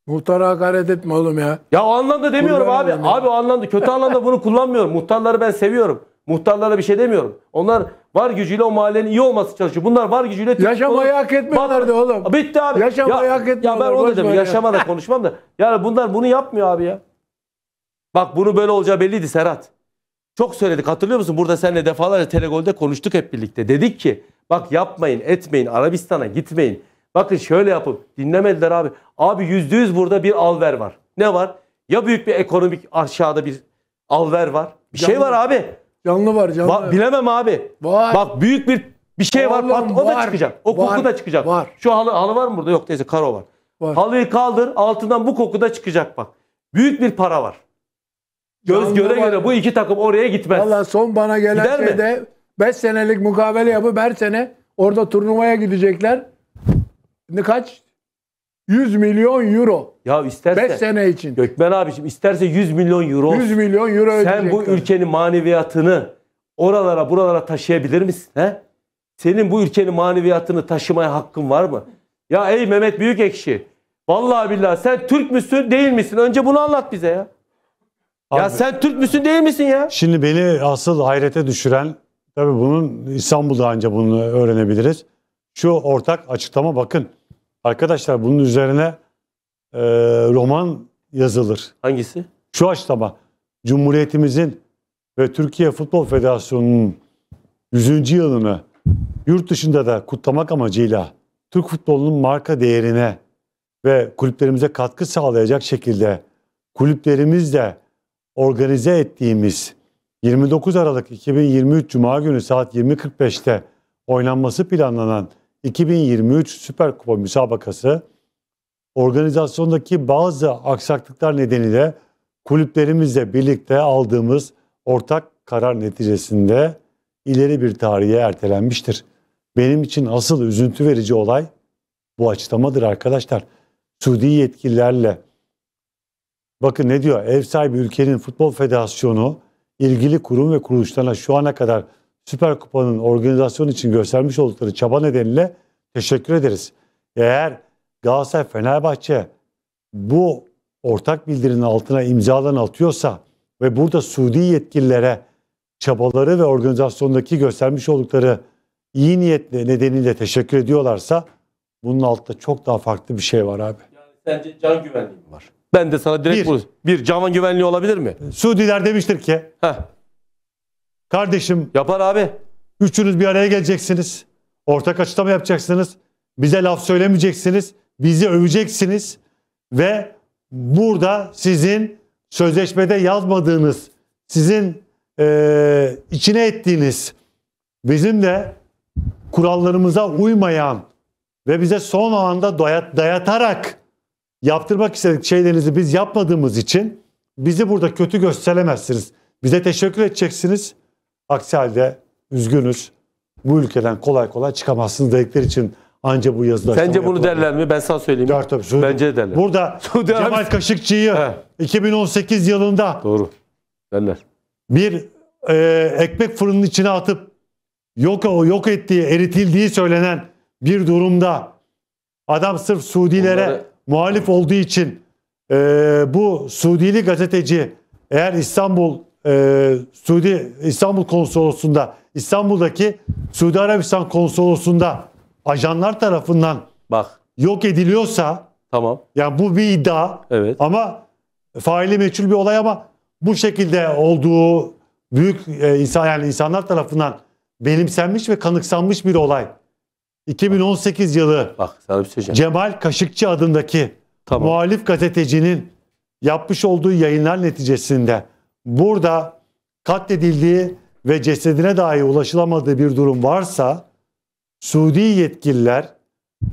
Muhtara hakaret etme oğlum ya. Ya o anlamda demiyorum Kurban abi. Ya. Abi o anlamda kötü anlamda bunu kullanmıyorum. Muhtarları ben seviyorum. Muhtarlara bir şey demiyorum. Onlar var gücüyle o mahallenin iyi olması çalışıyor. Bunlar var gücüyle... Yaşamayı futbolu... hak etmiyorlardı oğlum. Bitti abi. Yaşamayı ya, hak etmiyorlar. Ya ben onu dedim. Ya. Yaşamada konuşmam da. Yani bunlar bunu yapmıyor abi ya. Bak bunu böyle olacağı belliydi Serhat. Çok söyledik hatırlıyor musun? Burada seninle defalarca Telegol'de konuştuk hep birlikte. Dedik ki bak yapmayın etmeyin Arabistan'a gitmeyin. Bakın şöyle yapın. dinlemediler abi. Abi yüzde yüz burada bir alver var. Ne var? Ya büyük bir ekonomik aşağıda bir alver var. Bir şey canlı, şey var abi. Canlı var canlı. Ba- bilemem abi. Var. Bak büyük bir bir şey var. var. o da çıkacak. O var. koku da çıkacak. Var. Şu halı halı var mı burada? Yok neyse karo var. var. Halıyı kaldır altından bu koku da çıkacak bak. Büyük bir para var. Göz göre bana, göre bu iki takım oraya gitmez. Valla son bana gelen Gider şeyde mi? 5 senelik mukavele yapıp her sene orada turnuvaya gidecekler. Ne kaç? 100 milyon euro. Ya isterse 5 sene için. Gökmen abiciğim isterse 100 milyon euro. 100 milyon euro Sen bu ülkenin maneviyatını oralara buralara taşıyabilir misin? He? Senin bu ülkenin maneviyatını taşımaya hakkın var mı? Ya ey Mehmet Büyükekşi. Vallahi billahi sen Türk müsün değil misin? Önce bunu anlat bize ya. Ya sen Türk müsün değil misin ya? Şimdi beni asıl hayrete düşüren tabii bunun İstanbul'da ancak bunu öğrenebiliriz. Şu ortak açıklama bakın. Arkadaşlar bunun üzerine e, roman yazılır. Hangisi? Şu açıklama. Cumhuriyetimizin ve Türkiye Futbol Federasyonu'nun 100. yılını yurt dışında da kutlamak amacıyla Türk futbolunun marka değerine ve kulüplerimize katkı sağlayacak şekilde kulüplerimizle organize ettiğimiz 29 Aralık 2023 Cuma günü saat 20.45'te oynanması planlanan 2023 Süper Kupa müsabakası organizasyondaki bazı aksaklıklar nedeniyle kulüplerimizle birlikte aldığımız ortak karar neticesinde ileri bir tarihe ertelenmiştir. Benim için asıl üzüntü verici olay bu açıklamadır arkadaşlar. Suudi yetkililerle Bakın ne diyor? Ev sahibi ülkenin futbol federasyonu ilgili kurum ve kuruluşlarına şu ana kadar Süper Kupa'nın organizasyonu için göstermiş oldukları çaba nedeniyle teşekkür ederiz. Eğer Galatasaray Fenerbahçe bu ortak bildirinin altına imzalarını atıyorsa ve burada Suudi yetkililere çabaları ve organizasyondaki göstermiş oldukları iyi niyetle nedeniyle teşekkür ediyorlarsa bunun altında çok daha farklı bir şey var abi. Yani sence can güvenliği mi var? Ben de sana direkt bir. bunu. Bir, Canan güvenliği olabilir mi? Suudiler demiştir ki. Heh. Kardeşim. Yapar abi. Üçünüz bir araya geleceksiniz. Ortak açıklama yapacaksınız. Bize laf söylemeyeceksiniz. Bizi öveceksiniz. Ve burada sizin sözleşmede yazmadığınız, sizin e, içine ettiğiniz, bizim de kurallarımıza uymayan ve bize son anda dayat dayatarak yaptırmak istedik şeylerinizi biz yapmadığımız için bizi burada kötü gösteremezsiniz. Bize teşekkür edeceksiniz. Aksi halde üzgünüz. Bu ülkeden kolay kolay çıkamazsınız dedikleri için anca bu yazıda. Sence bunu derler mi? Ben sana söyleyeyim. Ya, tabii, söyleyeyim. Bence derler. Burada [LAUGHS] Suudi Cemal Kaşıkçı'yı 2018 yılında Doğru. Derler. bir e, ekmek fırının içine atıp yok o yok ettiği, eritildiği söylenen bir durumda adam sırf Suudilere Onları muhalif olduğu için e, bu Suudili gazeteci eğer İstanbul e, Suudi İstanbul konsolosunda İstanbul'daki Suudi Arabistan konsolosunda ajanlar tarafından bak yok ediliyorsa tamam. Yani bu bir iddia. Evet. Ama faili meçhul bir olay ama bu şekilde olduğu büyük e, insan yani insanlar tarafından benimsenmiş ve kanıksanmış bir olay. 2018 yılı Bak, sana bir şey söyleyeceğim. Cemal Kaşıkçı adındaki Tamam. muhalif gazetecinin yapmış olduğu yayınlar neticesinde burada katledildiği ve cesedine dahi ulaşılamadığı bir durum varsa Suudi yetkililer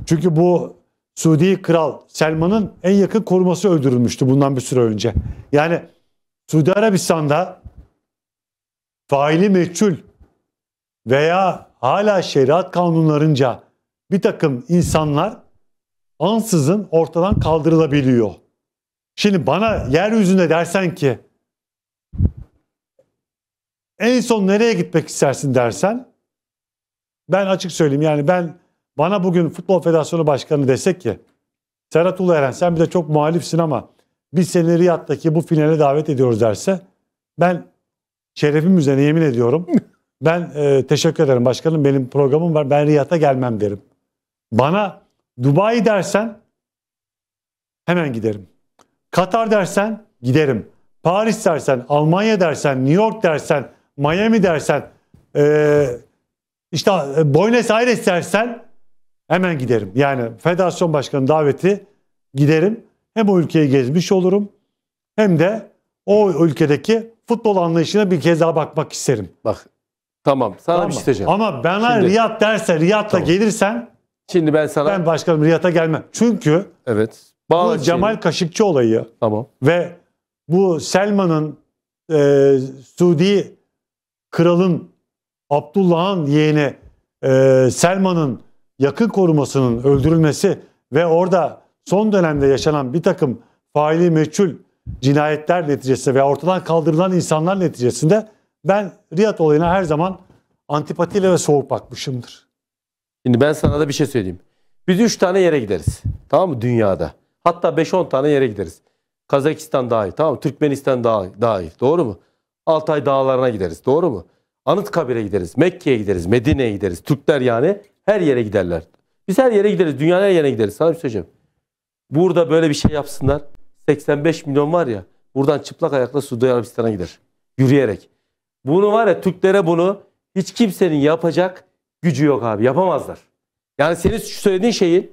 çünkü bu Suudi kral Selman'ın en yakın koruması öldürülmüştü bundan bir süre önce. Yani Suudi Arabistan'da faili meçhul veya hala şeriat kanunlarınca bir takım insanlar ansızın ortadan kaldırılabiliyor. Şimdi bana yeryüzünde dersen ki en son nereye gitmek istersin dersen ben açık söyleyeyim yani ben bana bugün Futbol Federasyonu Başkanı desek ki Serhat Ulu Eren sen bir de çok muhalifsin ama biz seni Riyad'daki bu finale davet ediyoruz derse ben şerefim üzerine yemin ediyorum [LAUGHS] ben e, teşekkür ederim başkanım benim programım var ben Riyad'a gelmem derim. Bana Dubai dersen hemen giderim. Katar dersen giderim. Paris dersen, Almanya dersen, New York dersen, Miami dersen, ee, işte e, Buenos Aires dersen hemen giderim. Yani federasyon başkanı daveti giderim. Hem o ülkeyi gezmiş olurum hem de o ülkedeki futbol anlayışına bir kez daha bakmak isterim. Bak tamam sana tamam. bir şey diyeceğim. Ama bana Şimdi, Riyad derse Riyad'la tamam. gelirsen Şimdi ben sana... Ben başkanım Riyad'a gelmem. Çünkü evet. bu şey- Cemal Kaşıkçı olayı tamam. ve bu Selma'nın e, Suudi kralın Abdullah'ın yeğeni e, Selma'nın yakın korumasının öldürülmesi ve orada son dönemde yaşanan bir takım faili meçhul cinayetler neticesinde veya ortadan kaldırılan insanlar neticesinde ben Riyad olayına her zaman antipatiyle ve soğuk bakmışımdır. Şimdi ben sana da bir şey söyleyeyim. Biz 3 tane yere gideriz. Tamam mı? Dünyada. Hatta 5-10 tane yere gideriz. Kazakistan dahil. Tamam mı? Türkmenistan dahil. Doğru mu? Altay dağlarına gideriz. Doğru mu? Anıtkabir'e gideriz. Mekke'ye gideriz. Medine'ye gideriz. Türkler yani her yere giderler. Biz her yere gideriz. Dünyanın her yerine gideriz. Sana bir şey söyleyeceğim. Burada böyle bir şey yapsınlar. 85 milyon var ya. Buradan çıplak ayakla Suudi Arabistan'a gider. Yürüyerek. Bunu var ya Türklere bunu hiç kimsenin yapacak gücü yok abi yapamazlar. Yani senin söylediğin şeyi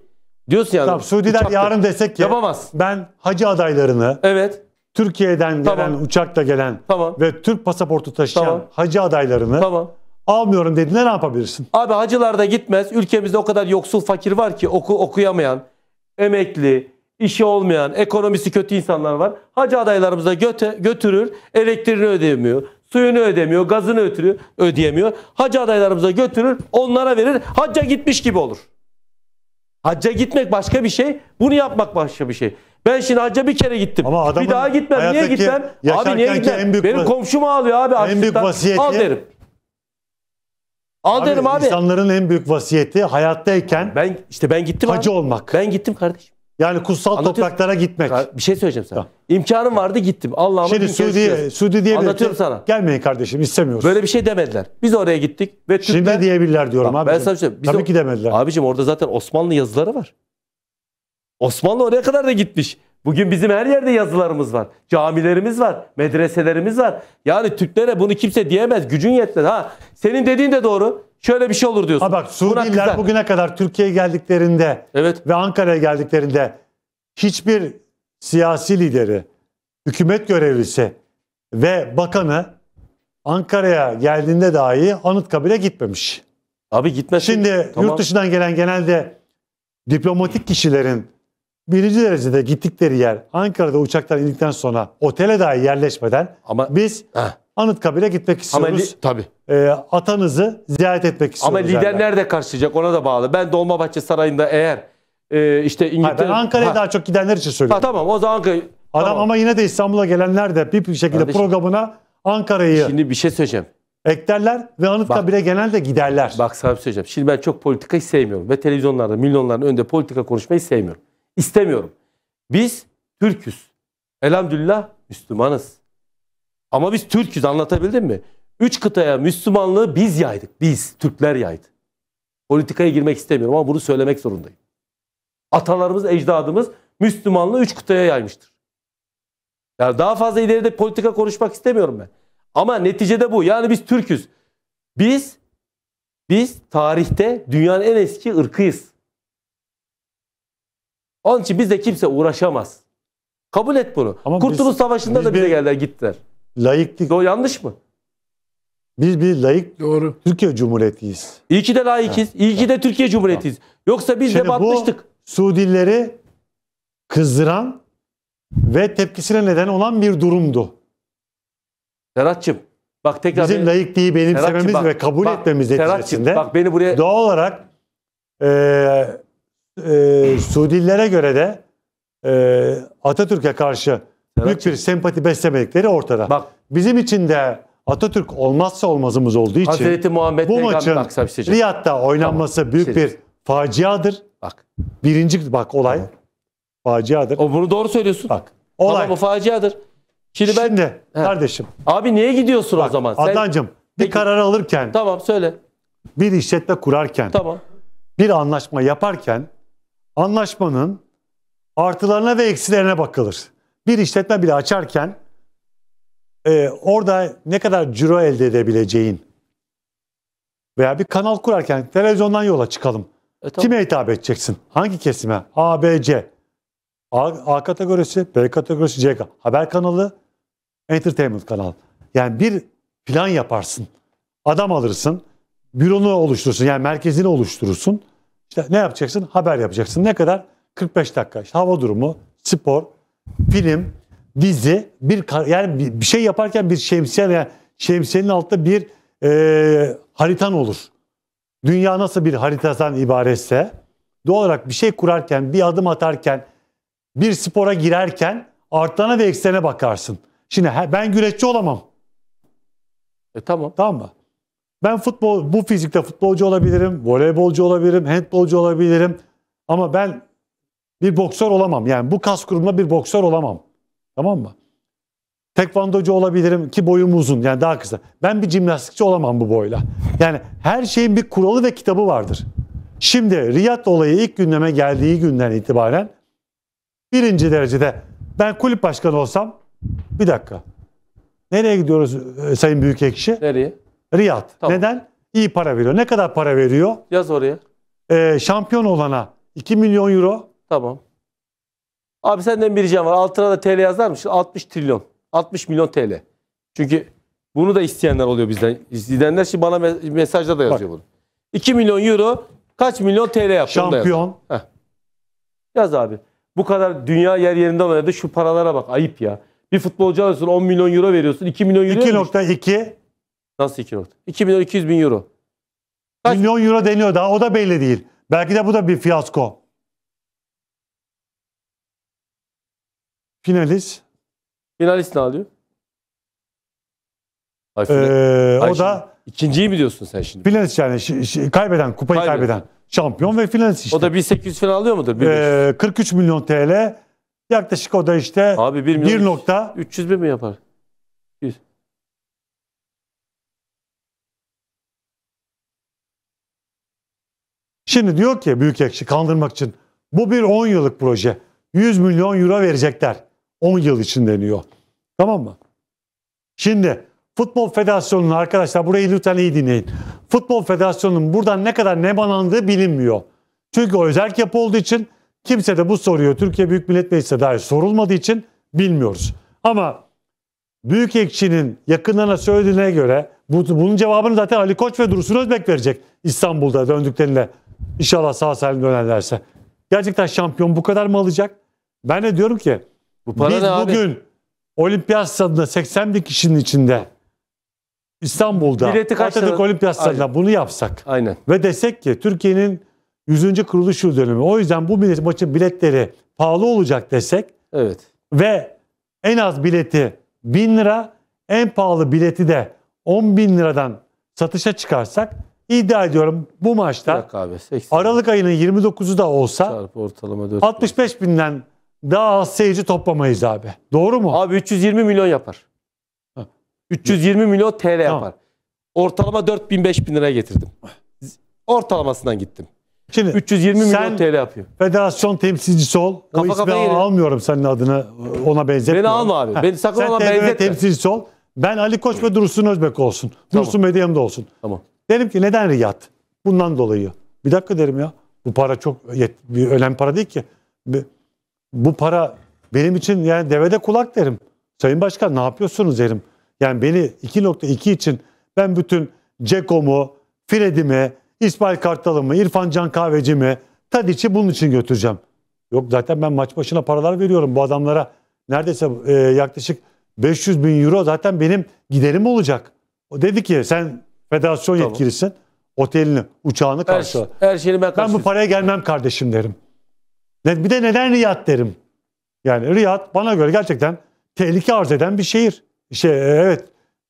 diyorsun yani. Tamam Suudiler uçakta. yarın desek ki yapamaz. ben hacı adaylarını evet. Türkiye'den tamam. gelen uçakta gelen tamam. ve Türk pasaportu taşıyan tamam. hacı adaylarını tamam. almıyorum dediğinde ne yapabilirsin? Abi hacılar da gitmez. Ülkemizde o kadar yoksul fakir var ki oku, okuyamayan, emekli, işi olmayan, ekonomisi kötü insanlar var. Hacı adaylarımıza göte, götürür, elektriğini ödemiyor. Suyunu ödemiyor, gazını ötürüyor, ödeyemiyor. Hacı adaylarımıza götürür, onlara verir. Hacca gitmiş gibi olur. Hacca gitmek başka bir şey, bunu yapmak başka bir şey. Ben şimdi hacca bir kere gittim. Ama bir daha gitmem. Niye gitmem? Abi niye gitmem? Benim komşum ağlıyor abi. En büyük vasiyeti. Al derim. Al abi, derim abi. İnsanların en büyük vasiyeti hayattayken ben işte ben gittim hacı abi. olmak. Ben gittim kardeşim. Yani kutsal topraklara gitmek. Bir şey söyleyeceğim sana. Tamam. İmkanım vardı gittim. Allah'ıma Şimdi Suudi'ye, Suudi diye Anlatıyorum sana. Gelmeyin kardeşim istemiyoruz. Böyle bir şey demediler. Biz oraya gittik ve Türkler... Şimdi diyebilirler diyorum abi. Ben sana şey, Tabii o... ki demediler. Abicim orada zaten Osmanlı yazıları var. Osmanlı oraya kadar da gitmiş. Bugün bizim her yerde yazılarımız var. Camilerimiz var, medreselerimiz var. Yani Türklere bunu kimse diyemez. Gücün yetmez. Ha, senin dediğin de doğru. Şöyle bir şey olur diyorsun. Ha bak Suriyeliler bugüne kadar Türkiye'ye geldiklerinde evet. ve Ankara'ya geldiklerinde hiçbir siyasi lideri, hükümet görevlisi ve bakanı Ankara'ya geldiğinde dahi Anıtkabir'e gitmemiş. Abi gitmesin. Şimdi tamam. yurt dışından gelen genelde diplomatik kişilerin birinci derecede gittikleri yer Ankara'da uçaktan indikten sonra otele dahi yerleşmeden ama, biz heh. Anıtkabir'e gitmek istiyoruz. Tabi E, ee, atanızı ziyaret etmek istiyoruz. Ama lider nerede karşılayacak ona da bağlı. Ben Dolmabahçe Sarayı'nda eğer e, işte İngiltere... Hayır, ben Ankara'ya daha çok gidenler için söylüyorum. Ha, tamam o zaman Ankara... Adam tamam. ama yine de İstanbul'a gelenler de bir şekilde Kardeşim, programına Ankara'yı... Şimdi bir şey söyleyeceğim. Eklerler ve Anıtkabir'e bak, genelde giderler. Bak sana bir şey söyleyeceğim. Şimdi ben çok politikayı sevmiyorum. Ve televizyonlarda milyonların önünde politika konuşmayı sevmiyorum istemiyorum. Biz Türküz. Elhamdülillah Müslümanız. Ama biz Türküz anlatabildim mi? Üç kıtaya Müslümanlığı biz yaydık. Biz Türkler yaydı. Politikaya girmek istemiyorum ama bunu söylemek zorundayım. Atalarımız, ecdadımız Müslümanlığı üç kıtaya yaymıştır. Yani daha fazla ileride politika konuşmak istemiyorum ben. Ama neticede bu. Yani biz Türküz. Biz biz tarihte dünyanın en eski ırkıyız. Onun için bizde kimse uğraşamaz. Kabul et bunu. Ama Kurtuluş biz, Savaşı'nda biz da bize geldiler gittiler. Layıklık. O yanlış mı? Biz bir layık Doğru. Türkiye Cumhuriyetiyiz. İyi ki de layıkız. Ha. İyi ki de Türkiye Cumhuriyetiyiz. Yoksa biz Şimdi de batmıştık. Suudileri kızdıran ve tepkisine neden olan bir durumdu. Serhat'cığım bak tekrar bizim beni, layıklığı benimsememiz bak, ve kabul bak, etmemiz Serhatçım, neticesinde bak beni buraya doğal olarak e, e, Suudililere göre de e, Atatürk'e karşı büyük bir sempati beslemedikleri ortada. Bak bizim için de Atatürk olmazsa olmazımız olduğu için Hazreti Muhammed bu maçın Riyad'da oynanması tamam. büyük Sileceğiz. Şey bir faciadır. Bak. Birinci bak olay tamam. faciadır. O bunu doğru söylüyorsun. Bak. Olay. Tamam, bu faciadır. Şimdi ben Şimdi, kardeşim. Abi niye gidiyorsun bak, o zaman? Sen... Adnancığım bir Peki. karar alırken. Tamam söyle. Bir işletme kurarken. Tamam. Bir anlaşma yaparken anlaşmanın artılarına ve eksilerine bakılır. Bir işletme bile açarken e, orada ne kadar ciro elde edebileceğin veya bir kanal kurarken televizyondan yola çıkalım. E, tabii. Kime hitap edeceksin? Hangi kesime? A, B, C. A, A kategorisi, B kategorisi, C Haber kanalı, entertainment kanalı. Yani bir plan yaparsın. Adam alırsın. Büronu oluşturursun. Yani merkezini oluşturursun. İşte ne yapacaksın? Haber yapacaksın. Ne kadar? 45 dakika. İşte hava durumu, spor, film, dizi, bir yani bir şey yaparken bir şemsiye yani şemsiyenin altında bir e, haritan olur. Dünya nasıl bir haritadan ibaretse doğal olarak bir şey kurarken, bir adım atarken, bir spora girerken artana ve eksene bakarsın. Şimdi ben güreşçi olamam. E tamam. Tamam mı? Ben futbol, bu fizikte futbolcu olabilirim, voleybolcu olabilirim, handbolcu olabilirim. Ama ben bir boksör olamam. Yani bu kas grubunda bir boksör olamam. Tamam mı? Tekvandocu olabilirim ki boyum uzun yani daha kısa. Ben bir jimnastikçi olamam bu boyla. Yani her şeyin bir kuralı ve kitabı vardır. Şimdi Riyad olayı ilk gündeme geldiği günden itibaren birinci derecede ben kulüp başkanı olsam bir dakika. Nereye gidiyoruz e, Sayın Büyükekşi? Nereye? Riyad. Tamam. Neden? İyi para veriyor. Ne kadar para veriyor? Yaz oraya. Ee, şampiyon olana 2 milyon euro. Tamam. Abi senden bir ricam var. Altına da TL yazar mısın? 60 trilyon. 60 milyon TL. Çünkü bunu da isteyenler oluyor bizden. İzleyenler şimdi bana mesajda da yazıyor Bak. bunu. 2 milyon euro kaç milyon TL yaptı? Şampiyon. Yaz. abi. Bu kadar dünya yer yerinden oynadı. Şu paralara bak ayıp ya. Bir futbolcu alıyorsun 10 milyon euro veriyorsun. 2 milyon euro 2.2 Nasıl iki nokta? 2 milyon 200 bin euro. Kaç? Milyon euro deniyor daha o da belli değil. Belki de bu da bir fiyasko. Finalist. Finalist ne alıyor? Ay, ee, Ay, o şimdi, da ikinciyi mi diyorsun sen şimdi? Finalist yani şi, şi, kaybeden, kupayı kaybeden. kaybeden. Şampiyon ve finalist işte. O da 1800 falan alıyor mudur? 1500. Ee, 43 milyon TL. Yaklaşık o da işte Abi 1 milyon 1 nokta. 300 bin mi yapar? Şimdi diyor ki büyük ekşi kandırmak için bu bir 10 yıllık proje. 100 milyon euro verecekler. 10 yıl için deniyor. Tamam mı? Şimdi Futbol Federasyonu'nun arkadaşlar burayı lütfen iyi dinleyin. Futbol Federasyonu'nun buradan ne kadar ne nemalandığı bilinmiyor. Çünkü o özel yapı olduğu için kimse de bu soruyu Türkiye Büyük Millet Meclisi dair sorulmadığı için bilmiyoruz. Ama Büyük Ekşi'nin yakınlarına söylediğine göre bunun cevabını zaten Ali Koç ve Dursun Özbek verecek İstanbul'da döndüklerinde İnşallah sağ salim dönerlerse. Gerçekten şampiyon bu kadar mı alacak? Ben de diyorum ki bu para biz bugün abi. olimpiyat stadında 80 bin kişinin içinde İstanbul'da Atatürk Olimpiyat Stadı'nda bunu yapsak Aynen. ve desek ki Türkiye'nin 100. kuruluş yıl dönümü. O yüzden bu bilet, maçın biletleri pahalı olacak desek evet. ve en az bileti 1000 lira en pahalı bileti de 10 bin liradan satışa çıkarsak iddia ediyorum bu maçta abi, Aralık ayının 29'u da olsa 65 binden daha az seyirci toplamayız abi. Doğru mu? Abi 320 milyon yapar. Ha. 320 milyon TL tamam. yapar. Ortalama 4 bin 5 bin liraya getirdim. Ortalamasından gittim. Şimdi 320 milyon TL yapıyor. Federasyon temsilcisi ol. Kafa o kafa almıyorum senin adını ona benzetme. Beni alma abi. Ha. sakın ona benzetme. Sen temsilcisi ol. Ben Ali Koç ve Dursun Özbek olsun. Tamam. Dursun Medyam'da olsun. Tamam. Derim ki neden Riyad? Bundan dolayı. Bir dakika derim ya. Bu para çok yet, bir önemli para değil ki. Bu para benim için yani devede kulak derim. Sayın Başkan ne yapıyorsunuz derim. Yani beni 2.2 için ben bütün Ceko'mu, Fred'imi, İsmail Kartal'ımı, İrfan Can Kahveci'mi, Tadiç'i bunun için götüreceğim. Yok zaten ben maç başına paralar veriyorum bu adamlara. Neredeyse e, yaklaşık 500 bin euro zaten benim giderim olacak. O dedi ki sen Federasyon tamam. yetkilisin. Otelini, uçağını karşıla. Her, şey, her şeyini ben karşılayayım. Ben bu paraya gelmem kardeşim derim. Bir de neden Riyad derim. Yani Riyad bana göre gerçekten tehlike arz eden bir şehir. Şey, evet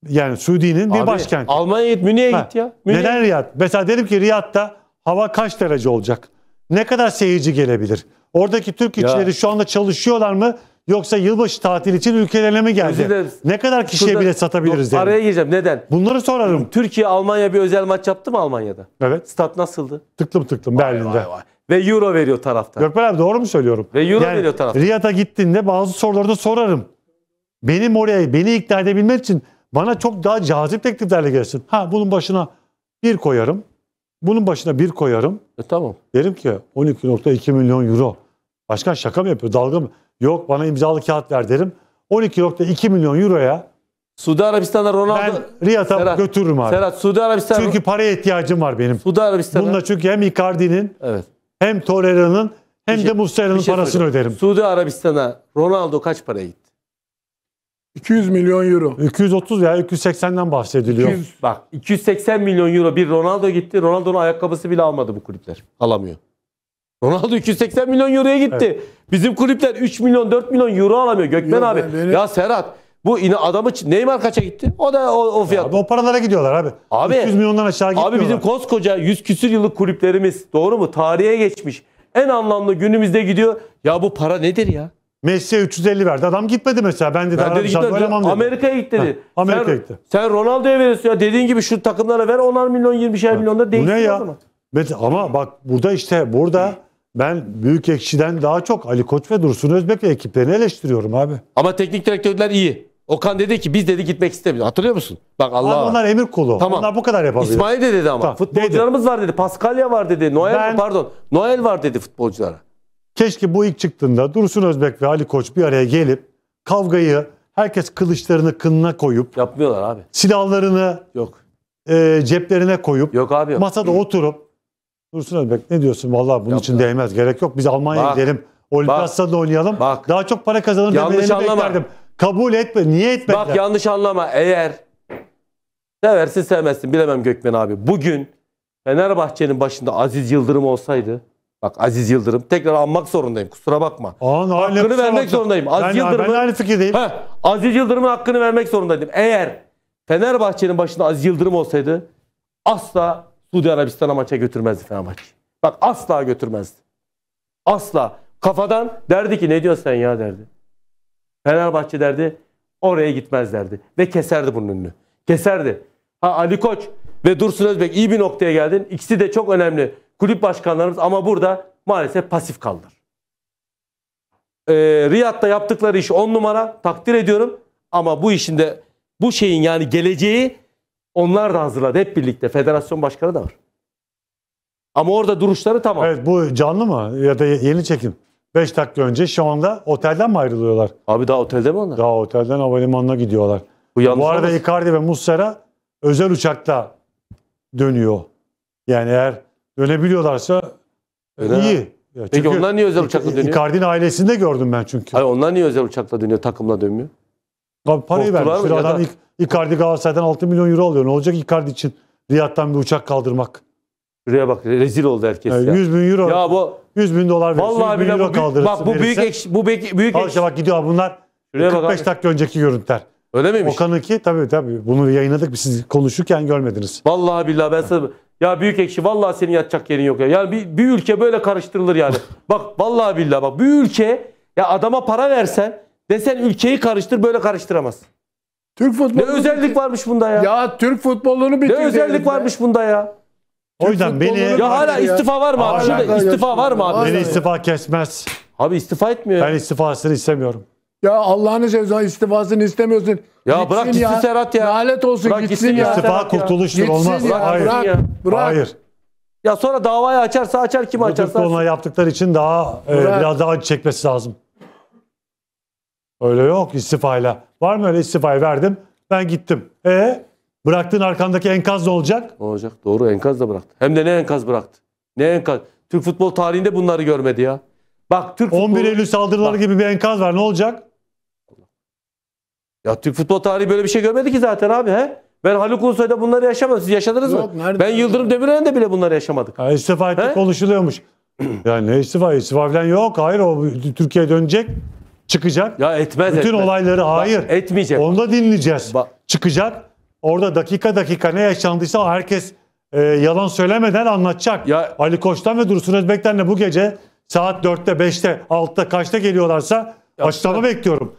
yani Suudi'nin bir başkenti. Almanya'ya git, Münih'e git ya. Münih. Neden Riyad? Mesela derim ki Riyad'da hava kaç derece olacak? Ne kadar seyirci gelebilir? Oradaki Türk işçileri şu anda çalışıyorlar mı? Yoksa yılbaşı tatil için ülkelerine mi geldi? Dilerim. Ne kadar kişiye Şurada, bile satabiliriz? Yok, araya gireceğim. Neden? Bunları sorarım. Türkiye Almanya bir özel maç yaptı mı Almanya'da? Evet. Stat nasıldı? Tıklım tıklım vay Berlin'de. Vay vay. Ve euro veriyor taraftar. Gökmen abi doğru mu söylüyorum? Ve euro yani, veriyor taraftar. Riyad'a gittiğinde bazı soruları da sorarım. Benim oraya beni ikna edebilmek için bana çok daha cazip tekliflerle gelsin. Ha bunun başına bir koyarım. Bunun başına bir koyarım. E tamam. Derim ki 12.2 milyon euro. Başkan şaka mı yapıyor? Dalga mı? Yok bana imzalı kağıt ver derim. 12.2 milyon euroya Suudi Arabistan'da Ronaldo ben Riyad'a Serhat, götürürüm abi. Serhat Suudi Arabistan Çünkü paraya ihtiyacım var benim. Suudi Arabistan'a Bununla çünkü hem Icardi'nin Evet. hem Torreira'nın hem şey- de Muslera'nın şey parasını söyleyeceğim. öderim. Suudi Arabistan'a Ronaldo kaç paraya gitti? 200 milyon euro. 230 veya 280'den bahsediliyor. 200 Bak 280 milyon euro bir Ronaldo gitti. Ronaldo'nun ayakkabısı bile almadı bu kulüpler. Alamıyor. Ronaldo 280 milyon euroya gitti. Evet. Bizim kulüpler 3 milyon 4 milyon euro alamıyor Gökmen Yok, abi. Benim... Ya Serhat bu yine adamı Neymar kaça gitti? O da o, o fiyat. Abi o paralara gidiyorlar abi. Abi 300 milyondan aşağı gidiyorlar. Abi bizim koskoca 100 küsür yıllık kulüplerimiz doğru mu? Tarihe geçmiş. En anlamlı günümüzde gidiyor. Ya bu para nedir ya? Messi 350 verdi. Adam gitmedi mesela. Ben dedi Arap şartı oynamam dedi. Amerika'ya gitti dedi. Amerika'ya gitti. Sen Ronaldo'ya veriyorsun ya. Dediğin gibi şu takımlara ver 10 milyon 20'şer milyon da değil. Bu ne ya? Ama bak burada işte burada [LAUGHS] ben Büyük Ekşi'den daha çok Ali Koç ve Dursun Özbek ve ekiplerini eleştiriyorum abi. Ama teknik direktörler iyi. Okan dedi ki biz dedi gitmek istemiyoruz. Hatırlıyor musun? Bak Allah. Abi onlar emir Kolu. Tamam. Onlar bu kadar yapabilir. İsmail de dedi ama. Tamam, Futbolcularımız dedi. var dedi. Paskalya var dedi. Noel ben, pardon. Noel var dedi futbolculara. Keşke bu ilk çıktığında Dursun Özbek ve Ali Koç bir araya gelip kavgayı herkes kılıçlarını kınına koyup yapmıyorlar abi. Silahlarını yok. E, ceplerine koyup yok abi yok. masada oturup Dursun Özbek ne diyorsun? Vallahi bunun Yapma. için değmez. Gerek yok. Biz Almanya'ya Bak. gidelim. Olimpiyatlarda oynayalım. Bak. Daha çok para kazanalım Yanlış demelerini anlama. beklerdim. Kabul etme. Niye etmediler? Bak yanlış anlama. Eğer seversin sevmezsin bilemem Gökmen abi. Bugün Fenerbahçe'nin başında Aziz Yıldırım olsaydı Bak Aziz Yıldırım tekrar anmak zorundayım. Kusura bakma. Aa, ne hakkını vermek bakacağım. zorundayım. Aziz ben, Yıldırım'ın aynı fikirdeyim. Heh, Aziz Yıldırım'ın hakkını vermek zorundaydım. Eğer Fenerbahçe'nin başında Aziz Yıldırım olsaydı asla Suudi Arabistan'a maça götürmezdi Fenerbahçe. Bak asla götürmezdi. Asla. Kafadan derdi ki ne diyorsun sen ya derdi. Fenerbahçe derdi oraya gitmez derdi. Ve keserdi bunun önünü. Keserdi. Ha Ali Koç ve Dursun Özbek iyi bir noktaya geldin. İkisi de çok önemli kulüp başkanlarımız ama burada maalesef pasif kaldılar. Ee, Riyad'da yaptıkları iş on numara takdir ediyorum. Ama bu işin de bu şeyin yani geleceği onlar da hazırladı hep birlikte. Federasyon başkanı da var. Ama orada duruşları tamam. Evet bu canlı mı ya da yeni çekim? 5 dakika önce şu anda otelden mi ayrılıyorlar? Abi daha otelde mi onlar? Daha otelden havalimanına gidiyorlar. Bu, bu arada olmaz. Icardi ve Mussera özel uçakta dönüyor. Yani eğer dönebiliyorlarsa Öyle iyi. Ya Peki onlar niye özel uçakla dönüyor? Icardi'nin ailesinde gördüm ben çünkü. Hayır onlar niye özel uçakla dönüyor takımla dönmüyor? Abi parayı Korktular vermiş. Bir adam da- İk- Icardi Galatasaray'dan 6 milyon euro alıyor. Ne olacak Icardi için Riyad'dan bir uçak kaldırmak? Şuraya bak rezil oldu herkes Yani ya. 100 bin euro, Ya bu 100 bin dolar verirsin, 100 vallahi bin bile euro bu kaldırırsın. bak bu büyük verirsin. bu büyük büyük Al bak gidiyor bunlar. Şuraya 45 abi. dakika önceki görüntüler. Öyle miymiş? Okan'ınki tabii tabii bunu yayınladık biz. siz konuşurken görmediniz. Vallahi billahi ben sana ya büyük ekşi vallahi senin yatacak yerin yok ya. Yani bir, bir ülke böyle karıştırılır yani. [LAUGHS] bak vallahi billahi bak bir ülke ya adama para versen Desen ülkeyi karıştır böyle karıştıramaz. Türk futbolu. Ne özellik varmış bunda ya? Ya Türk futbolunu bitirdi. Ne özellik varmış bunda ya? O yüzden beni ya hala istifa var mı abi? Şurada istifa var mı abi? Beni istifa kesmez. Abi istifa etmiyor. Ben istifasını istemiyorum. Ya Allah'ını seversen istifasını istemiyorsun. Ya gitsin bırak gitsin ya. Serhat ya. Lanet olsun bırak gitsin, gitsin ya. İstifa kurtuluştur gitsin olmaz. Ya. Hayır. Bırak, bırak. Hayır. Ya sonra davayı açarsa açar kim açarsa. Bu açarsa. yaptıkları için daha e, biraz daha acı çekmesi lazım. Öyle yok istifayla. Var mı öyle istifayı verdim ben gittim. E bıraktığın arkandaki enkaz ne olacak? Ne olacak? Doğru enkaz da bıraktı. Hem de ne enkaz bıraktı? Ne enkaz? Türk futbol tarihinde bunları görmedi ya. Bak Türk 11 futbolu... Eylül saldırıları Bak. gibi bir enkaz var. Ne olacak? Ya Türk futbol tarihi böyle bir şey görmedi ki zaten abi he. Ben Haluk Ulusoy'da bunları yaşamadım. Siz yaşadınız Yok, mı? Nerede? Ben Yıldırım Demirören'de bile bunları yaşamadık. Ha, istifa ettik konuşuluyormuş. [CLEARS THROAT] yani ne istifa? İstifa falan yok. Hayır o Türkiye dönecek çıkacak. Ya etmez Bütün etmez. olayları hayır. Bak, etmeyecek. Onu da dinleyeceğiz. Bak. Çıkacak. Orada dakika dakika ne yaşandıysa herkes e, yalan söylemeden anlatacak. Ya. Ali Koç'tan ve Dursun Özbek'ten de bu gece saat 4'te, 5'te, 6'da kaçta geliyorlarsa ya, açıklama ya. bekliyorum.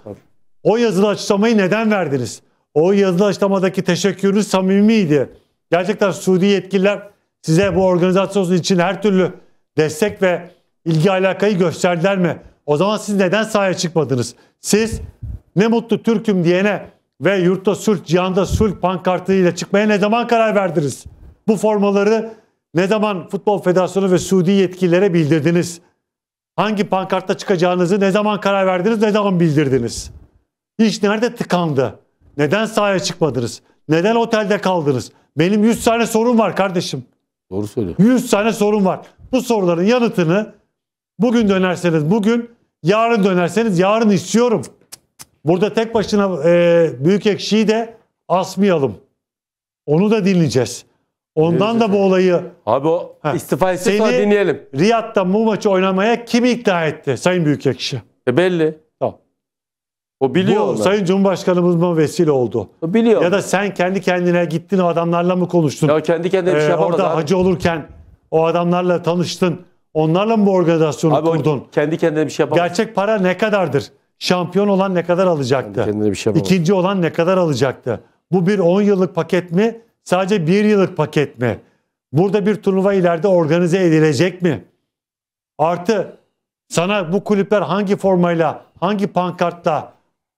O yazılı açıklamayı neden verdiniz? O yazılı açıklamadaki teşekkürünüz samimiydi. Gerçekten Suudi yetkililer size bu organizasyon için her türlü destek ve ilgi alakayı gösterdiler mi? O zaman siz neden sahaya çıkmadınız? Siz ne mutlu Türk'üm diyene ve yurtta sulh, cihanda sulh pankartıyla çıkmaya ne zaman karar verdiniz? Bu formaları ne zaman Futbol Federasyonu ve Suudi yetkililere bildirdiniz? Hangi pankartta çıkacağınızı ne zaman karar verdiniz, ne zaman bildirdiniz? İş nerede tıkandı? Neden sahaya çıkmadınız? Neden otelde kaldınız? Benim 100 tane sorum var kardeşim. Doğru söylüyor. 100 tane sorum var. Bu soruların yanıtını Bugün dönerseniz bugün, yarın dönerseniz yarın istiyorum. Burada tek başına e, büyük ekşiyi de asmayalım. Onu da dinleyeceğiz. Ondan da bu olayı... Abi o Heh. istifa etsin Seni dinleyelim. Riyad'da bu maçı oynamaya kim ikna etti Sayın Büyükekşi? E belli. O biliyor Bu onlar. Sayın Cumhurbaşkanımızın vesile oldu. O biliyor. Ya da sen kendi kendine gittin o adamlarla mı konuştun? Ya kendi kendine bir ee, şey yapamaz Orada abi. hacı olurken o adamlarla tanıştın. Onlarla mı bu organizasyonu Abi o kurdun? kendi kendine bir şey yapamaz. Gerçek para ne kadardır? Şampiyon olan ne kadar alacaktı? Kendi kendine bir şey yapamaz. İkinci olan ne kadar alacaktı? Bu bir 10 yıllık paket mi? Sadece 1 yıllık paket mi? Burada bir turnuva ileride organize edilecek mi? Artı sana bu kulüpler hangi formayla, hangi pankartla,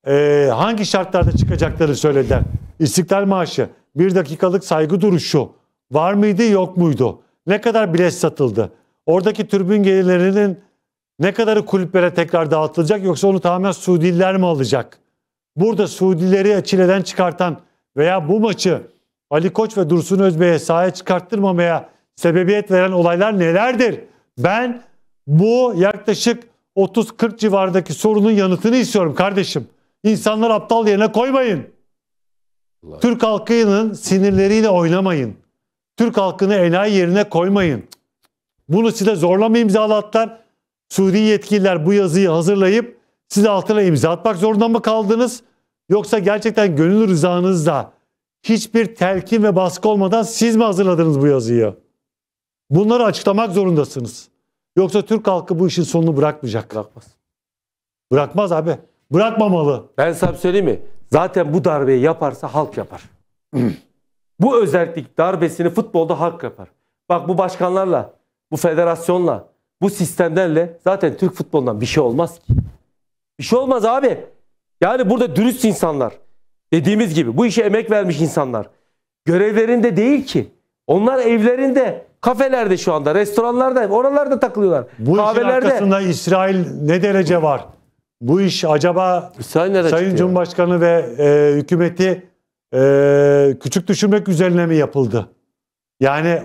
e, hangi şartlarda çıkacakları söylediler. İstiklal maaşı, bir dakikalık saygı duruşu var mıydı yok muydu? Ne kadar bilet satıldı? Oradaki türbün gelirlerinin ne kadarı kulüplere tekrar dağıtılacak yoksa onu tamamen Suudiler mi alacak? Burada Suudileri Çile'den çıkartan veya bu maçı Ali Koç ve Dursun Özbey'e sahaya çıkarttırmamaya sebebiyet veren olaylar nelerdir? Ben bu yaklaşık 30-40 civarındaki sorunun yanıtını istiyorum kardeşim. İnsanlar aptal yerine koymayın. Allah. Türk halkının sinirleriyle oynamayın. Türk halkını enayi yerine koymayın. Bunu size zorlama imzalattılar. Suudi yetkililer bu yazıyı hazırlayıp size altına imza atmak zorunda mı kaldınız? Yoksa gerçekten gönül rızanızla hiçbir telkin ve baskı olmadan siz mi hazırladınız bu yazıyı? Bunları açıklamak zorundasınız. Yoksa Türk halkı bu işin sonunu bırakmayacak. Bırakmaz. Bırakmaz abi. Bırakmamalı. Ben sana söyleyeyim mi? Zaten bu darbeyi yaparsa halk yapar. [CLEARS THROAT] bu özellik darbesini futbolda halk yapar. Bak bu başkanlarla bu federasyonla, bu sistemlerle zaten Türk futbolundan bir şey olmaz ki. Bir şey olmaz abi. Yani burada dürüst insanlar, dediğimiz gibi bu işe emek vermiş insanlar görevlerinde değil ki. Onlar evlerinde, kafelerde şu anda, restoranlarda, oralarda takılıyorlar. Bu kahvelerde. işin arkasında İsrail ne derece var? Bu iş acaba İsrail Sayın Cumhurbaşkanı ve e, hükümeti e, küçük düşürmek üzerine mi yapıldı? Yani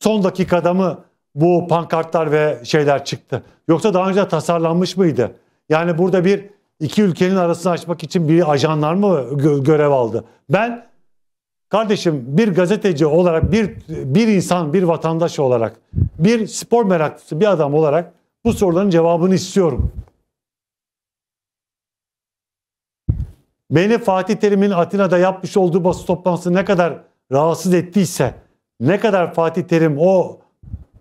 son dakikada mı bu pankartlar ve şeyler çıktı? Yoksa daha önce tasarlanmış mıydı? Yani burada bir iki ülkenin arasını açmak için bir ajanlar mı gö- görev aldı? Ben kardeşim bir gazeteci olarak, bir bir insan, bir vatandaş olarak, bir spor meraklısı bir adam olarak bu soruların cevabını istiyorum. Beni Fatih Terim'in Atina'da yapmış olduğu basın toplantısı ne kadar rahatsız ettiyse, ne kadar Fatih Terim o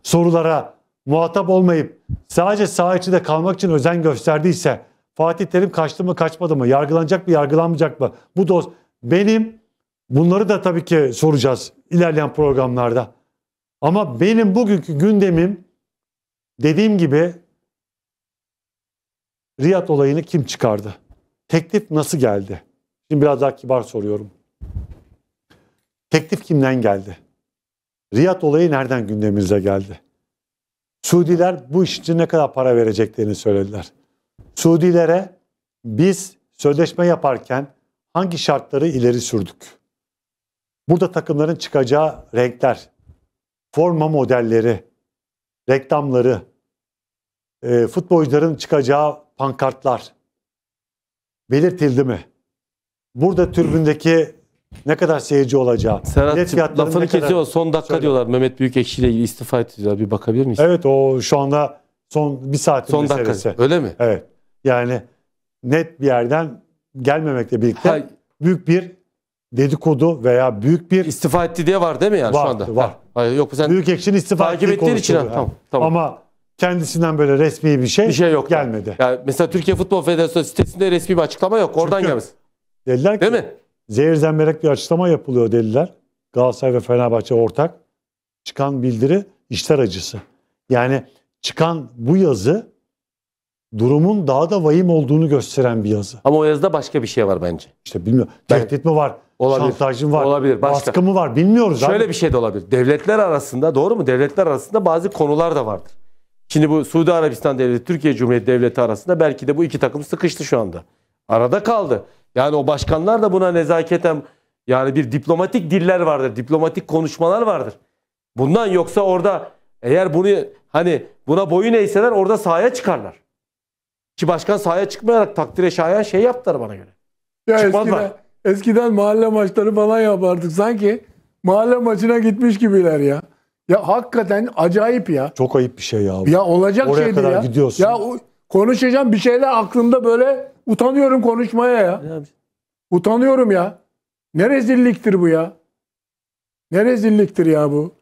sorulara muhatap olmayıp sadece saha içinde kalmak için özen gösterdiyse Fatih Terim kaçtı mı kaçmadı mı yargılanacak mı yargılanmayacak mı bu dost benim bunları da tabii ki soracağız ilerleyen programlarda ama benim bugünkü gündemim dediğim gibi Riyad olayını kim çıkardı? Teklif nasıl geldi? Şimdi biraz daha kibar soruyorum. Teklif kimden geldi? Riyad olayı nereden gündemimize geldi? Suudiler bu iş için ne kadar para vereceklerini söylediler. Suudilere biz sözleşme yaparken hangi şartları ileri sürdük? Burada takımların çıkacağı renkler, forma modelleri, reklamları, e, futbolcuların çıkacağı pankartlar belirtildi mi? Burada türbündeki ne kadar seyirci olacağı. Serhat lafını kesiyor son dakika Şöyle. diyorlar Mehmet Büyükekşi ile istifa ediyorlar bir bakabilir miyiz? Evet o şu anda son bir saat son meselesi. dakika öyle mi? Evet yani net bir yerden gelmemekle birlikte ha. büyük bir dedikodu veya büyük bir istifa etti diye var değil mi yani var, şu anda? Var. Ha. Hayır yok sen Büyük Ekşi'nin istifa takip ettiğin için yani. tamam, tamam. Ama kendisinden böyle resmi bir şey, bir şey yok gelmedi. Yani mesela Türkiye Futbol Federasyonu sitesinde resmi bir açıklama yok. Oradan Çünkü, gelmez. Dediler ki, Değil mi? zehir zemberek bir açıklama yapılıyor dediler. Galatasaray ve Fenerbahçe ortak. Çıkan bildiri işler acısı. Yani çıkan bu yazı durumun daha da vahim olduğunu gösteren bir yazı. Ama o yazıda başka bir şey var bence. İşte bilmiyorum. Ben, Tehdit mi var? Olabilir. Şantaj mı var? Olabilir. Başka. Baskı mı var? Bilmiyoruz. Şöyle abi. bir şey de olabilir. Devletler arasında doğru mu? Devletler arasında bazı konular da vardır. Şimdi bu Suudi Arabistan Devleti, Türkiye Cumhuriyeti Devleti arasında belki de bu iki takım sıkıştı şu anda. Arada kaldı. Yani o başkanlar da buna nezaketen yani bir diplomatik diller vardır. Diplomatik konuşmalar vardır. Bundan yoksa orada eğer bunu hani buna boyun eğseler orada sahaya çıkarlar. Ki başkan sahaya çıkmayarak takdire şayan şey yaptılar bana göre. Ya Çıkmazlar. Eskiden, eskiden mahalle maçları falan yapardık. Sanki mahalle maçına gitmiş gibiler ya. Ya hakikaten acayip ya. Çok ayıp bir şey ya. Ya olacak Oraya kadar ya. gidiyorsun. Ya konuşacağım bir şeyler aklımda böyle Utanıyorum konuşmaya ya. Utanıyorum ya. Ne rezilliktir bu ya. Ne rezilliktir ya bu.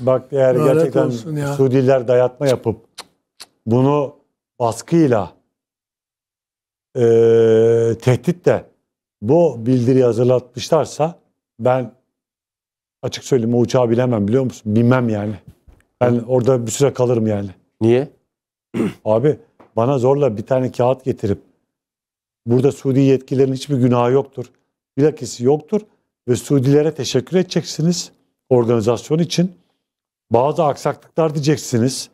Bak eğer Lanet gerçekten ya. Suudiler dayatma yapıp bunu baskıyla e, tehditle bu bildiri hazırlatmışlarsa ben açık söyleyeyim o uçağı bilemem biliyor musun? Bilmem yani. Ben Hı. orada bir süre kalırım yani. Niye? Abi bana zorla bir tane kağıt getirip burada Suudi yetkililerin hiçbir günahı yoktur. Bilakis yoktur ve Suudilere teşekkür edeceksiniz organizasyon için. Bazı aksaklıklar diyeceksiniz.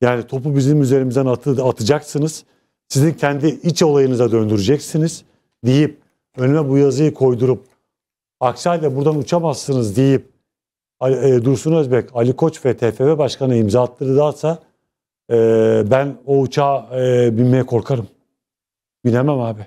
Yani topu bizim üzerimizden atı, atacaksınız. Sizin kendi iç olayınıza döndüreceksiniz deyip önüme bu yazıyı koydurup aksi buradan uçamazsınız deyip e, Dursun Özbek, Ali Koç ve TFF Başkanı imza attırdılarsa e, ben o uçağa e, binmeye korkarım. Binemem abi.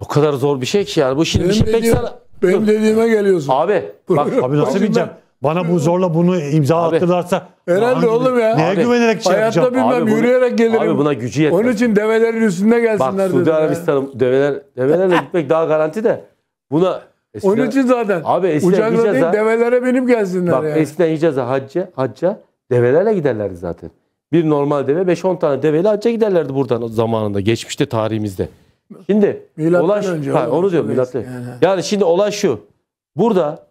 O kadar zor bir şey ki yani. Bu şimdi benim, şey benim dediğime geliyorsun. Abi bak abi nasıl bineceğim? Bana bu zorla bunu imza abi, attırlarsa herhalde oğlum ya. Neye abi, güvenerek şey hayatta yapacağım? Hayatta bilmem abi, yürüyerek gelirim. Abi buna gücü yetmez. Onun için develerin üstünde gelsinler Bak Suudi Arabistan'ın develer, develerle [LAUGHS] gitmek daha garanti de buna eskiden, Onun için zaten abi eskiden uçakla değil ha, develere binip gelsinler Bak yani. eskiden Hicaz'a hacca, hacca develerle giderlerdi zaten. Bir normal deve 5-10 tane deveyle hacca giderlerdi buradan zamanında. Geçmişte tarihimizde. Şimdi olay önce, ha, onu diyorum milattan. Yani. yani şimdi olay şu. Burada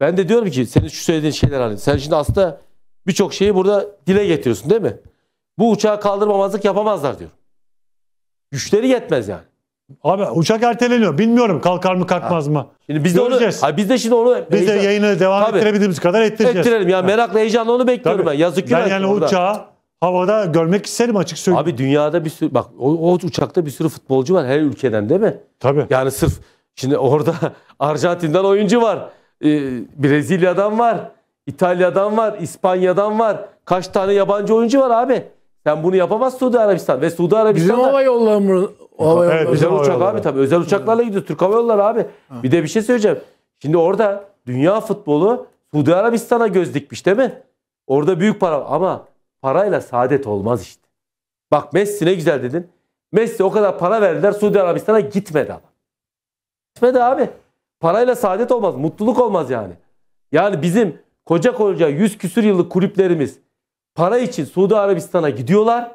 ben de diyorum ki senin şu söylediğin şeyler hani sen şimdi aslında birçok şeyi burada dile getiriyorsun değil mi? Bu uçağı kaldırmamazlık yapamazlar diyor. Güçleri yetmez yani. Abi uçak erteleniyor. Bilmiyorum kalkar mı kalkmaz mı. Şimdi biz Göreceğiz. de onu, hayır, biz de şimdi onu biz de yayını devam Tabii. ettirebildiğimiz kadar ettireceğiz. Ettirelim ya yani merakla heyecanla onu bekliyorum Tabii. ben. Yazık ki Ben yani orada. uçağı havada görmek isterim açık söyleyeyim. Abi dünyada bir sürü bak o, o uçakta bir sürü futbolcu var her ülkeden değil mi? Tabii. Yani sırf şimdi orada [LAUGHS] Arjantin'den oyuncu var. Ee, Brezilya'dan var. İtalya'dan var, İspanya'dan var. Kaç tane yabancı oyuncu var abi? Sen bunu yapamaz Suudi Arabistan ve Suudi Arabistan Bizim hava yollarımız Hava evet, özel uçak abi tabi Özel uçaklarla gidiyor Türk Hava Yolları abi. Ha. Bir de bir şey söyleyeceğim. Şimdi orada dünya futbolu Suudi Arabistan'a göz dikmiş değil mi? Orada büyük para ama parayla saadet olmaz işte. Bak Messi ne güzel dedin. Messi o kadar para verdiler Suudi Arabistan'a gitmedi ama. Gitmedi abi. Parayla saadet olmaz. Mutluluk olmaz yani. Yani bizim koca koca yüz küsür yıllık kulüplerimiz para için Suudi Arabistan'a gidiyorlar.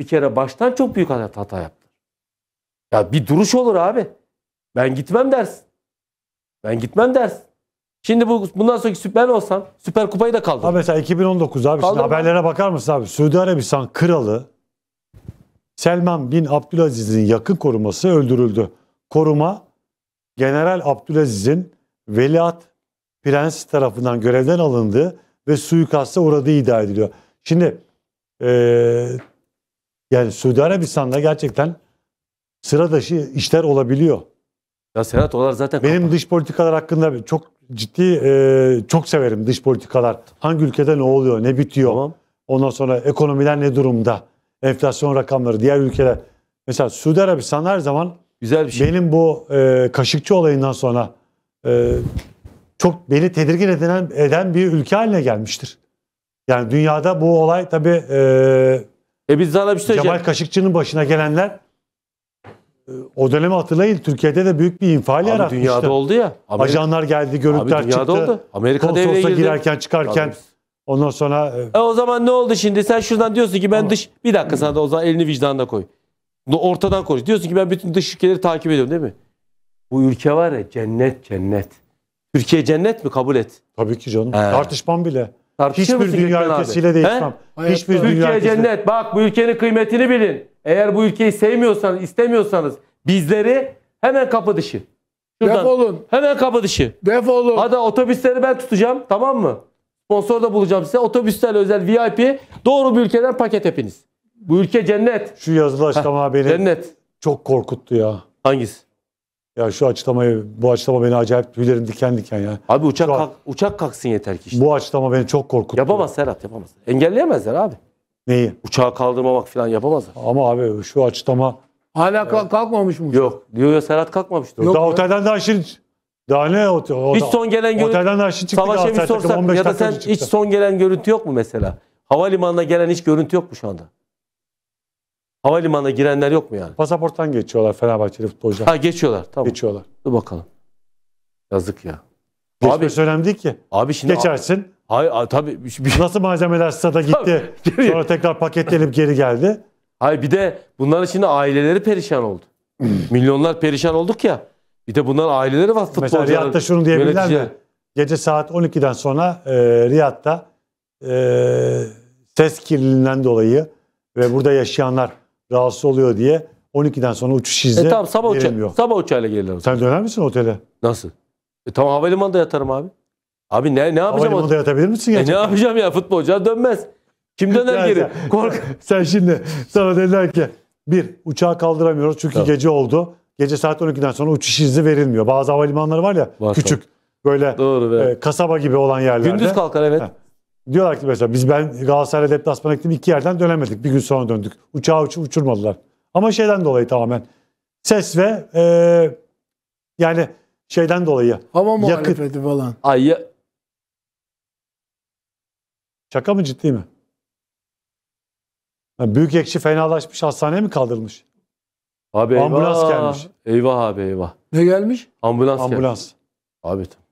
Bir kere baştan çok büyük hata yaptı. Ya bir duruş olur abi. Ben gitmem dersin. Ben gitmem dersin. Şimdi bu bundan sonraki süper olsam Süper Kupayı da kaldı. Abi mesela 2019 abi şimdi haberlere bakar mısın abi? Suudi Arabistan kralı Selman bin Abdülaziz'in yakın koruması öldürüldü. Koruma General Abdülaziz'in Veliaht Prens tarafından görevden alındı ve suikasta uğradığı iddia ediliyor. Şimdi ee, yani Suudi Arabistan'da gerçekten sıra dışı işler olabiliyor. Ya Serhat Olar zaten Benim kapalı. dış politikalar hakkında çok ciddi e, çok severim dış politikalar. Hangi ülkede ne oluyor, ne bitiyor? Tamam. Ondan sonra ekonomiler ne durumda? Enflasyon rakamları diğer ülkeler. Mesela Suudi Arabistan her zaman güzel bir şey. Benim bu e, Kaşıkçı olayından sonra e, çok beni tedirgin eden eden bir ülke haline gelmiştir. Yani dünyada bu olay tabii e, e biz sana bir şey Cemal Kaşıkçı'nın başına gelenler ee, o dönemi hatırlayın Türkiye'de de büyük bir infial abi yaratmıştı. Dünyada oldu ya. Amerika, Ajanlar geldi, görüntüler abi çıktı. Oldu. Amerika devreye girdi. girerken çıkarken abi. ondan sonra... E, e, o zaman ne oldu şimdi? Sen şuradan diyorsun ki ben ama, dış... Bir dakika sana da o zaman elini vicdanına koy. Ortadan konuş. Diyorsun ki ben bütün dış ülkeleri takip ediyorum değil mi? Bu ülke var ya cennet cennet. Türkiye cennet mi? Kabul et. Tabii ki canım. He. Tartışmam bile. Tartışır Hiçbir mısın dünya Gökmen ülkesiyle abi? değişmem. He? Hiçbir Hayatta. dünya ülkesiyle- cennet. Bak bu ülkenin kıymetini bilin. Eğer bu ülkeyi sevmiyorsanız, istemiyorsanız bizleri hemen kapı dışı. Şuradan. Defolun. Hemen kapı dışı. Defolun. Hadi otobüsleri ben tutacağım tamam mı? Sponsor da bulacağım size. Otobüsler özel VIP doğru bir ülkeden paket hepiniz. Bu ülke cennet. Şu yazılı açıklama beni Cennet. çok korkuttu ya. Hangisi? Ya şu açıklamayı, bu açıklama beni acayip tüylerim diken diken ya. Abi uçak şu kalk, uçak kalksın yeter ki işte. Bu açıklama beni çok korkuttu. Yapamaz Serhat yapamaz. Engelleyemezler abi. Neyi? Uçağı kaldırmamak falan yapamazlar. Ama abi şu açıklama... Hala evet. kalkmamış mı Yok. Diyor ya Serhat kalkmamıştı. Yok, daha ya. otelden daha şimdi... Daha ne otel? Hiç son gelen görüntü... Otelden daha şimdi çıktı. Savaş'a bir sorsak ya da sen hiç son gelen görüntü yok mu mesela? Havalimanına gelen hiç görüntü yok mu şu anda? Havalimanına girenler yok mu yani? Pasaporttan geçiyorlar Fenerbahçeli futbolcular. Ha geçiyorlar tamam. Geçiyorlar. Dur bakalım. Yazık ya. Geçmesi abi, önemli değil ki. Abi şimdi geçersin. Hayır tabii. Şey- bir... Nasıl malzemeler stada gitti. Tabii, [LAUGHS] sonra tekrar paketlenip geri geldi. Hayır bir de bunların şimdi aileleri perişan oldu. Hmm. Milyonlar perişan olduk ya. Bir de bunların aileleri var futbolcular. Mesela Riyad'da şunu diyebilirler yönetici... mi? Gece saat 12'den sonra e, Riyad'da e, ses kirliliğinden dolayı ve burada yaşayanlar rahatsız oluyor diye 12'den sonra uçuş izni E tamam sabah, uça- sabah uçağıyla gelirler. Sen döner misin otele? Nasıl? E tamam havalimanında yatarım abi. Abi ne ne yapacağım? Havalimanında yatabilir misin E ne yapacağım ya futbolcu? dönmez. Kim döner Yani geri? [LAUGHS] Kork. Sen şimdi sana dediler ki bir uçağı kaldıramıyoruz çünkü Tamam. gece oldu. Gece saat 12'den sonra uçuş izni verilmiyor. Bazı havalimanları var ya Var, küçük böyle Doğru be. e, kasaba gibi olan yerlerde. Gündüz kalkar evet. Ha. Diyorlar ki mesela biz ben Galatasaray'a deplasmana gittim iki yerden dönemedik. Bir gün sonra döndük. Uçağı uçu uçurmadılar. Ama şeyden dolayı tamamen. Ses ve e, yani şeyden dolayı. Hava muhalefeti falan. Ay ya... Şaka mı ciddi mi? Yani büyük ekşi fenalaşmış hastaneye mi kaldırılmış? Abi Ambulans eyvah. gelmiş. Eyvah abi eyvah. Ne gelmiş? Ambulans, Ambulans. gelmiş. Ambulans. Abi tamam.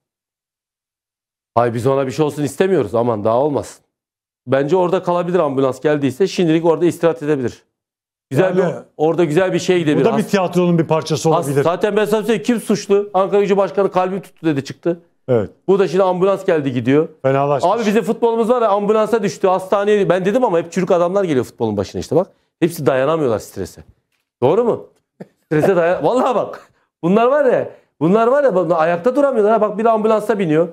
Hayır biz ona bir şey olsun istemiyoruz. Aman daha olmasın. Bence orada kalabilir ambulans geldiyse. Şimdilik orada istirahat edebilir. Güzel yani, bir, orada güzel bir şey gidebilir. Bu da bir tiyatronun bir parçası olabilir. As, zaten ben sana söyleyeyim kim suçlu? Ankara Gücü Başkanı kalbi tuttu dedi çıktı. Evet. Bu da şimdi ambulans geldi gidiyor. Fenalaşmış. Abi bizim futbolumuz var ya ambulansa düştü hastaneye. Ben dedim ama hep çürük adamlar geliyor futbolun başına işte bak. Hepsi dayanamıyorlar strese. Doğru mu? Strese dayan... [LAUGHS] Vallahi bak. Bunlar var ya. Bunlar var ya bak, ayakta duramıyorlar. Bak bir ambulansa biniyor.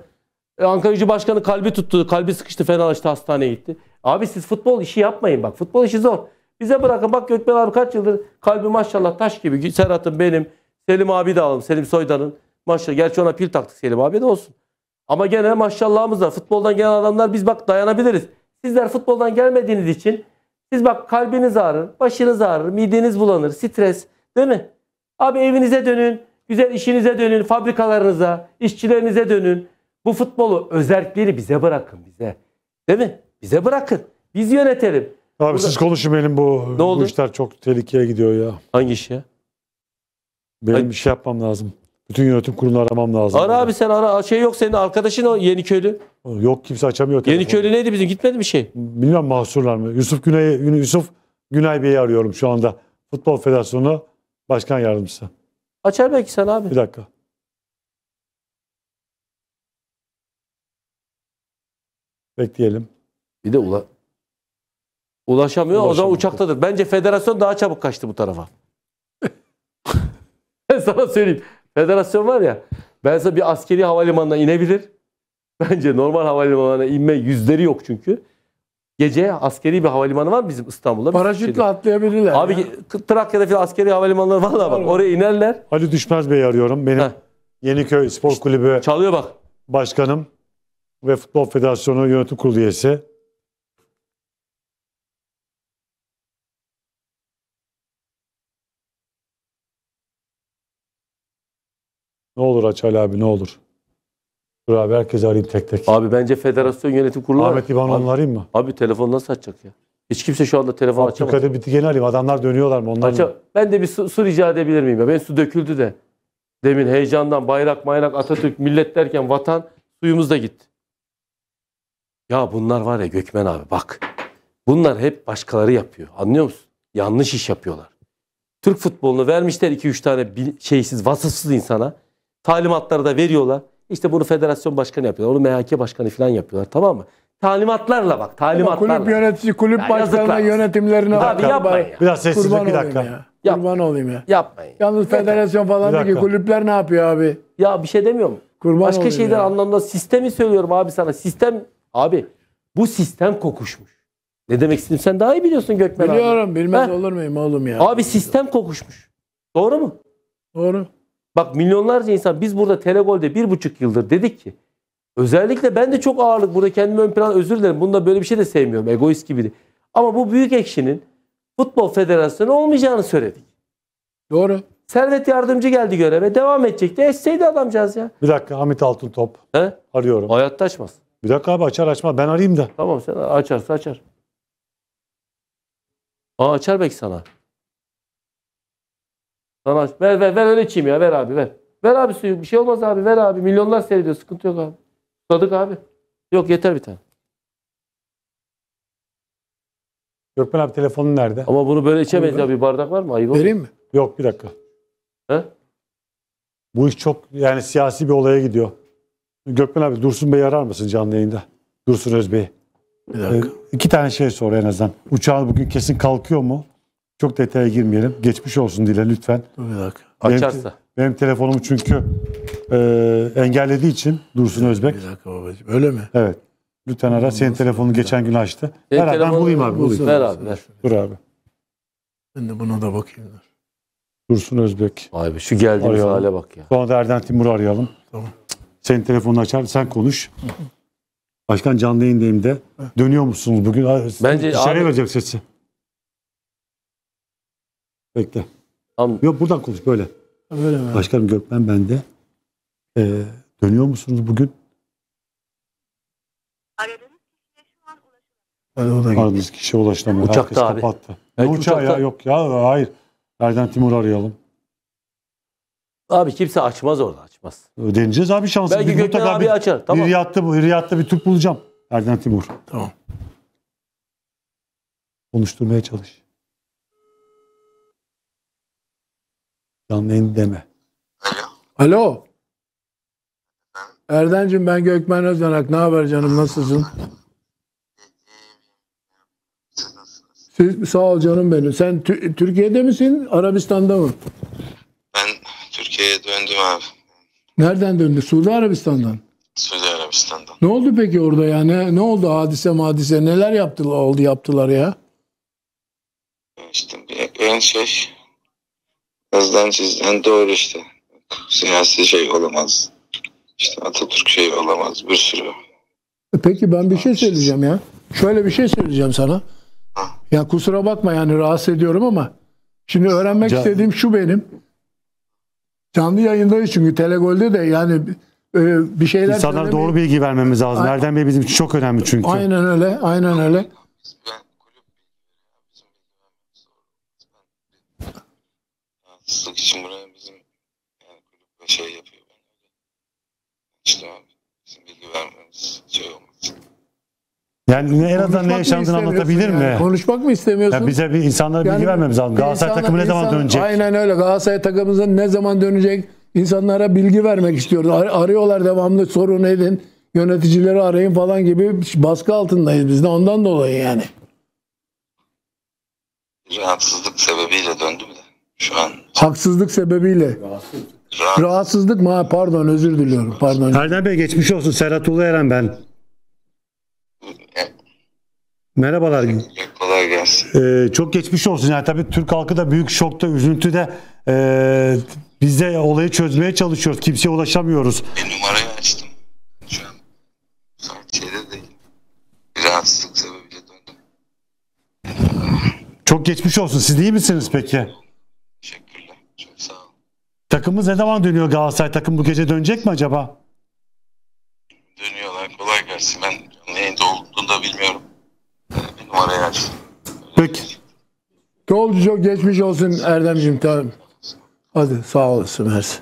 E, Ankara Gücü Başkanı kalbi tuttu. Kalbi sıkıştı fenalaştı hastaneye gitti. Abi siz futbol işi yapmayın bak. Futbol işi zor. Bize bırakın. Bak Gökmen abi kaç yıldır kalbi maşallah taş gibi. Serhat'ın benim. Selim abi de alalım. Selim Soydan'ın. Maşallah. Gerçi ona pil taktık Selim abi de olsun. Ama gene maşallahımız var. Futboldan gelen adamlar biz bak dayanabiliriz. Sizler futboldan gelmediğiniz için siz bak kalbiniz ağrır, başınız ağrır, mideniz bulanır, stres değil mi? Abi evinize dönün, güzel işinize dönün, fabrikalarınıza, işçilerinize dönün. Bu futbolu özellikleri bize bırakın bize. Değil mi? Bize bırakın. Biz yönetelim. Abi Burada... siz konuşmayalım bu. Ne bu işler çok tehlikeye gidiyor ya. Hangi iş ya? Benim Hayır. bir şey yapmam lazım. Bütün yönetim kurulunu aramam lazım. Ara abi sen ara. Şey yok senin arkadaşın o Yeniköylü. Yok kimse açamıyor. Telefonu. Yeniköylü neydi bizim gitmedi mi şey? Bilmem mahsurlar mı? Yusuf Güney Yusuf Günay Bey'i arıyorum şu anda. Futbol Federasyonu Başkan Yardımcısı. Açar belki sen abi. Bir dakika. Bekleyelim. Bir de ula ulaşamıyor. Ulaşamıyor. O zaman uçaktadır. Bence federasyon daha çabuk kaçtı bu tarafa. [LAUGHS] ben sana söyleyeyim. Federasyon var ya. Ben sana bir askeri havalimanına inebilir. Bence normal havalimanına inme yüzleri yok çünkü. Gece askeri bir havalimanı var bizim İstanbul'da. Paraşütle şeyde. atlayabilirler. Abi ya. Trakya'da falan askeri havalimanları vallahi bak oraya inerler. Ali Düşmez Bey'i arıyorum. Benim Heh. Yeniköy Spor Kulübü çalıyor bak. Başkanım ve Futbol Federasyonu Yönetim Kurulu üyesi. Ne olur Açal abi ne olur. Dur abi herkese arayayım tek tek. Abi bence federasyon yönetim kurulu Ahmet İvanoğlu'nu arayayım mı? Abi telefon nasıl açacak ya? Hiç kimse şu anda telefon açamaz. Dikkat bitti gene arayayım. Adamlar dönüyorlar mı? Onlar Aça, mı? Ben de bir su, su rica edebilir miyim? Ya? Ben su döküldü de. Demin heyecandan bayrak mayrak Atatürk millet derken vatan suyumuz da gitti. Ya bunlar var ya Gökmen abi bak. Bunlar hep başkaları yapıyor. Anlıyor musun? Yanlış iş yapıyorlar. Türk futbolunu vermişler 2-3 tane şeysiz, vasıfsız insana. Talimatları da veriyorlar. İşte bunu federasyon başkanı yapıyor, Onu MHK başkanı falan yapıyorlar. Tamam mı? Talimatlarla bak. Talimatlarla. kulüp yönetici, kulüp ya başkanına yönetimlerine bak. Abi yapmayın. Ya. Biraz sessizlik bir dakika. Ya. Yap. Kurban olayım ya. Yapmayın. Yalnız federasyon falan diyor ki kulüpler ne yapıyor abi? Ya bir şey demiyorum. Kurban Başka şeyden anlamda sistemi söylüyorum abi sana. Sistem Abi bu sistem kokuşmuş. Ne demek istedim sen daha iyi biliyorsun Gökmen Biliyorum, abi. Biliyorum bilmez ha? olur muyum oğlum ya. Abi sistem kokuşmuş. Doğru mu? Doğru. Bak milyonlarca insan biz burada Telegol'de bir buçuk yıldır dedik ki özellikle ben de çok ağırlık burada kendimi ön plan. özür dilerim. Bunda böyle bir şey de sevmiyorum. Egoist gibi. Ama bu büyük ekşinin futbol federasyonu olmayacağını söyledik. Doğru. Servet Yardımcı geldi göreve. Devam edecekti. Esseydi adamcağız ya. Bir dakika Hamit Altıntop. He? Arıyorum. Hayatta açmaz. Bir dakika abi açar açma ben arayayım da. Tamam sen açarsa açar. Aa açar belki sana. Sana aç. Ver ver ver öyle içeyim ya ver abi ver. Ver abi suyu bir şey olmaz abi ver abi. Milyonlar seyrediyor sıkıntı yok abi. tadık abi. Yok yeter bir tane. Gökmen abi telefonun nerede? Ama bunu böyle içemeyiz ya bir bardak var mı? Ayıp olur. mi? Yok bir dakika. He? Bu iş çok yani siyasi bir olaya gidiyor. Gökmen abi Dursun Bey arar mısın canlı yayında? Dursun Özbey. Bir dakika. Ee, iki tane şey sor en azından. Uçağın bugün kesin kalkıyor mu? Çok detaya girmeyelim. Geçmiş olsun dile lütfen. Dur bir dakika. Benim, Açarsa. Benim telefonumu çünkü e, engellediği için Dursun Özbek. Bir dakika babacığım. Öyle mi? Evet. Lütfen ara. Senin telefonunu geçen gün açtı. Senin ver abi ben bulayım abi. Bulayım. Ver abi. Ver. Dur abi. Ben de buna da bakayım. Dursun Özbek. Abi şu geldiğimiz arayalım. hale bak ya. Sonra da Erden Timur'u arayalım. Tamam. Senin telefonu açar sen konuş. Başkan canlı yayındayım de. Dönüyor musunuz bugün? Bence Dışarıya abi- vereceğim sesi. Bekle. Tamam. Yok buradan konuş böyle. Böyle mi? Başkanım Gökmen bende. Ee, dönüyor musunuz bugün? Aradığınız kişiye şu an ulaşılamıyor. Uçakta Herkes abi. kapattı. Ne Ya uçağı ya yok ya hayır. Erden Timur arayalım. Abi kimse açmaz orada açmaz. Deneyeceğiz abi şansı. Belki Gökmen abi açar. Tamam. Bir Riyad'da, bu, Riyad'da bir Türk bulacağım. Erden Timur. Tamam. Konuşturmaya çalış. Canlı yayın deme. Alo. Alo. Erden'cim ben Gökmen Özdanak. Ne haber canım nasılsın? Siz, sağ ol canım benim. Sen Türkiye'de misin? Arabistan'da mı? Türkiye'ye döndüm abi. Nereden döndü? Suudi Arabistan'dan. Suudi Arabistan'dan. Ne oldu peki orada ya? Ne, ne oldu hadise madise? Neler yaptılar, oldu yaptılar ya? İşte en şey yazdan çizden doğru işte. Siyasi şey olamaz. İşte Atatürk şey olamaz. Bir sürü. E peki ben bir şey söyleyeceğim ya. Şöyle bir şey söyleyeceğim sana. Ya kusura bakma yani rahatsız ediyorum ama şimdi öğrenmek Can. istediğim şu benim. Canlı yayındayız çünkü Telegol'de de yani e, bir şeyler İnsanlara doğru bilgi vermemiz lazım. Aynen. Erdem Bey bizim için çok önemli çünkü. Aynen öyle, aynen öyle. Hastalık için buraya bizim yani kulüp şey yapıyor. İşte Yani en azından ne yaşandığını anlatabilir yani. mi? Konuşmak mı istemiyorsun? Ya bize bir insanlara yani, bilgi vermemiz lazım. Galatasaray takımı ne zaman dönecek? Aynen öyle. Galatasaray takımımızın ne zaman dönecek? İnsanlara bilgi vermek istiyoruz. Ar- arıyorlar devamlı sorun edin. Yöneticileri arayın falan gibi baskı altındayız biz de ondan dolayı yani. Rahatsızlık sebebiyle döndüm de şu an. Haksızlık sebebiyle. Rahatsızlık. Rahatsızlık mı? Pardon özür diliyorum. Pardon. Erdem Bey geçmiş olsun. Serhat Ulu Eren ben. Merhabalar. Kolay gelsin. Ee, çok geçmiş olsun. Yani tabii Türk halkı da büyük şokta, üzüntüde. Ee, biz de olayı çözmeye çalışıyoruz. Kimseye ulaşamıyoruz. Bir numarayı açtım. Şu an şeyde değil. rahatsızlık sebebiyle döndüm. Çok geçmiş olsun. Siz iyi misiniz peki? Teşekkürler. Çok sağ olun. Takımımız ne zaman dönüyor Galatasaray? Takım bu gece dönecek mi acaba? Dönüyorlar. Kolay gelsin. Ben neyin yayında olduğunu da bilmiyorum numarayı aç. Peki. Yolcu çok geçmiş olsun Erdemciğim. Tamam. Hadi sağ olasın Mersin.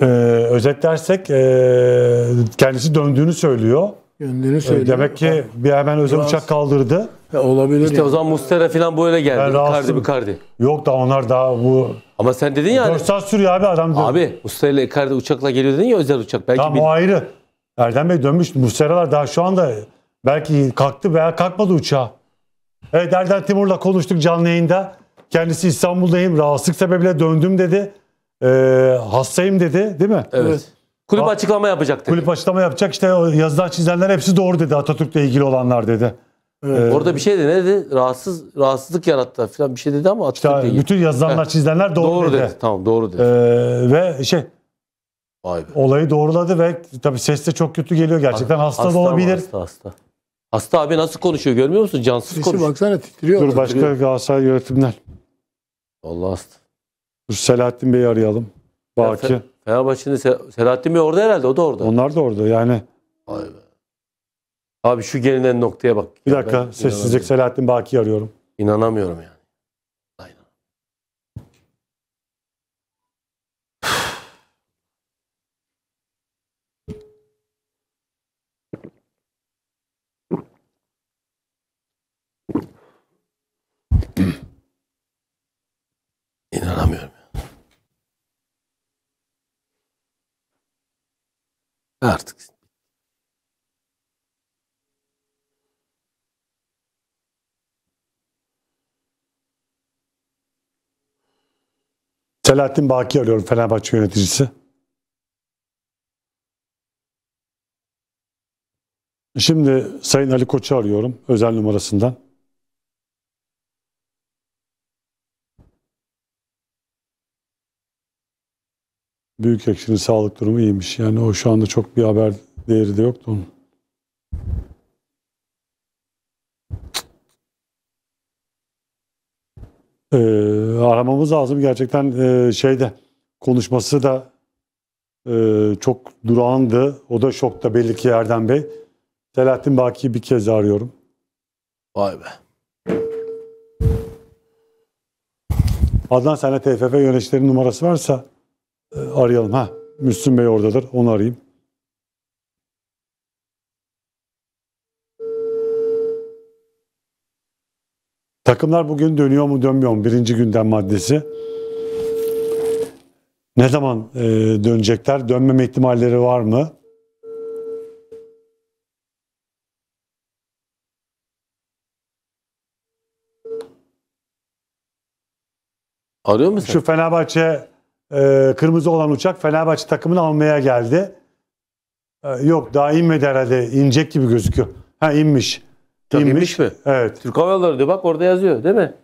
Ee, özetlersek e, kendisi döndüğünü söylüyor. Döndüğünü ee, söylüyor. Demek ki bir hemen özel Biraz... uçak kaldırdı. Ya e, olabilir. İşte o zaman Mustera falan böyle geldi. Ben Icardi, Icardi. Yok da onlar daha bu ama sen dedin ya. 4 hani- saat sürüyor abi adam. Diyor. Abi Mustera ile Icardi uçakla geliyor dedin ya özel uçak. Belki tamam bir... o ayrı. Erdem Bey dönmüş. Muslera'lar daha şu anda Belki kalktı veya kalkmadı uçağa. Evet Erdem Timur'la konuştuk canlı yayında. Kendisi İstanbul'dayım. Rahatsızlık sebebiyle döndüm dedi. Ee, hastayım dedi değil mi? Evet. Kulüp açıklama yapacak dedi. Kulüp açıklama yapacak. İşte yazılan çizilenler hepsi doğru dedi. Atatürk'le ilgili olanlar dedi. Evet. Ee, Orada bir şey dedi. Ne dedi? Rahatsız, rahatsızlık yarattı falan bir şey dedi ama Atatürk'le işte ilgili. Bütün yazılanlar çizilenler doğru, doğru dedi. dedi. Tamam doğru dedi. Ee, ve şey Vay be. olayı doğruladı ve tabii ses de çok kötü geliyor. Gerçekten hasta, hasta da olabilir. Hasta hasta. Hasta abi nasıl konuşuyor görmüyor musun? Cansız Sesi konuşuyor. baksana titriyor. Dur başka Galatasaray yönetimden. Allah Aslı. Dur Selahattin Bey'i arayalım. Baki. Fe- Fenerbahçe'nin Se Selahattin Bey orada herhalde o da orada. Onlar da orada yani. Vay be. Abi şu gelinen noktaya bak. Bir dakika sessizlik Selahattin Baki'yi arıyorum. İnanamıyorum ya. Artık. Selahattin Baki arıyorum Fenerbahçe yöneticisi. Şimdi Sayın Ali Koç'u arıyorum özel numarasından. büyük ekşinin sağlık durumu iyiymiş. Yani o şu anda çok bir haber değeri de yoktu onun. Ee, aramamız lazım gerçekten e, şeyde konuşması da e, çok durağandı. O da şokta belli ki Erdem Bey. Selahattin Baki'yi bir kez arıyorum. Vay be. Adnan sana TFF yöneticilerin numarası varsa ee, arayalım. Ha, Müslüm Bey oradadır. Onu arayayım. Takımlar bugün dönüyor mu dönmüyor mu? Birinci gündem maddesi. Ne zaman e, dönecekler? Dönmeme ihtimalleri var mı? Arıyor musun? Şu Fenerbahçe e, kırmızı olan uçak Fenerbahçe takımını almaya geldi. E, yok daha inmedi herhalde. İnecek gibi gözüküyor. Ha inmiş. Çok inmiş. inmiş mi? Evet. Türk Hava Yolları diyor. Bak orada yazıyor değil mi?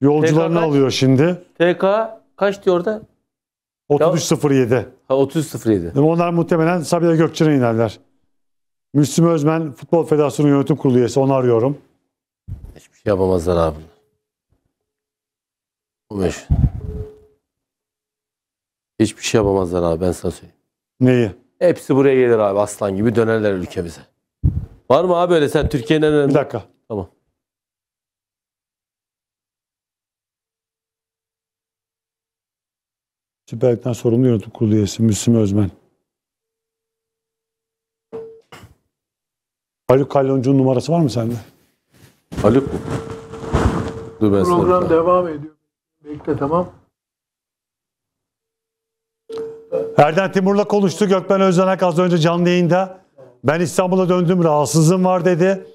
Yolcularını TK alıyor şimdi. TK kaç diyor orada? 33.07. Ha 30.07. Onlar muhtemelen Sabiha Gökçen'e inerler. Müslüm Özmen Futbol Federasyonu Yönetim Kurulu üyesi. Onu arıyorum. Hiçbir şey yapamazlar abi. Bu meşhur. Hiçbir şey yapamazlar abi ben sana söyleyeyim. Neyi? Hepsi buraya gelir abi aslan gibi dönerler ülkemize. Var mı abi öyle sen Türkiye'nin en önemli... Bir dakika. Tamam. Süperlikten Lig'den sorumlu yönetim kurulu üyesi Müslüm Özmen. Haluk Kalyoncu'nun numarası var mı sende? Haluk mu? Dur ben Program devam ediyor. Bekle tamam. Erden Timur'la konuştu. Gökmen Özdenek az önce canlı yayında. Ben İstanbul'a döndüm rahatsızlığım var dedi.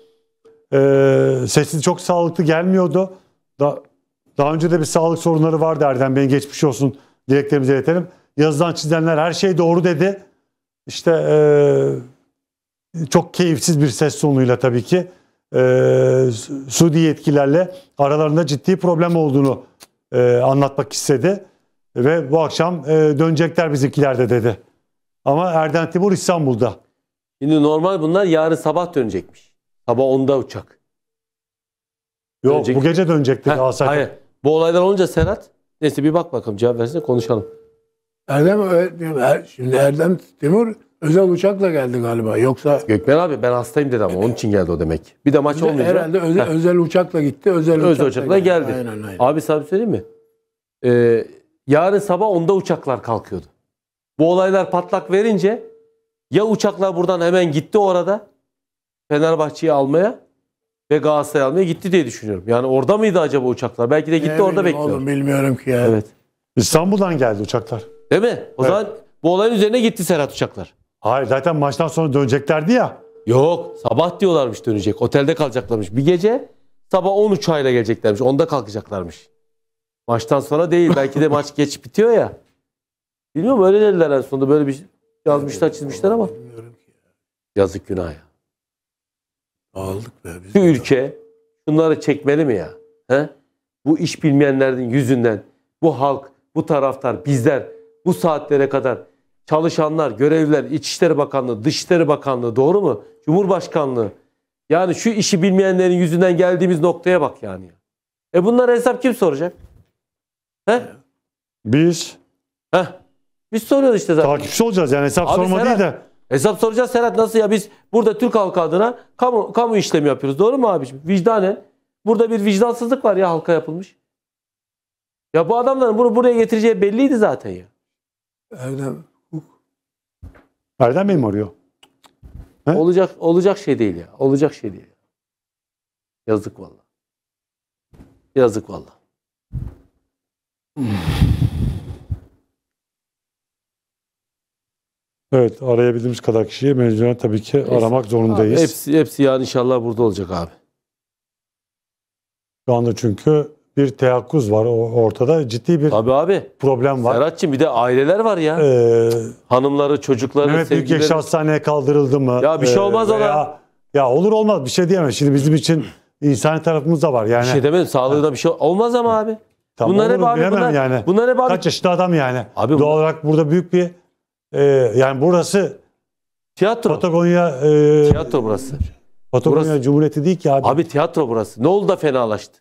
Ee, sesi çok sağlıklı gelmiyordu. Da, daha önce de bir sağlık sorunları vardı Erden Bey'in geçmiş olsun dileklerimizi iletelim. Yazılan çizenler her şey doğru dedi. İşte e, çok keyifsiz bir ses tonuyla tabii ki e, Suudi yetkililerle aralarında ciddi problem olduğunu e, anlatmak istedi ve bu akşam e, dönecekler bizimkilerde dedi. Ama Erden Timur İstanbul'da. Şimdi normal bunlar yarın sabah dönecekmiş. Sabah onda uçak. Yok Dönecek. bu gece dönecekti Galatasaray. Hayır. Bu olaylar olunca Serhat neyse bir bak bakalım cevap versin konuşalım. Erdem er, şimdi Erdem Timur özel uçakla geldi galiba. Yoksa Gökmen abi ben hastayım dedi ama onun için geldi o demek. Bir de maç olmayacak. Herhalde özel, özel uçakla gitti. Özel, özel uçakla, uçakla geldi. geldi. Aynen, aynen. Abi sabit şey söyleyeyim mi? Ee, Yarın sabah onda uçaklar kalkıyordu. Bu olaylar patlak verince ya uçaklar buradan hemen gitti orada Fenerbahçe'yi almaya ve Galatasaray'ı almaya gitti diye düşünüyorum. Yani orada mıydı acaba uçaklar? Belki de gitti ne orada bekliyor. Oğlum bilmiyorum ki ya. Evet. İstanbul'dan geldi uçaklar. Değil mi? O evet. zaman bu olayın üzerine gitti Serhat uçaklar. Hayır zaten maçtan sonra döneceklerdi ya. Yok sabah diyorlarmış dönecek. Otelde kalacaklarmış. Bir gece sabah 10 uçağıyla geleceklermiş. Onda kalkacaklarmış. Maçtan sonra değil. Belki de maç geç bitiyor ya. Biliyor musun? Öyle dediler en sonunda. Böyle bir şey yazmışlar çizmişler ama. Yazık günah ya. Aldık be. Biz Şu ülke bunları çekmeli mi ya? He? Bu iş bilmeyenlerin yüzünden bu halk, bu taraftar, bizler bu saatlere kadar çalışanlar, görevliler, İçişleri Bakanlığı, Dışişleri Bakanlığı doğru mu? Cumhurbaşkanlığı. Yani şu işi bilmeyenlerin yüzünden geldiğimiz noktaya bak yani. E bunlar hesap kim soracak? He? Ee, biz Heh. Biz soruyoruz işte zaten. takipçi olacağız yani hesap Abi sorma Serhat, değil de. Hesap soracağız Serhat nasıl ya biz burada Türk halkı adına kamu, kamu işlemi yapıyoruz. Doğru mu abiciğim? Vicdanen. Burada bir vicdansızlık var ya halka yapılmış. Ya bu adamların bunu buraya getireceği belliydi zaten ya. Erdem Erdem Bey mi arıyor? He? Olacak olacak şey değil ya. Olacak şey değil. Yazık valla. Yazık valla. Evet arayabildiğimiz kadar kişiye mecburen tabii ki hepsi, aramak zorundayız. Abi, hepsi, hepsi yani inşallah burada olacak abi. Şu anda çünkü bir teyakkuz var ortada. Ciddi bir Tabii abi. problem var. Serhat'cığım bir de aileler var ya. Ee, Hanımları, çocukları, Mehmet sevgileri. Büyükekşi hastaneye kaldırıldı mı? Ya bir şey ee, olmaz ona. Ya, ya olur olmaz bir şey diyemem. Şimdi bizim için insani tarafımız da var. Yani, bir şey demedim sağlığına bir şey olmaz ama abi. Tamam, bunlar hep abi bunlar, yani. bunlar hep abi. Kaç yaşında adam yani. Abi Doğal bunlar... olarak burada büyük bir e, yani burası tiyatro. Patagonya e, tiyatro burası. Patagonya burası. Cumhuriyeti değil ki abi. Abi tiyatro burası. Ne oldu da fenalaştı?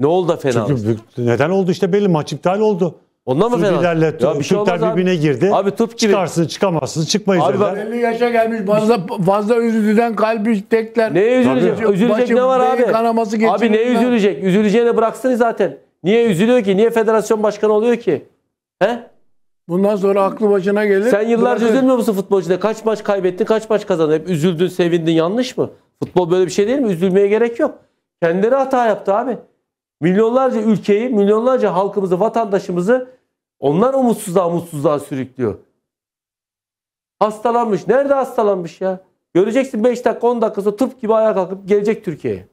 Ne oldu da fenalaştı? Çünkü neden oldu işte belli maç iptal oldu. Ondan mı fena ya bir şey birbirine abi. girdi. Abi top gibi. Çıkarsınız çıkamazsınız çıkmayız. Abi bak 50 yaşa gelmiş fazla fazla üzüldüden kalbi tekler. Ne üzülecek? Üzülecek ne var abi? Kanaması abi ne üzülecek? Üzüleceğini bıraksın zaten. Niye üzülüyor ki? Niye federasyon başkanı oluyor ki? He? Bundan sonra aklı başına gelir. Sen yıllarca Bırakın. üzülmüyor musun futbolcuda? Kaç maç kaybettin, kaç maç kazandın? Hep üzüldün, sevindin. Yanlış mı? Futbol böyle bir şey değil mi? Üzülmeye gerek yok. Kendileri hata yaptı abi. Milyonlarca ülkeyi, milyonlarca halkımızı, vatandaşımızı onlar umutsuzluğa umutsuzluğa sürüklüyor. Hastalanmış. Nerede hastalanmış ya? Göreceksin 5 dakika 10 dakika sonra tıp gibi ayağa kalkıp gelecek Türkiye'ye.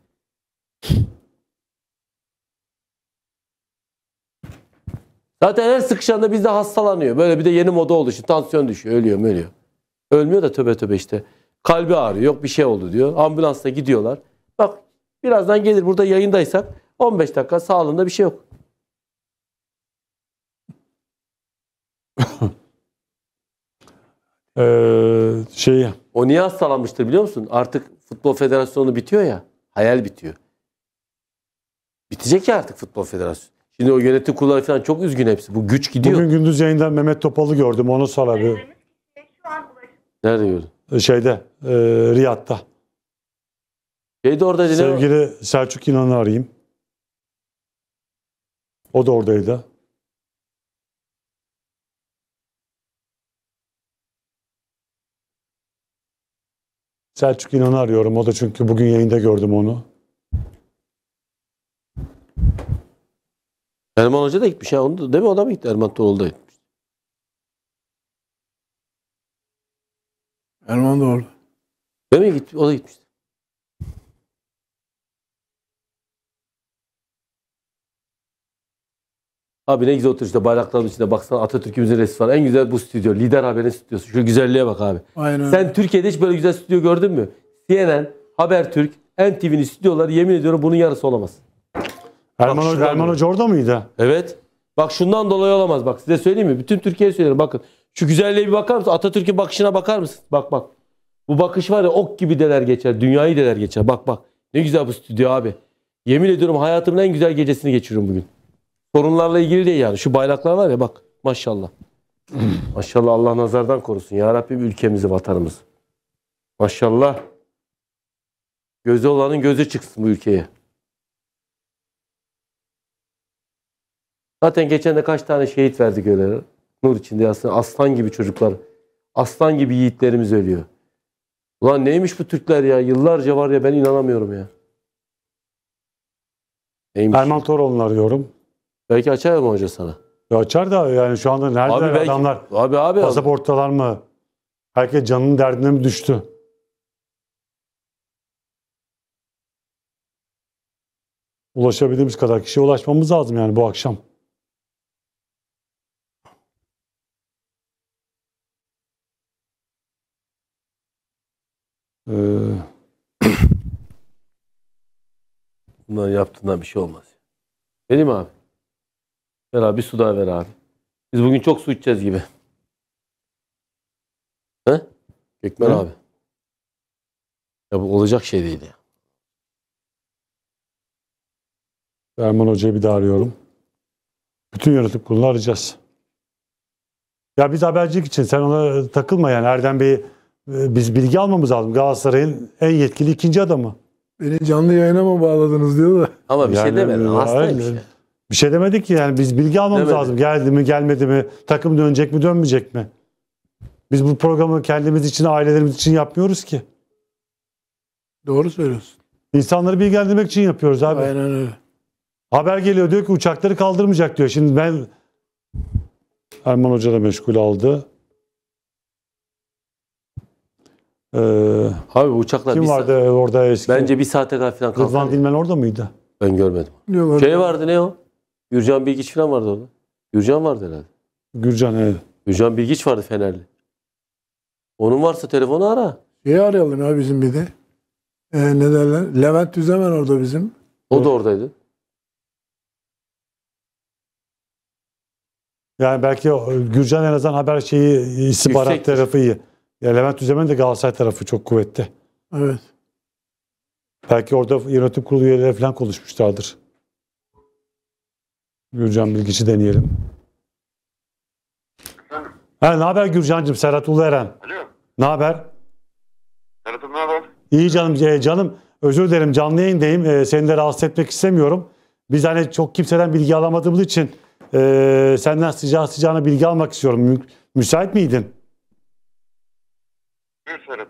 Zaten her sıkışanda bizde hastalanıyor. Böyle bir de yeni moda oldu. Şimdi tansiyon düşüyor. Ölüyor ölüyor. Ölmüyor da töbe töbe işte. Kalbi ağrıyor. Yok bir şey oldu diyor. Ambulansla gidiyorlar. Bak birazdan gelir burada yayındaysak 15 dakika sağlığında bir şey yok. [LAUGHS] ee, şey. O niye hastalanmıştır biliyor musun? Artık futbol federasyonu bitiyor ya. Hayal bitiyor. Bitecek ya artık futbol federasyonu. Şimdi o yönetim kurulları falan çok üzgün hepsi. Bu güç gidiyor. Bugün gündüz yayından Mehmet Topal'ı gördüm. Onu sor abi. Nerede gördün? Ee, şeyde, e, Riyad'da. Şeyde oradaydı. ne Sevgili Selçuk İnan'ı arayayım. O da oradaydı. Selçuk İnan'ı arıyorum. O da çünkü bugün yayında gördüm onu. Erman Hoca da gitmiş. Ya. Onu da, değil mi? O da mı gitti? Erman Toroğlu da gitmiş. Erman Doğru. Değil mi? Gitti, o da gitmişti. Abi ne güzel otur işte bayrakların içinde baksana Atatürk'ümüzün resmi var. En güzel bu stüdyo. Lider Haber'in stüdyosu. Şu güzelliğe bak abi. Aynen. Sen Türkiye'de hiç böyle güzel stüdyo gördün mü? CNN, Habertürk, NTV'nin stüdyoları yemin ediyorum bunun yarısı olamaz. Erman, Bak, Hoca, Erman Hoca orada mıydı? Evet. Bak şundan dolayı olamaz. Bak size söyleyeyim mi? Bütün Türkiye'ye söylüyorum. Bakın. Şu güzelliğe bir bakar mısın? Atatürk'ün bakışına bakar mısın? Bak bak. Bu bakış var ya ok gibi deler geçer. Dünyayı deler geçer. Bak bak. Ne güzel bu stüdyo abi. Yemin ediyorum hayatımın en güzel gecesini geçiriyorum bugün. Sorunlarla ilgili değil yani. Şu bayraklar var ya bak. Maşallah. [CLEARS THROAT] Maşallah Allah nazardan korusun. Ya Rabbim ülkemizi, vatanımızı. Maşallah. Gözü olanın gözü çıksın bu ülkeye. Zaten geçen de kaç tane şehit verdik öyle. Nur içinde aslında aslan gibi çocuklar, aslan gibi yiğitlerimiz ölüyor. Ulan neymiş bu Türkler ya? Yıllarca var ya ben inanamıyorum ya. Neymiş? Erman Toroğlu'na diyorum. Belki açar mı hoca sana? Ya açar da yani şu anda nerede abi belki, adamlar? Abi abi. Pasaporttalar mı? Herkes canının derdine mi düştü? Ulaşabildiğimiz kadar kişiye ulaşmamız lazım yani bu akşam. Ee, [COUGHS] Bunların yaptığından bir şey olmaz. Benim abi. Ver abi bir su daha ver abi. Biz bugün çok su içeceğiz gibi. He? Ekmen abi. Ya bu olacak şey değildi. ya. Erman Hoca'yı bir daha arıyorum. Bütün yaratık kurulunu arayacağız. Ya biz habercilik için sen ona takılma yani Erdem Bey'i ee, biz bilgi almamız lazım. Galatasaray'ın en yetkili ikinci adamı. Beni canlı yayına mı bağladınız diyor da. Ama bir şey yani, şey demedim. E, Hastaymış. Bir şey demedik ki yani biz bilgi almamız demedi. lazım. Geldi mi gelmedi mi? Takım dönecek mi dönmeyecek mi? Biz bu programı kendimiz için, ailelerimiz için yapmıyoruz ki. Doğru söylüyorsun. İnsanları bilgilendirmek için yapıyoruz abi. Aynen öyle. Haber geliyor diyor ki uçakları kaldırmayacak diyor. Şimdi ben Erman Hoca da meşgul aldı. Ee, Abi uçaklar kim bir vardı saat, orada eski? Bence bir saate kadar falan kalktı. Rıdvan Dilmen orada mıydı? Ben görmedim. Yok, şey vardı ne o? Gürcan Bilgiç falan vardı orada. Gürcan vardı herhalde. Gürcan evet. Gürcan Bilgiç vardı Fenerli. Onun varsa telefonu ara. Şeyi arayalım ya bizim bir de. Ee, ne derler? Levent Düzemen orada bizim. O da oradaydı. Yani belki Gürcan en azından haber şeyi istihbarat Yüksektir. tarafı iyi. Ya Levent Üzemen de Galatasaray tarafı çok kuvvetli. Evet. Belki orada yönetim kurulu üyeleri falan konuşmuşlardır. Gürcan Bilgiç'i deneyelim. Ha, ne haber Gürcan'cığım? Serhat Ulu Eren. Alo. Ne haber? Serhat'ım ne haber? İyi canım. E, canım özür dilerim canlı yayındayım. E, seni de rahatsız etmek istemiyorum. Biz hani çok kimseden bilgi alamadığımız için e, senden sıcağı sıcağına bilgi almak istiyorum. Mü müsait miydin? Buyur Serap.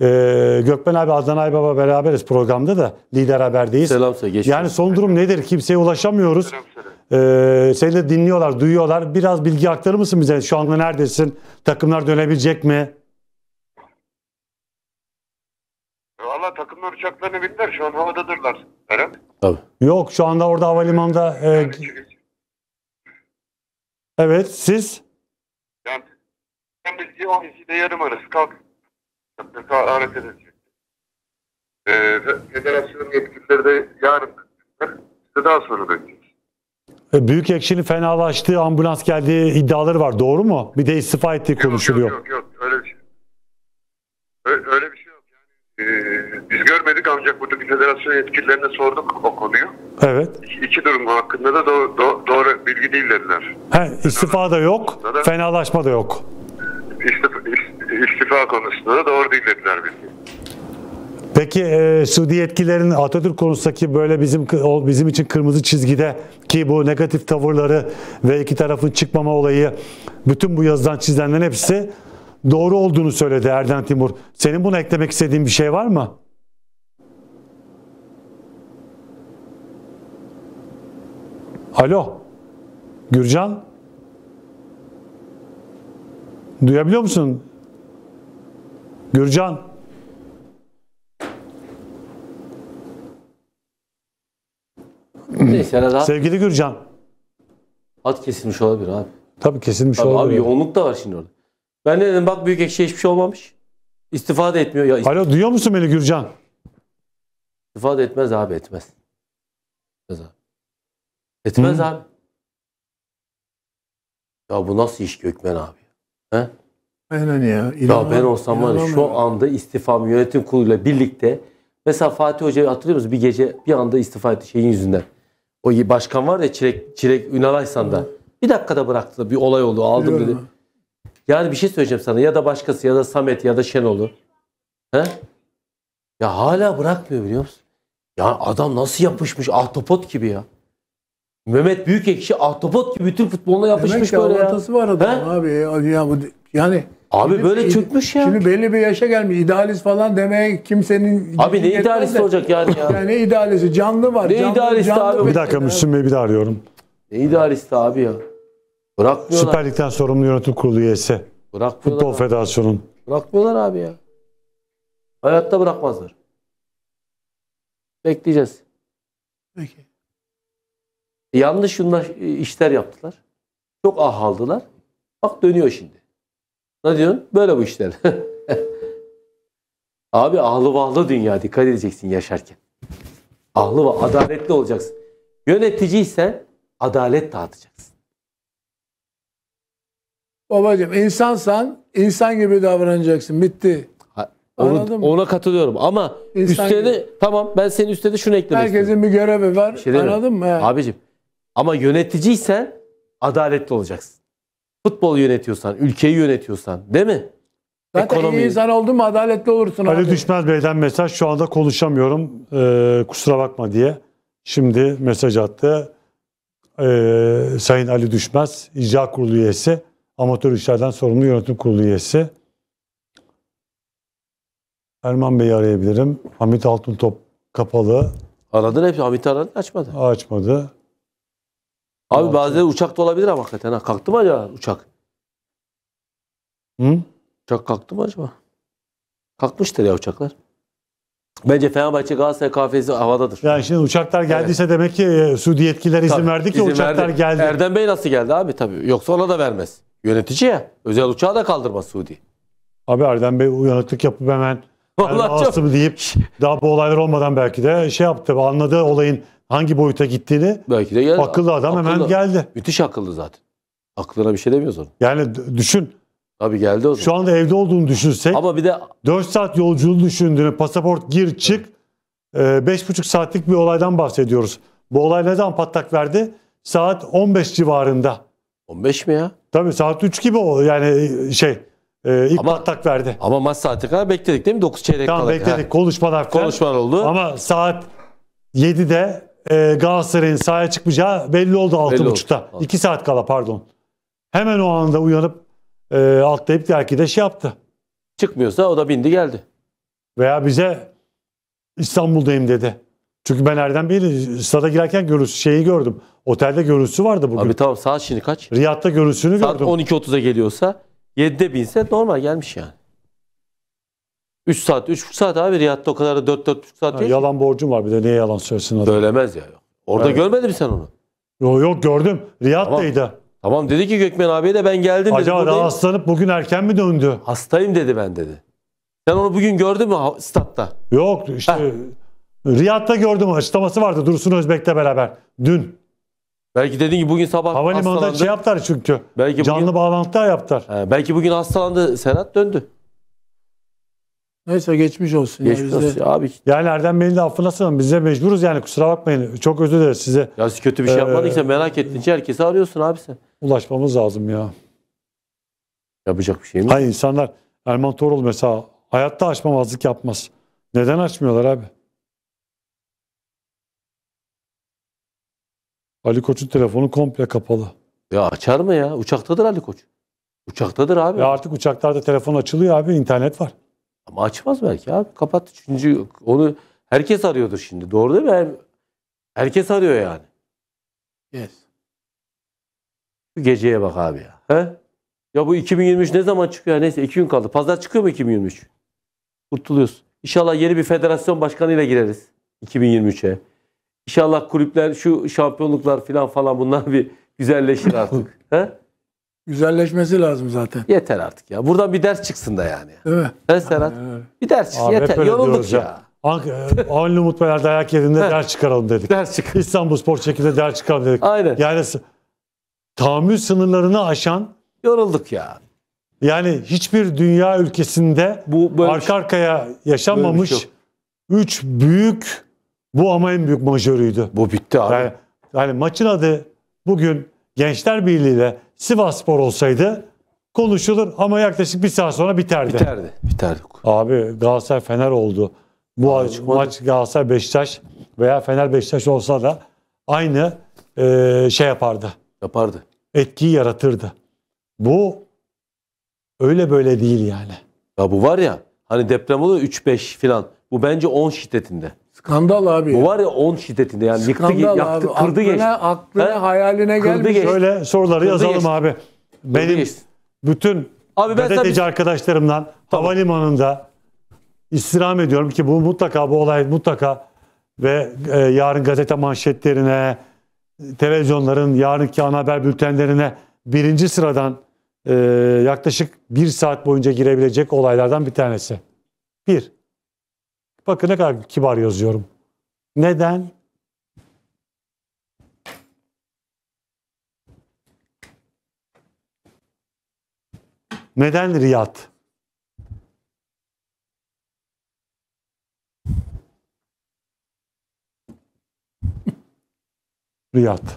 Ee, Gökmen abi, Adnan Aybaba beraberiz programda da. Lider Haber'deyiz. Selam size. Yani son durum nedir? Kimseye ulaşamıyoruz. Selam ee, seni de dinliyorlar, duyuyorlar. Biraz bilgi aktarır mısın bize? Şu anda neredesin? Takımlar dönebilecek mi? Valla takımlar uçaklarını bindiler. Şu an havadadırlar. Evet. Tabii. Yok şu anda orada havalimanında... E... Evet siz? Yani temizliği 12 de yarım arası kalk. Hareket edecek. Ee, Federasyon yetkilileri de yarın size daha sonra bekliyoruz. Büyük Ekşi'nin fenalaştığı ambulans geldiği iddiaları var. Doğru mu? Bir de istifa ettiği konuşuluyor. Yok, yok yok öyle bir şey. Öyle, öyle bir şey yok. Yani, e, biz görmedik ancak burada bir federasyon yetkililerine sorduk o konuyu. Evet. İki, iki durum hakkında da do, do, doğru bilgi değil dediler. He, istifa da yok, da, fenalaşma da yok istifa, istifa konusunda doğru değil dediler bizi. Peki e, Suudi yetkililerin Atatürk konusundaki böyle bizim bizim için kırmızı çizgide ki bu negatif tavırları ve iki tarafın çıkmama olayı bütün bu yazıdan çizilenlerin hepsi doğru olduğunu söyledi Erden Timur. Senin buna eklemek istediğin bir şey var mı? Alo. Gürcan? Duyabiliyor musun? Gürcan. Sevgili Gürcan. at kesilmiş olabilir abi. Tabii kesilmiş Tabii abi yoğunluk da var şimdi orada. Ben de dedim bak büyük ekşi hiçbir şey olmamış. İstifa da etmiyor. Ya Alo duyuyor musun beni Gürcan? İstifa da etmez abi etmez. Etmez abi. Etmez Hı. abi. Ya bu nasıl iş Gökmen abi? He? Aynen ya. İnan, ya ben olsam var şu ya. anda istifam yönetim kuruluyla birlikte mesela Fatih Hoca'yı hatırlıyor musunuz? Bir gece bir anda istifa etti şeyin yüzünden. O başkan var ya Çilek, Çilek Ünal Aysan'da. Bir dakikada bıraktı. Bir olay oldu. Aldım Biliyorum dedi. Yani bir şey söyleyeceğim sana. Ya da başkası ya da Samet ya da Şenol'u. He? Ya hala bırakmıyor biliyor musun? Ya adam nasıl yapışmış ahtapot gibi ya. Mehmet büyük ekşi, ahtapot gibi bütün futboluna yapışmış Demek böyle ya. Demek var adam He? abi. Ya, yani Abi böyle çıkmış ya. Şimdi belli bir yaşa gelmiş. İdealist falan demeye kimsenin... Abi ne idealisti olacak yani ya? [LAUGHS] yani ne idealisti? Canlı var. Ne canlı, idealisti canlı abi? Bir dakika şey Müslüm Bey bir daha arıyorum. Ne idealisti abi ya? Bırakmıyorlar. Süper Lig'den sorumlu yönetim kurulu üyesi. Bırakmıyorlar. Futbol Federasyonu'nun. Bırakmıyorlar abi ya. Hayatta bırakmazlar. Bekleyeceğiz. Peki. Yanlış e, işler yaptılar. Çok ah aldılar. Bak dönüyor şimdi. Ne diyorsun? Böyle bu işler. [LAUGHS] Abi ahlı vahlı dünya dikkat edeceksin yaşarken. Ahlı ve adaletli olacaksın. Yöneticiysen adalet dağıtacaksın. Babacığım insansan insan gibi davranacaksın. Bitti. onu, ona katılıyorum ama İnsan tamam ben senin üstüne de şunu eklemek Herkesin istiyorum. bir görevi var. Bir şey anladın mı? Abicim ama yöneticiysen adaletli olacaksın. Futbol yönetiyorsan, ülkeyi yönetiyorsan değil mi? Zaten Ekonomiyi. iyi insan oldun mu adaletli olursun Ali abi. Düşmez Bey'den mesaj şu anda konuşamıyorum ee, kusura bakma diye. Şimdi mesaj attı. Ee, Sayın Ali Düşmez, İcra Kurulu üyesi, amatör işlerden sorumlu yönetim kurulu üyesi. Erman Bey'i arayabilirim. Hamit Altıntop kapalı. Aradın hep Hamit aradı açmadı. Açmadı. Abi bazen uçak da olabilir ama hakikaten ha. Kalktı mı acaba uçak? Hı? Uçak kalktı mı acaba? Kalkmıştır ya uçaklar. Bence Fenerbahçe Galatasaray kafesi havadadır. Yani şimdi uçaklar geldiyse evet. demek ki e, Suudi yetkililer izin tabii, verdi ki izin uçaklar verdi. geldi. Erdem Bey nasıl geldi abi tabii. Yoksa ona da vermez. Yönetici ya. Özel uçağı da kaldırmaz Suudi. Abi Erdem Bey uyanıklık yapıp hemen Vallahi yani çok... deyip [LAUGHS] daha bu olaylar olmadan belki de şey yaptı. Anladı olayın hangi boyuta gittiğini Belki de geldi. akıllı adam akıllı. hemen geldi. Müthiş akıllı zaten. Aklına bir şey demiyoruz onu. Yani düşün. Abi geldi o zaman. Şu anda evde olduğunu düşünsek Ama bir de 4 saat yolculuğunu düşündüğünü pasaport gir çık e, beş buçuk saatlik bir olaydan bahsediyoruz. Bu olay ne zaman patlak verdi? Saat 15 civarında. 15 mi ya? Tabii saat 3 gibi o yani e, şey e, ilk Ama- patlak verdi. Ama maç saati kadar bekledik değil mi? 9 çeyrek Tamam kala. bekledik Ha, konuşmalar falan. Konuşmalar oldu. Ama saat 7'de e, Galatasaray'ın sahaya çıkmayacağı belli oldu 6.30'da. 2 saat kala pardon. Hemen o anda uyanıp e, atlayıp belki de şey yaptı. Çıkmıyorsa o da bindi geldi. Veya bize İstanbul'dayım dedi. Çünkü ben nereden Bey'i stada girerken görüntü şeyi gördüm. Otelde görüntüsü vardı bugün. Abi tamam saat şimdi kaç? Riyad'da görüntüsünü Saat gördüm. 12.30'a geliyorsa 7'de binse normal gelmiş yani. 3 saat, 3,5 saat abi Riyad'da o kadar da 4-4,5 saat değil. Yalan borcum var bir de niye yalan söylesin adam. Söylemez ya. Orada Evet. görmedin mi sen onu? Yok yok gördüm. Riyad'daydı. Tamam dedi ki Gökmen abiye de ben geldim dedi. Acaba buradayım. rahatsızlanıp bugün erken mi döndü? Hastayım dedi ben dedi. Sen onu bugün gördün mü ha- statta? Yok işte Heh. Riyad'da gördüm açıklaması vardı Dursun Özbek'le beraber. Dün Belki dedin ki bugün sabah havalimanında hastalandı. şey yaptılar çünkü. Belki bugün, Canlı bağlantılar yaptılar. He, belki bugün hastalandı. Serhat döndü. Neyse geçmiş olsun. Geçmiş ya bize. olsun abi. Yani Erdem Bey'in de affına sığın. Bize mecburuz yani kusura bakmayın. Çok özür dileriz size. Ya siz kötü bir şey ee, yapmadıysa merak ettince herkesi arıyorsun abi sen. Ulaşmamız lazım ya. Yapacak bir şey mi? Hayır insanlar Erman Torul mesela hayatta açmamazlık yapmaz. Neden açmıyorlar abi? Ali Koç'un telefonu komple kapalı. Ya açar mı ya? Uçaktadır Ali Koç. Uçaktadır abi. Ya artık uçaklarda telefon açılıyor abi. internet var. Ama açmaz belki abi. Kapat. Çünkü onu herkes arıyordur şimdi. Doğru değil mi? Herkes arıyor yani. Yes. Bu geceye bak abi ya. He? Ya bu 2023 ne zaman çıkıyor? Neyse 2 gün kaldı. Pazar çıkıyor mu 2023? Kurtuluyoruz. İnşallah yeni bir federasyon başkanıyla gireriz 2023'e. İnşallah kulüpler şu şampiyonluklar falan falan bunlar bir güzelleşir artık. [LAUGHS] He? Güzelleşmesi lazım zaten. Yeter artık ya. Buradan bir ders çıksın da yani. Değil mi? Serhat. Evet. Bir ders çıksın Abi, yeter. Yorulduk ya. ya. Avni e, Umut Beyler dayak yediğinde ders çıkaralım dedik. Ders çık. İstanbul Spor şekilde ders çıkaralım dedik. Aynen. Yani s- tahammül sınırlarını aşan Yorulduk ya. yani hiçbir dünya ülkesinde Bu arka şey- arkaya şey yaşanmamış üç büyük bu ama en büyük majörüydü. Bu bitti abi. Yani, yani maçın adı bugün Gençler Birliği ile Sivas Spor olsaydı konuşulur ama yaklaşık bir saat sonra biterdi. Biterdi. Biterdi. Abi Galatasaray Fener oldu. Bu Abi, maç Galatasaray Beşiktaş veya Fener Beşiktaş olsa da aynı e, şey yapardı. Yapardı. Etkiyi yaratırdı. Bu öyle böyle değil yani. Ya bu var ya hani deprem oluyor 3-5 filan. Bu bence 10 şiddetinde. Skandal abi. Bu var ya on şiddetinde yani Skandal yıktı, yaktı, abi. kırdı aklına, geçti. Aklına, He? hayaline kırdı gelmiş. Şöyle soruları kırdı yazalım geçti. abi. Benim bütün abi ben gazeteci tabii... arkadaşlarımdan tamam. havalimanında istirham ediyorum ki bu mutlaka bu olay mutlaka ve e, yarın gazete manşetlerine, televizyonların yarınki ana haber bültenlerine birinci sıradan e, yaklaşık bir saat boyunca girebilecek olaylardan bir tanesi. Bir. Bakın ne kadar kibar yazıyorum. Neden? Neden Riyad? [LAUGHS] Riyad.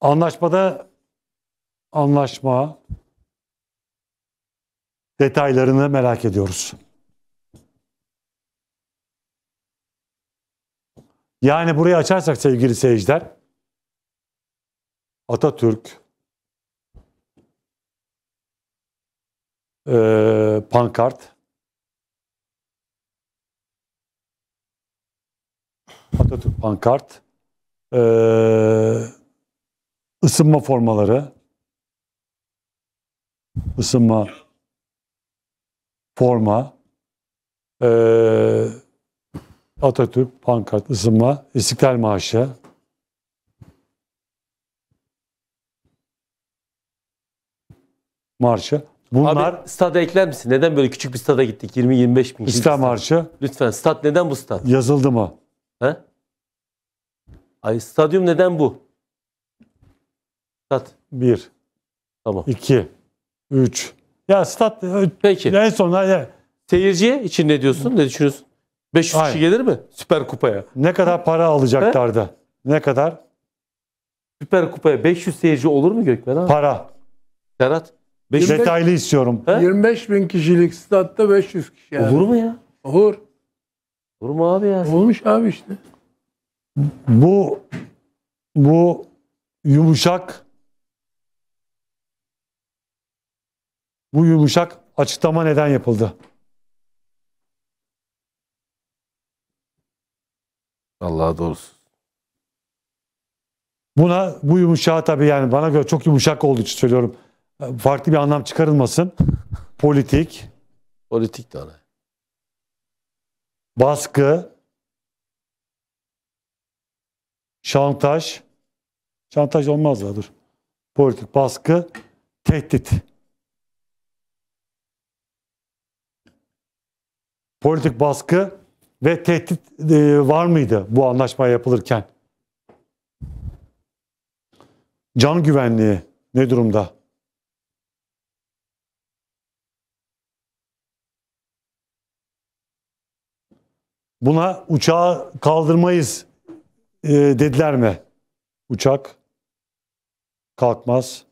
Anlaşmada anlaşma detaylarını merak ediyoruz. Yani burayı açarsak sevgili seyirciler, Atatürk, e, pankart, Atatürk pankart, e, ısınma formaları, ısınma forma, e, Atatürk, pankart, ısınma, istiklal maaşı. Marşı. Bunlar Abi stada ekler misin? Neden böyle küçük bir stada gittik? 20-25 bin. İstiklal Marşı. Lütfen stat neden bu stat? Yazıldı mı? He? Ay stadyum neden bu? Stat. 1, Tamam. 2, 3. Ya stat e, Peki. en sonunda ya, e, Seyirci için ne diyorsun? Ne düşünüyorsun? 500 Aynen. kişi gelir mi Süper Kupa'ya? Ne kadar para alacaklardı? He? Ne kadar? Süper Kupa'ya 500 seyirci olur mu Gökmen abi? Para. Serhat. 500... Detaylı istiyorum. He? 25 bin kişilik statta 500 kişi. Yani. Olur mu ya? Olur. Olur mu abi ya? Olmuş abi işte. Bu bu yumuşak bu yumuşak açıklama neden yapıldı? Allah'a doğrusu. Buna bu yumuşağı tabii yani bana göre çok yumuşak olduğu için söylüyorum. Farklı bir anlam çıkarılmasın. Politik. Politik de ona. Baskı. Şantaj. Şantaj olmaz da dur. Politik baskı. Tehdit. Politik baskı ve tehdit e, var mıydı bu anlaşma yapılırken? Can güvenliği ne durumda? Buna uçağı kaldırmayız e, dediler mi? Uçak kalkmaz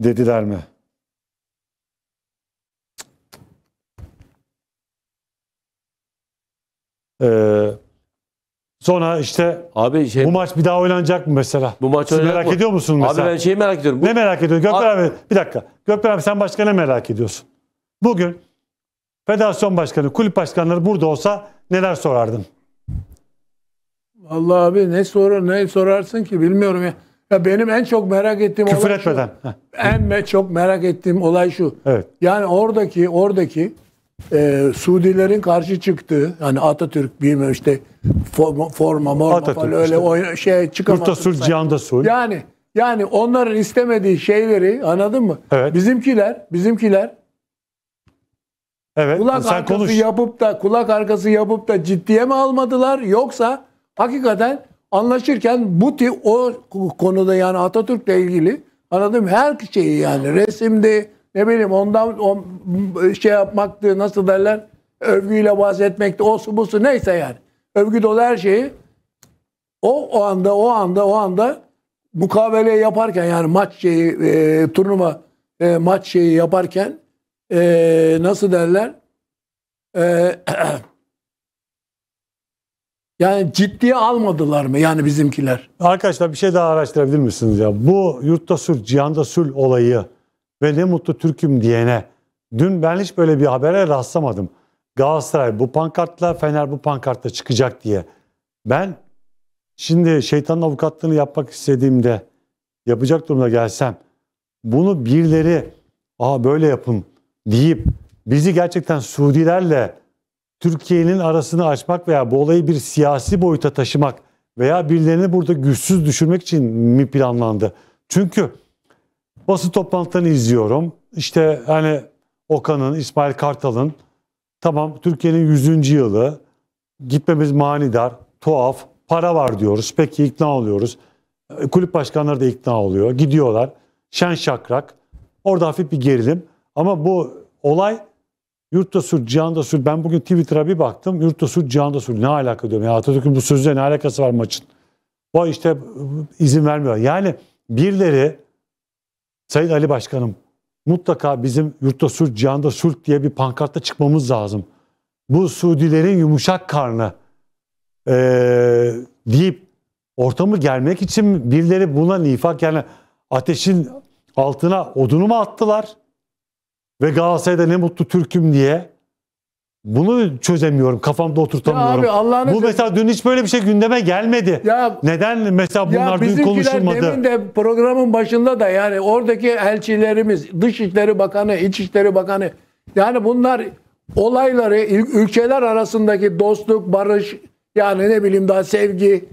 dediler mi? Ee, sonra işte Abi şey bu maç bir daha oynanacak mı mesela? bu maç Siz merak mı? ediyor musun mesela? Abi ben şeyi merak ediyorum. Bu, Ne merak ediyorsun? Gökber Abi- bir dakika. Gökber abi sen başka ne merak ediyorsun? Bugün federasyon başkanı, kulüp başkanları burada olsa neler sorardın? Allah abi ne soru ne sorarsın ki bilmiyorum ya. Ya benim en çok merak ettiğim Küfür olay şu. etmeden. Heh, En çok merak ettiğim olay şu. evet. Yani oradaki oradaki e, Suudilerin karşı çıktığı hani Atatürk bilmem işte forma, forma morma Atatürk falan öyle işte. oyna, şey çıkamaz. Yurtta sul, sul. Yani yani onların istemediği şeyleri anladın mı? Evet. Bizimkiler, bizimkiler Evet. Kulak sen arkası konuş. yapıp da kulak arkası yapıp da ciddiye mi almadılar yoksa hakikaten anlaşırken bu o konuda yani Atatürk'le ilgili anladım her şeyi yani resimdi, ne bileyim ondan o şey yapmaktı nasıl derler övgüyle bahsetmekti olsun busu neyse yani. Övgü dolu her şeyi o, o anda o anda o anda mukabele yaparken yani maç şeyi e, turnuva e, maç şeyi yaparken e, nasıl derler e, [CLEARS THROAT] yani ciddiye almadılar mı yani bizimkiler? Arkadaşlar bir şey daha araştırabilir misiniz ya? Bu yurtta sül, cihanda sül olayı ve ne mutlu Türk'üm diyene. Dün ben hiç böyle bir habere rastlamadım. Galatasaray bu pankartla, Fener bu pankartla çıkacak diye. Ben şimdi şeytanın avukatlığını yapmak istediğimde, yapacak durumda gelsem, bunu birileri Aa böyle yapın deyip bizi gerçekten Suudilerle Türkiye'nin arasını açmak veya bu olayı bir siyasi boyuta taşımak veya birilerini burada güçsüz düşürmek için mi planlandı? Çünkü basın toplantılarını izliyorum. İşte hani Okan'ın, İsmail Kartal'ın tamam Türkiye'nin 100. yılı gitmemiz manidar, tuhaf, para var diyoruz. Peki ikna oluyoruz. Kulüp başkanları da ikna oluyor. Gidiyorlar. Şen şakrak. Orada hafif bir gerilim. Ama bu olay yurtta sür, cihanda sür. Ben bugün Twitter'a bir baktım. Yurtta sür, cihanda sür. Ne alaka diyorum. Ya Atatürk'ün bu sözle ne alakası var maçın? O işte izin vermiyor. Yani birileri Sayın Ali Başkanım mutlaka bizim yurtta sulh, cihanda sulh diye bir pankartta çıkmamız lazım. Bu Suudilerin yumuşak karnı ee, deyip ortamı gelmek için birileri buna nifak yani ateşin altına odunu mu attılar? Ve Galatasaray'da ne mutlu Türk'üm diye bunu çözemiyorum. Kafamda oturtamıyorum. Ya abi, Bu mesela dün hiç böyle bir şey gündeme gelmedi. Ya, Neden mesela bunlar ya dün konuşulmadı? Demin de programın başında da yani oradaki elçilerimiz, Dışişleri Bakanı, İçişleri Bakanı yani bunlar olayları ülkeler arasındaki dostluk, barış yani ne bileyim daha sevgi,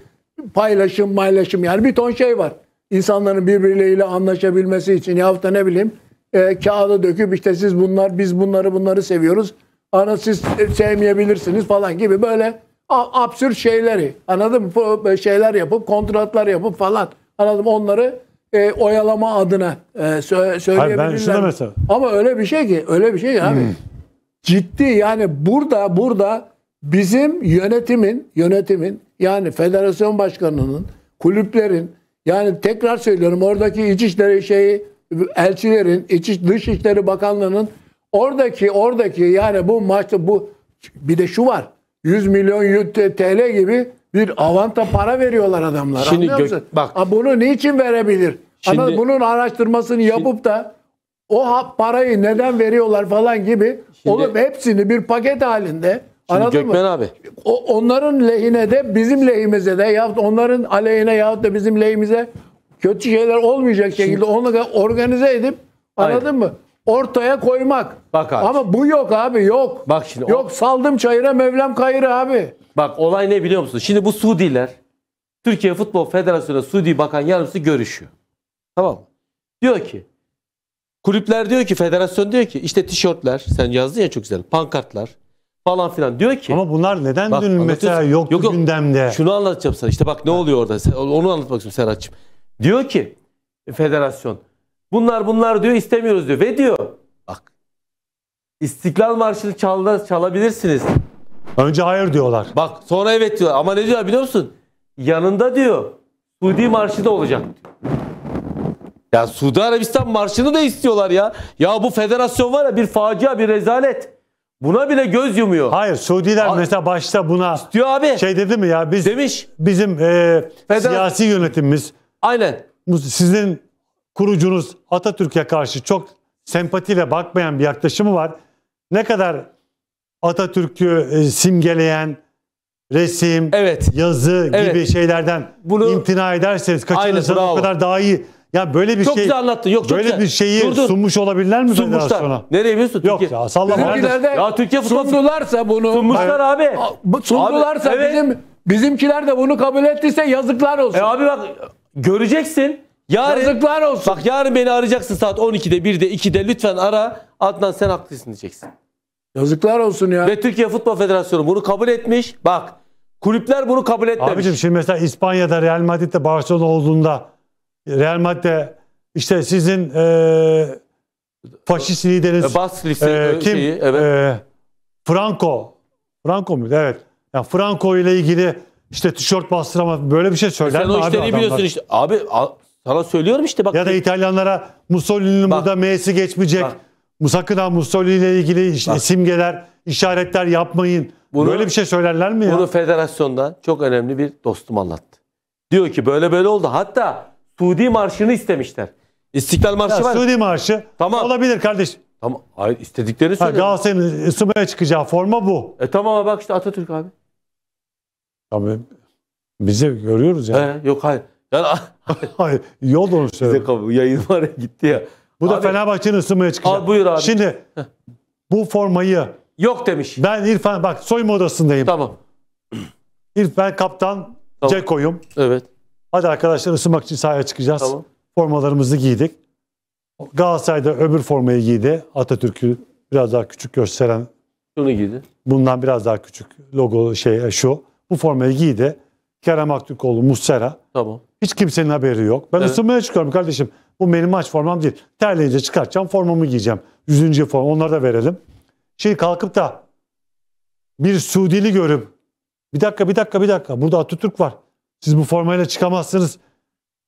paylaşım, paylaşım yani bir ton şey var. İnsanların birbirleriyle anlaşabilmesi için yahut da ne bileyim e, kağıda döküp işte siz bunlar biz bunları bunları seviyoruz Ana siz sevmeyebilirsiniz falan gibi böyle absür şeyleri anladın mı? Şeyler yapıp kontratlar yapıp falan anladım onları e, oyalama adına e, sö söyleyebilirler. Hayır, ben Ama öyle bir şey ki öyle bir şey ki abi. Hmm. Ciddi yani burada burada bizim yönetimin yönetimin yani federasyon başkanının kulüplerin yani tekrar söylüyorum oradaki İçişleri şeyi elçilerin, İç, Dışişleri Bakanlığı'nın Oradaki oradaki yani bu maçta bu bir de şu var. 100 milyon TL gibi bir avanta para veriyorlar adamlar. Şimdi Anlıyor Bak. Ha, bunu niçin verebilir? Şimdi, Ama bunun araştırmasını şimdi, yapıp da o parayı neden veriyorlar falan gibi şimdi, olup hepsini bir paket halinde Şimdi Anladın Gökmen mı? abi. O, onların lehine de bizim lehimize de yahut onların aleyhine yahut da bizim lehimize kötü şeyler olmayacak şekilde Şimdi, onu organize edip anladın Aynen. mı? ortaya koymak. Bak abi. Ama bu yok abi yok. Bak şimdi. Yok o... saldım çayıra Mevlam kayırı abi. Bak olay ne biliyor musun? Şimdi bu Suudiler Türkiye Futbol Federasyonu Suudi Bakan Yardımcısı görüşüyor. Tamam mı? Diyor ki kulüpler diyor ki federasyon diyor ki işte tişörtler sen yazdın ya çok güzel pankartlar falan filan diyor ki. Ama bunlar neden bak, dün mesela yoktu yok, yok, gündemde? Şunu anlatacağım sana işte bak ne oluyor orada onu anlatmak istiyorum Serhat'cığım. Diyor ki federasyon Bunlar bunlar diyor istemiyoruz diyor. Ve diyor bak İstiklal Marşı'nı çalda, çalabilirsiniz. Önce hayır diyorlar. Bak sonra evet diyor. Ama ne diyorlar biliyor musun? Yanında diyor Suudi Marşı da olacak Ya Suudi Arabistan Marşı'nı da istiyorlar ya. Ya bu federasyon var ya bir facia bir rezalet. Buna bile göz yumuyor. Hayır Suudiler A- mesela başta buna diyor abi. şey dedi mi ya biz demiş bizim e, siyasi yönetimimiz Aynen. sizin kurucunuz Atatürk'e karşı çok sempatiyle bakmayan bir yaklaşımı var. Ne kadar Atatürk'ü e, simgeleyen resim, evet. yazı evet. gibi şeylerden Bunu, imtina ederseniz kaçınırsanız o kadar daha iyi. Ya böyle bir çok şey güzel anlattın. Yok çok böyle güzel. bir şeyi dur, sunmuş olabilirler mi Sunmuşlar. federasyona? Nereye biliyorsun? Yok Türkiye. ya sallama. Ya Türkiye futbol sundularsa bunu sunmuşlar abi. Sundularsa abi, evet. bizimkiler de bunu kabul ettiyse yazıklar olsun. E abi bak göreceksin. Yarın, Yazıklar olsun. Bak yarın beni arayacaksın saat 12'de 1'de 2'de lütfen ara. Adnan sen haklısın diyeceksin. Yazıklar olsun ya. Ve Türkiye Futbol Federasyonu bunu kabul etmiş. Bak kulüpler bunu kabul etmemiş. Abicim şimdi mesela İspanya'da Real Madrid'de Barcelona olduğunda Real Madrid'de işte sizin e, faşist lideriniz e, e, e kim? Şeyi, evet. E, Franco. Franco muydu? Evet. Yani Franco ile ilgili işte tişört bastırama böyle bir şey söyler. E sen o işleri biliyorsun işte. Abi sana söylüyorum işte bak. Ya da İtalyanlara Mussolini'nin burada M'si geçmeyecek. Bak, Sakın ha Mussolini ile ilgili iş, simgeler, işaretler yapmayın. Bunu, böyle bir şey söylerler mi bunu ya? Bunu federasyondan çok önemli bir dostum anlattı. Diyor ki böyle böyle oldu. Hatta Suudi Marşı'nı istemişler. İstiklal Marşı ya, var. Suudi Marşı. Tamam. Olabilir kardeş. Tamam. Hayır istediklerini söylüyor. Galatasaray'ın ısınmaya çıkacağı forma bu. E tamam bak işte Atatürk abi. Tabii. Biz de görüyoruz yani. He, yok hayır. Yani [LAUGHS] Hayır. Yol onu Bize söylüyorum. yayın var ya gitti ya. Bu da Abi- Fenerbahçe'nin ısınmaya çıkacak. Al buyur abi. Şimdi bu formayı Yok demiş. ben İrfan bak soyunma odasındayım. Tamam. İrfan kaptan Tamam. Ceko'yum. Evet. Hadi arkadaşlar ısınmak için sahaya çıkacağız. Tamam. Formalarımızı giydik. Galatasaray'da öbür formayı giydi. Atatürk'ü biraz daha küçük gösteren Şunu giydi. bundan biraz daha küçük logo şey şu. Bu formayı giydi. Kerem Aktürkoğlu, Muslera. Tamam. Hiç kimsenin haberi yok. Ben evet. ısınmaya çıkıyorum kardeşim. Bu benim maç formam değil. Terleyince çıkartacağım formamı giyeceğim. Yüzüncü form onları da verelim. Şey kalkıp da bir Suudili görüp bir dakika bir dakika bir dakika burada Atatürk var. Siz bu formayla çıkamazsınız.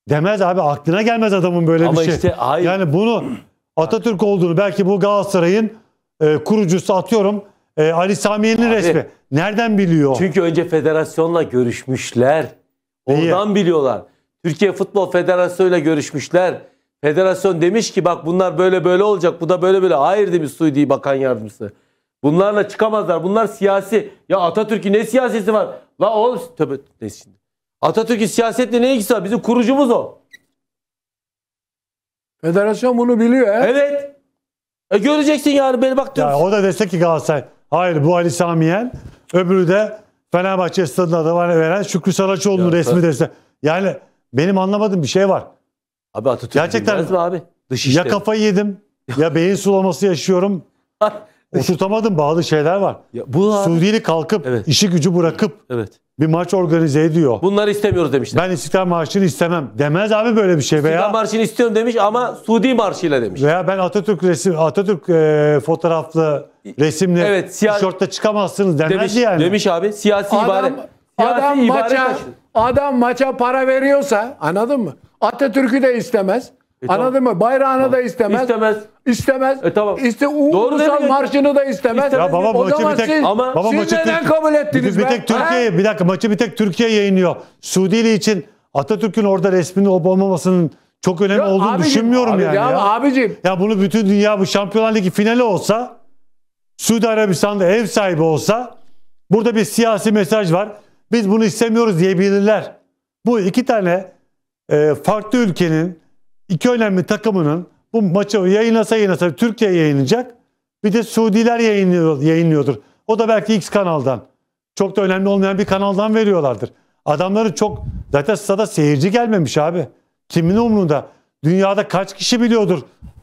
Demez abi aklına gelmez adamın böyle Ama bir şey. Işte, hayır. Yani bunu Atatürk olduğunu belki bu Galatasaray'ın e, kurucusu atıyorum e, Ali Sami'nin resmi. Nereden biliyor? Çünkü önce federasyonla görüşmüşler. Oradan Neyi? biliyorlar. Türkiye Futbol Federasyonu'yla görüşmüşler. Federasyon demiş ki bak bunlar böyle böyle olacak. Bu da böyle böyle. Hayır demiş Suudi Bakan Yardımcısı. Bunlarla çıkamazlar. Bunlar siyasi. Ya Atatürk'ün ne siyaseti var? La oğlum tövbe ne şimdi? Atatürk'ün siyasetle ne ilgisi var? Bizim kurucumuz o. Federasyon bunu biliyor he? Evet. E göreceksin yani beni bak diyorum. Ya, o da dese ki Galatasaray Hayır bu Ali Samiyen. Öbürü de Fenerbahçe stadına da veren Şükrü Saraçoğlu'nun ya, resmi destek. Yani benim anlamadığım bir şey var. Abi Atatürk Gerçekten mi abi? Dış ya kafayı yedim [LAUGHS] ya beyin sulaması yaşıyorum. [LAUGHS] Oturtamadım bazı şeyler var. Ya, bu Suriyeli kalkıp evet. işi gücü bırakıp evet bir maç organize ediyor. Bunları istemiyoruz demişler. Ben İstiklal Marşı'nı istemem. Demez abi böyle bir şey veya. İstiklal Marşı'nı istiyorum demiş ama Suudi Marşı'yla demiş. Veya ben Atatürk resim Atatürk e, fotoğraflı resimle evet, siyasi... tişörtte çıkamazsınız demez demiş, yani. Demiş abi siyasi adam, ibare. Siyasi adam ibare maça adam maça para veriyorsa anladın mı? Atatürk'ü de istemez. E, Anladın tamam. mı? Bayrağını tamam. da istemez. İstemez. İstemez. E tamam. İste Ulusal marşını da istemez. istemez. Ya baba o maçı bir tek siz, ama baba siz maçı neden tek, kabul ettiniz bir, bir tek Türkiye bir dakika maçı bir tek Türkiye yayınlıyor. Suudili için Atatürk'ün orada resmini olmamasının çok önemli ya, olduğunu abicim, düşünmüyorum abi, yani. Ya, ya abicim. Ya bunu bütün dünya bu Şampiyonlar Ligi finali olsa Suudi Arabistan'da ev sahibi olsa burada bir siyasi mesaj var. Biz bunu istemiyoruz diyebilirler. Bu iki tane e, farklı ülkenin iki önemli takımının bu maçı yayınlasa yayınlasa Türkiye yayınlayacak. Bir de Suudiler yayınlıyor, yayınlıyordur. O da belki X kanaldan. Çok da önemli olmayan bir kanaldan veriyorlardır. Adamları çok zaten stada seyirci gelmemiş abi. Kimin umrunda? Dünyada kaç kişi biliyordur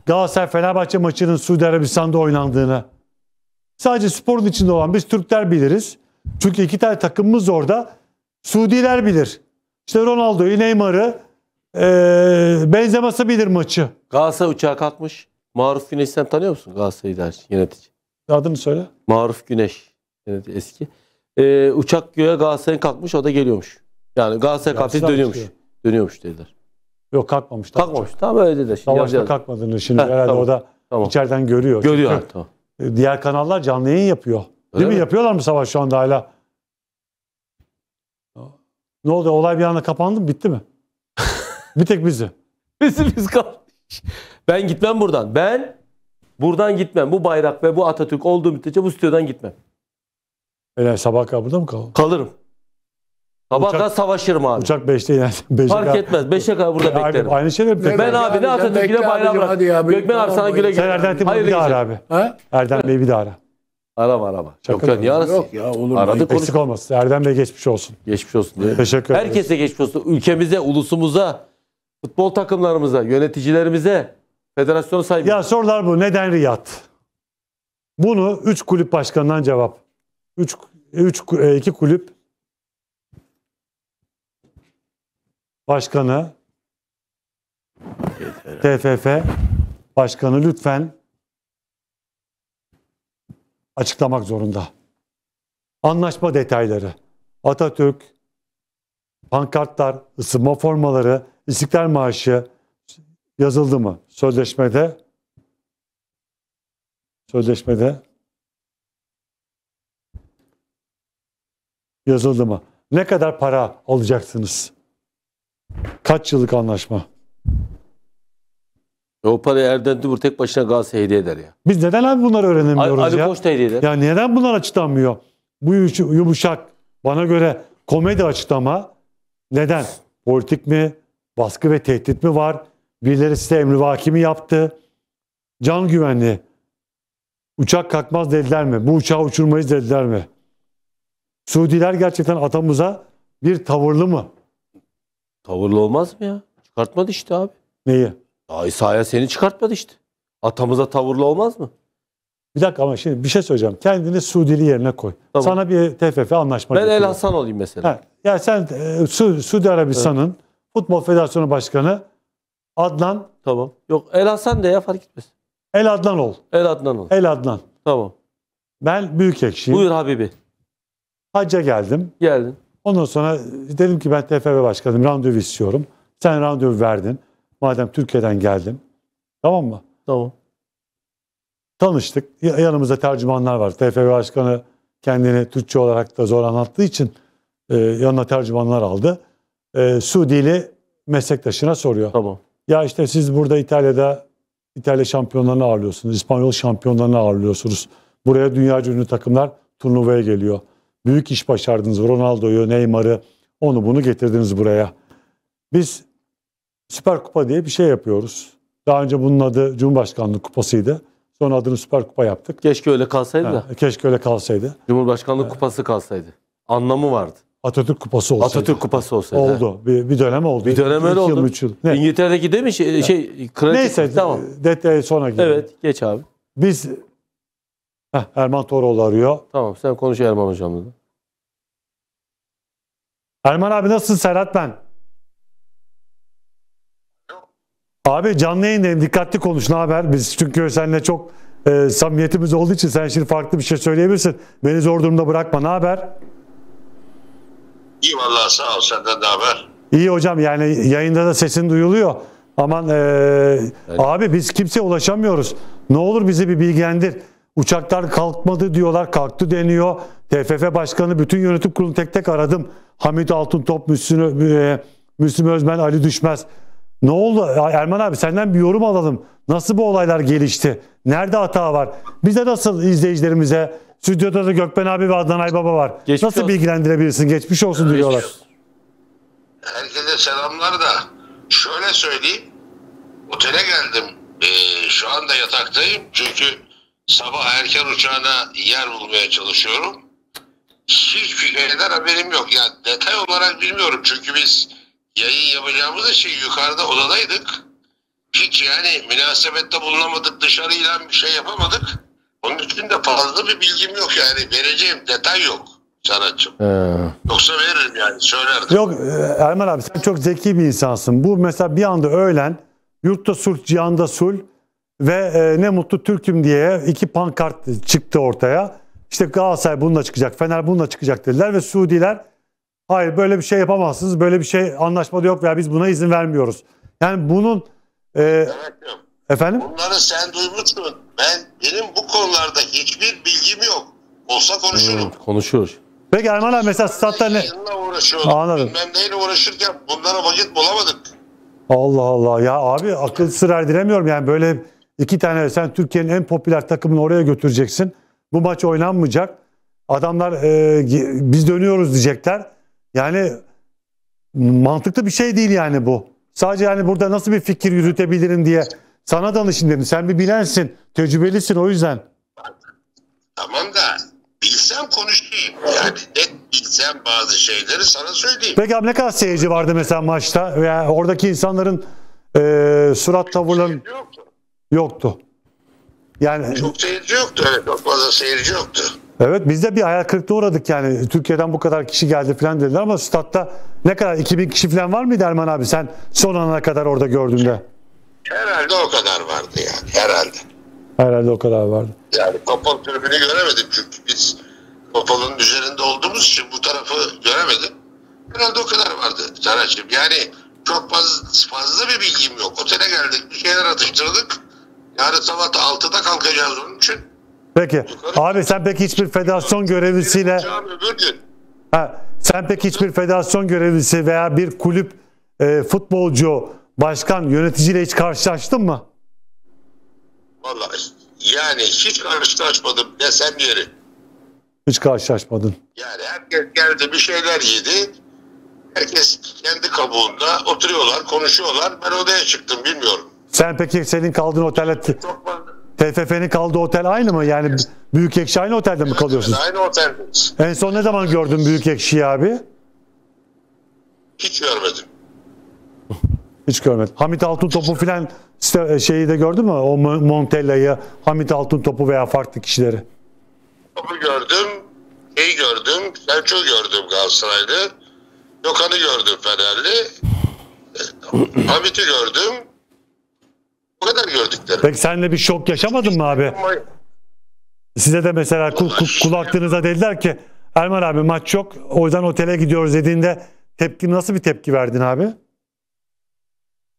Galatasaray Fenerbahçe maçının Suudi Arabistan'da oynandığını? Sadece sporun içinde olan biz Türkler biliriz. Çünkü iki tane takımımız orada. Suudiler bilir. İşte Ronaldo'yu, Neymar'ı, ee, Benzema bilir maçı. Galatasaray uçağa kalkmış. Maruf Güneş sen tanıyor musun Galatasaray idareci, yönetici? Adını söyle. Maruf Güneş yönetici eski. Ee, uçak göğe Galatasaray'ın kalkmış o da geliyormuş. Yani Galatasaray kalktı dönüyormuş. uçuyor. Dönüyormuş dediler. Yok kalkmamış. daha Kalkmamış. uçak. Tamam öyle dediler. Şimdi Savaşta yapacağız. kalkmadığını şimdi Heh, herhalde tamam. o da Tamam. içeriden görüyor. Görüyor. Çünkü Tamam. E, diğer kanallar canlı yayın yapıyor. Öyle Değil mi? mi? Yapıyorlar mı savaş şu anda hala? Ne oldu? Olay bir anda kapandı mı? Bitti mi? [LAUGHS] Bir tek bizi. Bizi biz kalmış. Ben gitmem buradan. Ben buradan gitmem. Bu bayrak ve bu Atatürk olduğu müddetçe bu stüdyodan gitmem. Öyle sabah kadar burada mı kal? Kalırım. Sabah kadar savaşırım abi. Uçak 5'te iner. Beşe Fark kadar- etmez. 5'e kadar burada Ya abi, beklerim. aynı şeyler mi? Ben abi ne Atatürk'üne bekle bayrağı abicim, bırak. hadi ya, Gökmen abi sana Güle güle Sen güle. Erdem Timur'u bir daha ara geceler. abi. Ha? Erdem Bey'i bir daha ara. Arama arama. Şaka yok ya niye arasın? Yok ya olur mu? konuş. Eksik olmaz. Erdem Bey geçmiş olsun. Geçmiş olsun diye. Teşekkür ederim. Herkese geçmiş olsun. Ülkemize, ulusumuza, futbol takımlarımıza, yöneticilerimize, federasyonu saymıyor. Ya sorular bu. Neden Riyad? Bunu 3 kulüp başkanından cevap. 3 3 2 kulüp başkanı TFF başkanı lütfen açıklamak zorunda. Anlaşma detayları, Atatürk, pankartlar, ısınma formaları, İstiklal Marşı yazıldı mı sözleşmede? Sözleşmede yazıldı mı? Ne kadar para alacaksınız? Kaç yıllık anlaşma? E O parayı Erden Tümür tek başına Galatasaray'a hediye eder ya. Biz neden abi bunları öğrenemiyoruz Ali ya? Koç da hediye eder. Ya neden bunlar açıklanmıyor? Bu yumuşak, bana göre komedi açıklama. Neden? Politik mi? Baskı ve tehdit mi var? Birileri size emri vakimi yaptı. Can güvenliği. Uçak kalkmaz dediler mi? Bu uçağı uçurmayız dediler mi? Suudiler gerçekten atamıza bir tavırlı mı? Tavırlı olmaz mı ya? Çıkartmadı işte abi. Neyi? Ay İsa'ya seni çıkartmadı işte. Atamıza tavırlı olmaz mı? Bir dakika ama şimdi bir şey söyleyeceğim. Kendini Suudili yerine koy. Tamam. Sana bir TFF anlaşma Ben getiriyor. El Hasan olayım mesela. Ha, ya sen e, Su, Suudi Arabistan'ın evet. Futbol Federasyonu Başkanı Adnan. Tamam. Yok El Hasan de ya fark etmez. El Adnan ol. El Adnan ol. El Adnan. Tamam. Ben büyük ekşiyim. Buyur Habibi. Hacca geldim. Geldin. Ondan sonra dedim ki ben TFF başkanım randevu istiyorum. Sen randevu verdin. Madem Türkiye'den geldim. Tamam mı? Tamam. Tanıştık. Yanımızda tercümanlar var. TFF başkanı kendini Türkçe olarak da zor anlattığı için e, yanına tercümanlar aldı e, Suudili meslektaşına soruyor. Tamam. Ya işte siz burada İtalya'da İtalya şampiyonlarını ağırlıyorsunuz. İspanyol şampiyonlarını ağırlıyorsunuz. Buraya dünya ünlü takımlar turnuvaya geliyor. Büyük iş başardınız. Ronaldo'yu, Neymar'ı, onu bunu getirdiniz buraya. Biz Süper Kupa diye bir şey yapıyoruz. Daha önce bunun adı Cumhurbaşkanlığı Kupası'ydı. Sonra adını Süper Kupa yaptık. Keşke öyle kalsaydı ha, Keşke öyle kalsaydı. Cumhurbaşkanlığı ee, Kupası kalsaydı. Anlamı vardı. Atatürk Kupası olsaydı. Atatürk Kupası olsaydı. Oldu. Bir, bir dönem oldu. Bir dönem öyle oldu. Yıl, üç yıl. Ne? İngiltere'deki değil mi? Şey, şey kraliçe. Neyse. Tamam. Detaya sonra girelim. Evet. Geç abi. Biz Heh, Erman Toroğlu arıyor. Tamam. Sen konuş Erman hocamla. Erman abi nasılsın Serhat ben? Abi canlı yayındayım. Dikkatli konuş. Ne haber? Biz çünkü seninle çok e, samimiyetimiz olduğu için sen şimdi farklı bir şey söyleyebilirsin. Beni zor durumda bırakma. Ne haber? İyi vallahi sağ ol senden de haber. İyi hocam yani yayında da sesin duyuluyor. Aman e, yani. abi biz kimseye ulaşamıyoruz. Ne olur bizi bir bilgilendir. Uçaklar kalkmadı diyorlar, kalktı deniyor. TFF Başkanı bütün yönetim kurulunu tek tek aradım. Hamit Altıntop, Müslüm, e, Müslüm Özmen, Ali Düşmez. Ne oldu? Erman abi senden bir yorum alalım. Nasıl bu olaylar gelişti? Nerede hata var? Biz de nasıl izleyicilerimize, Stüdyoda da Gökben abi ve Adnan Aybaba var. Geçmiş Nasıl olsun. bilgilendirebilirsin? Geçmiş olsun Geçmiş diyorlar. Herkese selamlar da şöyle söyleyeyim. Otele geldim. Ee, şu anda yataktayım. Çünkü sabah erken uçağına yer bulmaya çalışıyorum. Hiçbir şeyden haberim yok. Yani detay olarak bilmiyorum. Çünkü biz yayın yapacağımız için yukarıda odadaydık. Hiç yani münasebette bulunamadık. Dışarı ilan bir şey yapamadık onun için de fazla bir bilgim yok yani. Vereceğim detay yok sanatçım. Ee. Yoksa veririm yani söylerdim. Yok e, Erman abi sen çok zeki bir insansın. Bu mesela bir anda öğlen yurtta sulh, cihanda sulh ve e, ne mutlu Türk'üm diye iki pankart çıktı ortaya. İşte Galatasaray bununla çıkacak, Fener bununla çıkacak dediler ve Suudiler hayır böyle bir şey yapamazsınız, böyle bir şey anlaşmada yok veya biz buna izin vermiyoruz. Yani bunun e, evet, Efendim? Bunları sen duymuşsun. Ben benim bu konularda hiçbir bilgim yok. Olsa konuşurum. Hmm, konuşur. Peki Erman abi mesela statta ne? Anladım. Bilmem neyle uğraşırken bunlara vakit bulamadık. Allah Allah ya abi akıl sır erdiremiyorum yani böyle iki tane sen Türkiye'nin en popüler takımını oraya götüreceksin. Bu maç oynanmayacak. Adamlar e, biz dönüyoruz diyecekler. Yani mantıklı bir şey değil yani bu. Sadece yani burada nasıl bir fikir yürütebilirim diye sana danışın dedim. Sen bir bilensin. Tecrübelisin o yüzden. Tamam da bilsem konuşayım. Yani net bilsem bazı şeyleri sana söyleyeyim. Peki abi ne kadar seyirci vardı mesela maçta? Veya oradaki insanların e, surat tavırların... yoktu. yoktu. Yani... Çok seyirci yoktu. Evet, çok fazla seyirci yoktu. Evet biz de bir hayal kırıklığı uğradık yani. Türkiye'den bu kadar kişi geldi falan dediler ama statta ne kadar 2000 kişi falan var mıydı Erman abi sen son ana kadar orada gördüğünde? Herhalde o kadar vardı yani. Herhalde. Herhalde o kadar vardı. Yani Kopol türbünü göremedim çünkü biz Kopol'un üzerinde olduğumuz için bu tarafı göremedim. Herhalde o kadar vardı Serhat'cığım. Yani çok fazla, fazla bir bilgim yok. Otele geldik bir şeyler atıştırdık. Yarın sabah da 6'da kalkacağız onun için. Peki. Yukarı Abi sen peki hiçbir federasyon görevlisiyle... Ha, sen peki hiçbir federasyon görevlisi veya bir kulüp e, futbolcu Başkan yöneticiyle hiç karşılaştın mı? Vallahi yani hiç karşılaşmadım desem yeri. Hiç karşılaşmadın. Yani herkes geldi bir şeyler yedi. Herkes kendi kabuğunda oturuyorlar, konuşuyorlar. Ben odaya çıktım bilmiyorum. Sen peki senin kaldığın otelle TFF'nin kaldığı otel aynı mı? Yani Büyük Ekşi aynı otelde mi kalıyorsun? Aynı otelde. En son ne zaman gördün Büyük Ekşi'yi abi? Hiç görmedim. [LAUGHS] Hiç görmedim. Hamit Altın Topu filan e, şeyi de gördün mü? O Montella'yı, Hamit Altın Topu veya farklı kişileri. Topu gördüm. Şeyi gördüm. Selçuk'u gördüm Galatasaray'da. Gökhan'ı gördüm Fenerli. [CLEARS THROAT] Hamit'i gördüm. Bu kadar gördüklerim. Peki senle bir şok yaşamadın mı abi? Size de mesela kul, kul, kulaklığınıza dediler ki Erman abi maç yok o yüzden otele gidiyoruz dediğinde tepki nasıl bir tepki verdin abi?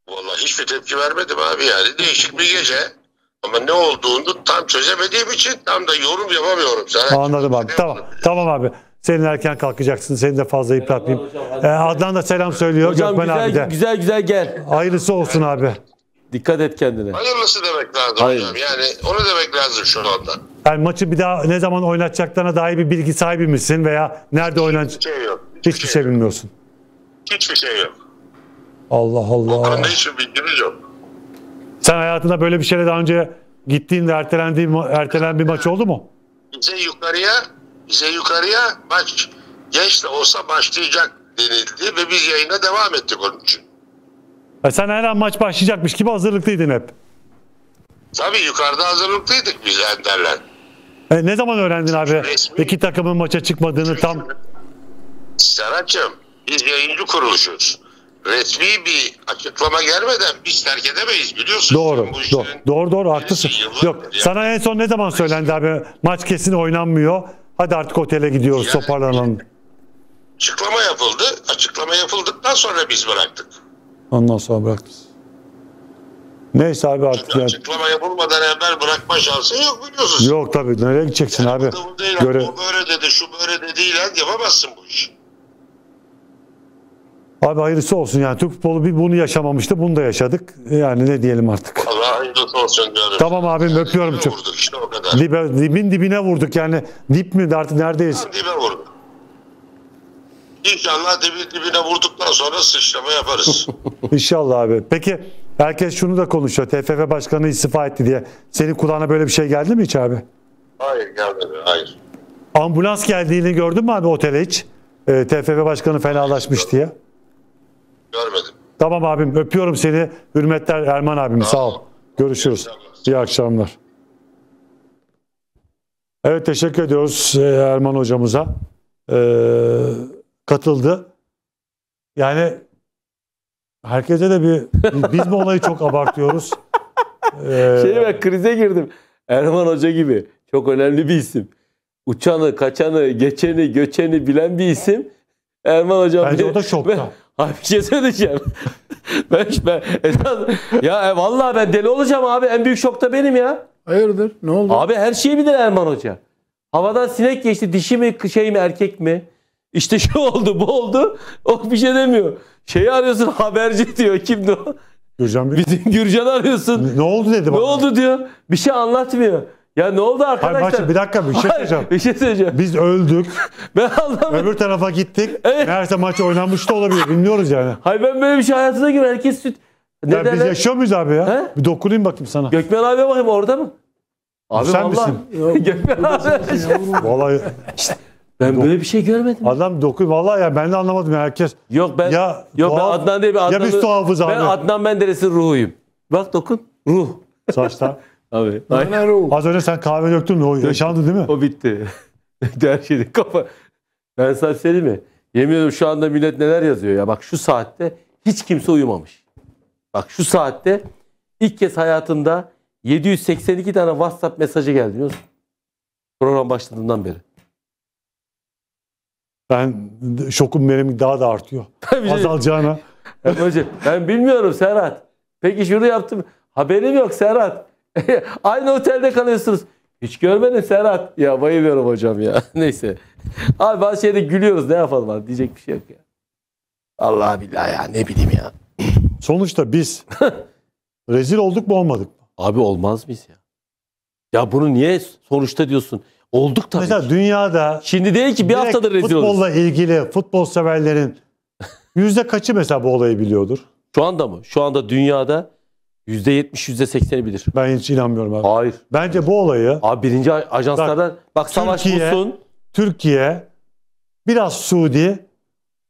Vallahi hiçbir tepki vermedim abi yani. Değişik bir gece. Ama ne olduğunu tam çözemediğim için tam da yorum yapamıyorum sana. Anladım abi. Tamam. Tamam abi. Senin erken kalkacaksın. Seni de fazla yıpratmayayım. hocam, Ee, Adnan da selam söylüyor. Hocam Gökmen güzel, abi de. güzel güzel gel. Hayırlısı olsun abi. Dikkat et kendine. Hayırlısı demek lazım Hayır. hocam. Yani onu demek lazım şu anda. Yani maçı bir daha ne zaman oynatacaklarına dair bir bilgi sahibi misin veya nerede oynanacak? Hiçbir şey yok. Hiçbir şey, şey bilmiyorsun. Hiçbir şey yok. Allah Allah. O konuda hiçbir bilgimiz yok. Sen hayatında böyle bir şeyle daha önce gittiğinde ertelendiğin ertelen bir maç oldu mu? Bize yukarıya bize yukarıya maç geç de olsa başlayacak denildi ve biz yayına devam ettik onun için. E sen her an maç başlayacakmış gibi hazırlıklıydın hep. Tabii yukarıda hazırlıklıydık biz Ender'le. E ne zaman öğrendin abi Resmi. iki takımın maça çıkmadığını tam? Serhat'cığım biz yayıncı kuruluşuz resmi bir açıklama gelmeden biz terk edemeyiz biliyorsunuz. Doğru. Bu doğru, doğru doğru haklısın. Yok. Yani. Sana en son ne zaman söylendi abi? Maç kesin oynanmıyor. Hadi artık otele gidiyoruz yani, toparlanalım. Açıklama yapıldı. Açıklama yapıldıktan sonra biz bıraktık. Ondan sonra bıraktık. Neyse abi artık. Çünkü açıklama yapılmadan evvel bırakma şansı yok biliyorsun. Yok tabii nereye gideceksin yani abi. Değil, Göre... O böyle dedi şu böyle dediyle yapamazsın bu işi. Abi hayırlısı olsun yani Türk futbolu bir bunu yaşamamıştı bunu da yaşadık. Yani ne diyelim artık. Allah hayırlısı olsun. Görürüz. Tamam abim yani öpüyorum çok. Vurduk işte o kadar. Dibe, dibin dibine vurduk yani dip mi artık neredeyiz? Ha, dibe vurduk. İnşallah dibi, dibine vurduktan sonra sıçrama yaparız. [LAUGHS] İnşallah abi. Peki herkes şunu da konuşuyor. TFF başkanı istifa etti diye. Senin kulağına böyle bir şey geldi mi hiç abi? Hayır gelmedi. Hayır. Ambulans geldiğini gördün mü abi otele hiç? E, ee, TFF başkanı fenalaşmış diye. Görmedim. Tamam abim öpüyorum seni. Hürmetler Erman abim tamam. sağ ol. Görüşürüz. İyi akşamlar. Evet teşekkür ediyoruz e, Erman hocamıza. Ee, katıldı. Yani herkese de bir biz mi olayı çok abartıyoruz. Ee, şey ben krize girdim. Erman Hoca gibi çok önemli bir isim. Uçanı, kaçanı, geçeni, göçeni bilen bir isim. Erman Hocam. Bence bir, o da şokta. Ben, Abi bir şey söyleyeceğim. [LAUGHS] ben, ben esas, ya e, vallahi ben deli olacağım abi. En büyük şokta benim ya. Hayırdır? Ne oldu? Abi her şeyi bilir Erman Hoca. Havadan sinek geçti. Dişi mi, şey mi, erkek mi? İşte [LAUGHS] şu oldu, bu oldu. O bir şey demiyor. Şeyi arıyorsun haberci diyor. Kimdi o? Gürcan bir... Bizim Gürcan arıyorsun. Ne oldu dedi bana. Ne oldu diyor. Bir şey anlatmıyor. Ya ne oldu arkadaşlar? Hayır, bir dakika bir şey söyleyeceğim. bir şey söyleyeceğim. Biz öldük. [LAUGHS] ben anlamadım. Öbür tarafa gittik. Evet. Meğerse maç oynanmış da olabilir. Bilmiyoruz yani. Hayır ben böyle bir şey hayatına göre herkes süt. Ne ya derler? biz yaşıyor muyuz abi ya? He? Bir dokunayım bakayım sana. Gökmen abi bakayım orada mı? Abi Sen vallahi... misin? [LAUGHS] Gökmen abi. Vallahi. ben böyle bir şey görmedim. Adam dokun vallahi ya ben de anlamadım ya herkes. Yok ben ya yok tuhaf, ben Adnan diye bir Adnan. Ya biz tuhafız abi. Ben Adnan Menderes'in ruhuyum. Bak dokun ruh. Saçta. [LAUGHS] Abi. Az önce sen kahve döktün de o yaşandı değil mi? O bitti. Her [LAUGHS] şeydi kafa. Ben sana söyleyeyim şey mi? Yemin ediyorum şu anda millet neler yazıyor ya. Bak şu saatte hiç kimse uyumamış. Bak şu saatte ilk kez hayatımda 782 tane WhatsApp mesajı geldi biliyor musun? Program başladığından beri. Ben şokum benim daha da artıyor. [LAUGHS] Tabii Azalacağına. Hocam, ben bilmiyorum Serhat. Peki şunu yaptım. Haberim yok Serhat. [LAUGHS] Aynı otelde kalıyorsunuz. Hiç görmedim Serhat. Ya bayılıyorum hocam ya. [LAUGHS] Neyse. Abi bazı şeyde gülüyoruz ne yapalım abi. Diyecek bir şey yok ya. Allah billah ya ne bileyim ya. [LAUGHS] Sonuçta biz rezil olduk mu olmadık mı? Abi olmaz mıyız ya? Ya bunu niye sonuçta diyorsun? Olduk tabii. Mesela ki. dünyada şimdi değil ki bir haftadır rezil futbolla oluruz. Futbolla ilgili futbol severlerin yüzde kaçı mesela bu olayı biliyordur? Şu anda mı? Şu anda dünyada %70, %80'i bilir. Ben hiç inanmıyorum abi. Hayır. Bence bu olayı Abi birinci ajanslardan bak, savaş Türkiye- bulsun. Türkiye, biraz Suudi,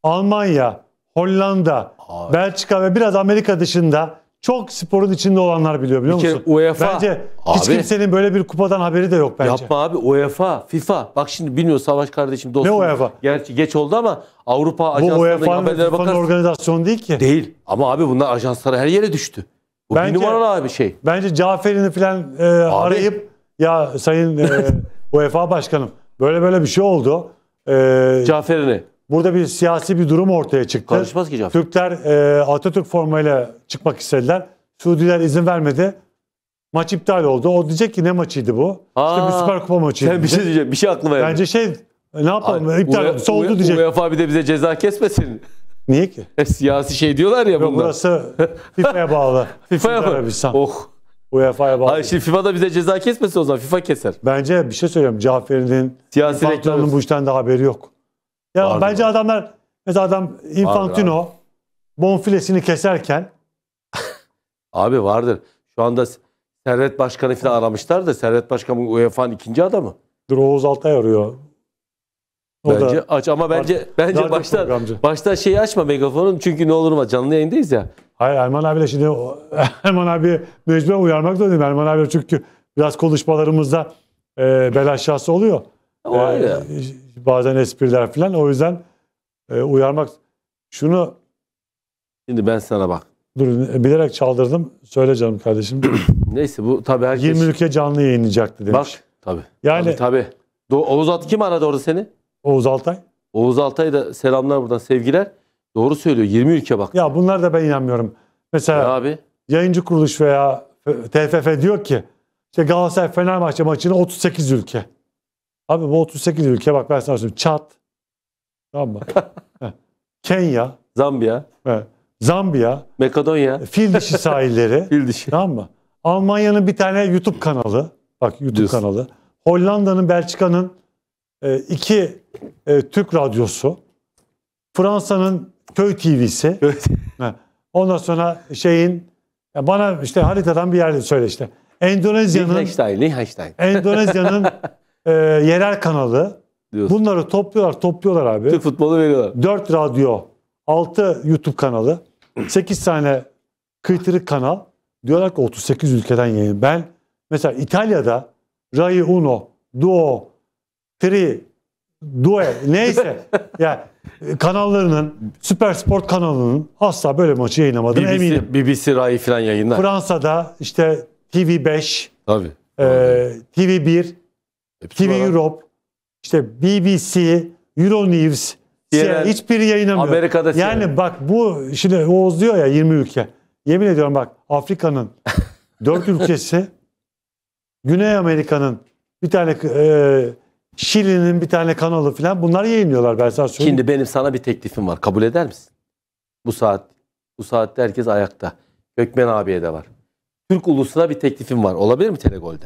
Almanya, Hollanda, Abi, Belçika ve biraz Amerika dışında çok sporun içinde olanlar biliyor biliyor bir musun? UEFA. Bence hiç Abi. kimsenin böyle bir kupadan haberi de yok bence. Yapma abi UEFA, FIFA. Bak şimdi bilmiyor Savaş kardeşim dostum. Ne UEFA? Gerçi geç oldu ama Avrupa Bu ajanslarındaki UEFA'nın ve haberlere organizasyonu değil ki. Değil. Ama abi bunlar ajanslara her yere düştü. Bu bence, bir numaralı abi şey. Bence Cafer'ini falan e, arayıp ya sayın e, [LAUGHS] UEFA başkanım böyle böyle bir şey oldu. E, Cafer'ini. Burada bir siyasi bir durum ortaya çıktı. Karışmaz ki Cafer. Türkler e, Atatürk formayla çıkmak istediler. Suudiler izin vermedi. Maç iptal oldu. O diyecek ki ne maçıydı bu? Aa, işte bir Süper Kupa maçıydı. Sen bir şey diyeceğim. Bir şey aklıma geldi. Bence şey ne yapalım? Abi, iptal oldu. Soldu diyecek. UEFA bir de bize ceza kesmesin. Niye ki? E, siyasi şey diyorlar ya Yok, bunlar. Burası FIFA'ya [LAUGHS] bağlı. FIFA'ya bağlı. Arabistan. Oh. UEFA'ya bağlı. Hayır şimdi FIFA da bize ceza kesmesin o zaman. FIFA keser. Bence bir şey söyleyeyim. Caferi'nin, Siyasi Infantino'nun bu işten daha haberi yok. Ya Vardı bence abi. adamlar, mesela adam Infantino vardır bonfilesini keserken. [LAUGHS] abi vardır. Şu anda Servet Başkan'ı falan aramışlar da Servet Başkan UEFA'nın ikinci adamı. Dur Oğuz Altay arıyor bence da, aç ama bence bence başta başta şeyi açma megafonun çünkü ne olur mu canlı yayındayız ya. Hayır Erman abi de şimdi [LAUGHS] Erman abi mecbur uyarmak zorundayım. Erman abi çünkü biraz konuşmalarımızda e, bel aşağısı oluyor. O e, bazen espriler falan o yüzden e, uyarmak şunu Şimdi ben sana bak. Dur bilerek çaldırdım. Söyle canım kardeşim. [CLEARS THROAT] Neyse bu tabii herkes 20 ülke canlı yayınlayacaktı demiş. Bak tabii. Yani tabii. tabii. Oğuz At kim aradı orada seni? Oğuz Altay. Oğuz Altay da selamlar buradan sevgiler. Doğru söylüyor 20 ülke bak. Ya bunlar da ben inanmıyorum. Mesela ya e abi. yayıncı kuruluş veya TFF diyor ki işte Galatasaray Fenerbahçe maçını 38 ülke. Abi bu 38 ülke bak ben sana söyleyeyim. Çat. Tamam mı? [LAUGHS] Kenya. Zambiya. Evet. Zambiya. Makedonya. E, fil dişi [LAUGHS] sahilleri. Fil dişi. Tamam mı? Almanya'nın bir tane YouTube kanalı. Bak YouTube Diyorsun. kanalı. Hollanda'nın, Belçika'nın e, iki e, Türk radyosu, Fransa'nın köy TV'si, [LAUGHS] ondan sonra şeyin bana işte haritadan bir yerde söyle işte. Endonezya'nın [LAUGHS] Endonezya'nın e, yerel kanalı. Diyorsun. Bunları topluyorlar, topluyorlar abi. Türk futbolu veriyorlar. 4 radyo, 6 YouTube kanalı, 8 tane kıytırık kanal. Diyorlar ki 38 ülkeden yayın. Ben mesela İtalya'da Rai Uno, Duo, Free, Due neyse [LAUGHS] yani kanallarının Süper Sport kanalının asla böyle maçı yayınlamadığını eminim. BBC Rai falan yayınlar. Fransa'da işte TV5, Tabii. E, TV1, Hepsi TV var. Europe, işte BBC, Euronews, CNN, hiçbiri yayınlamıyor. Amerika'da yani bak bu şimdi Oğuz diyor ya 20 ülke. Yemin ediyorum bak Afrika'nın 4 [LAUGHS] ülkesi Güney Amerika'nın bir tane e, Şili'nin bir tane kanalı falan bunlar yayınlıyorlar ben sana söyleyeyim. Şimdi benim sana bir teklifim var. Kabul eder misin? Bu saat. Bu saatte herkes ayakta. Gökmen abiye de var. Türk ulusuna bir teklifim var. Olabilir mi Telegol'de?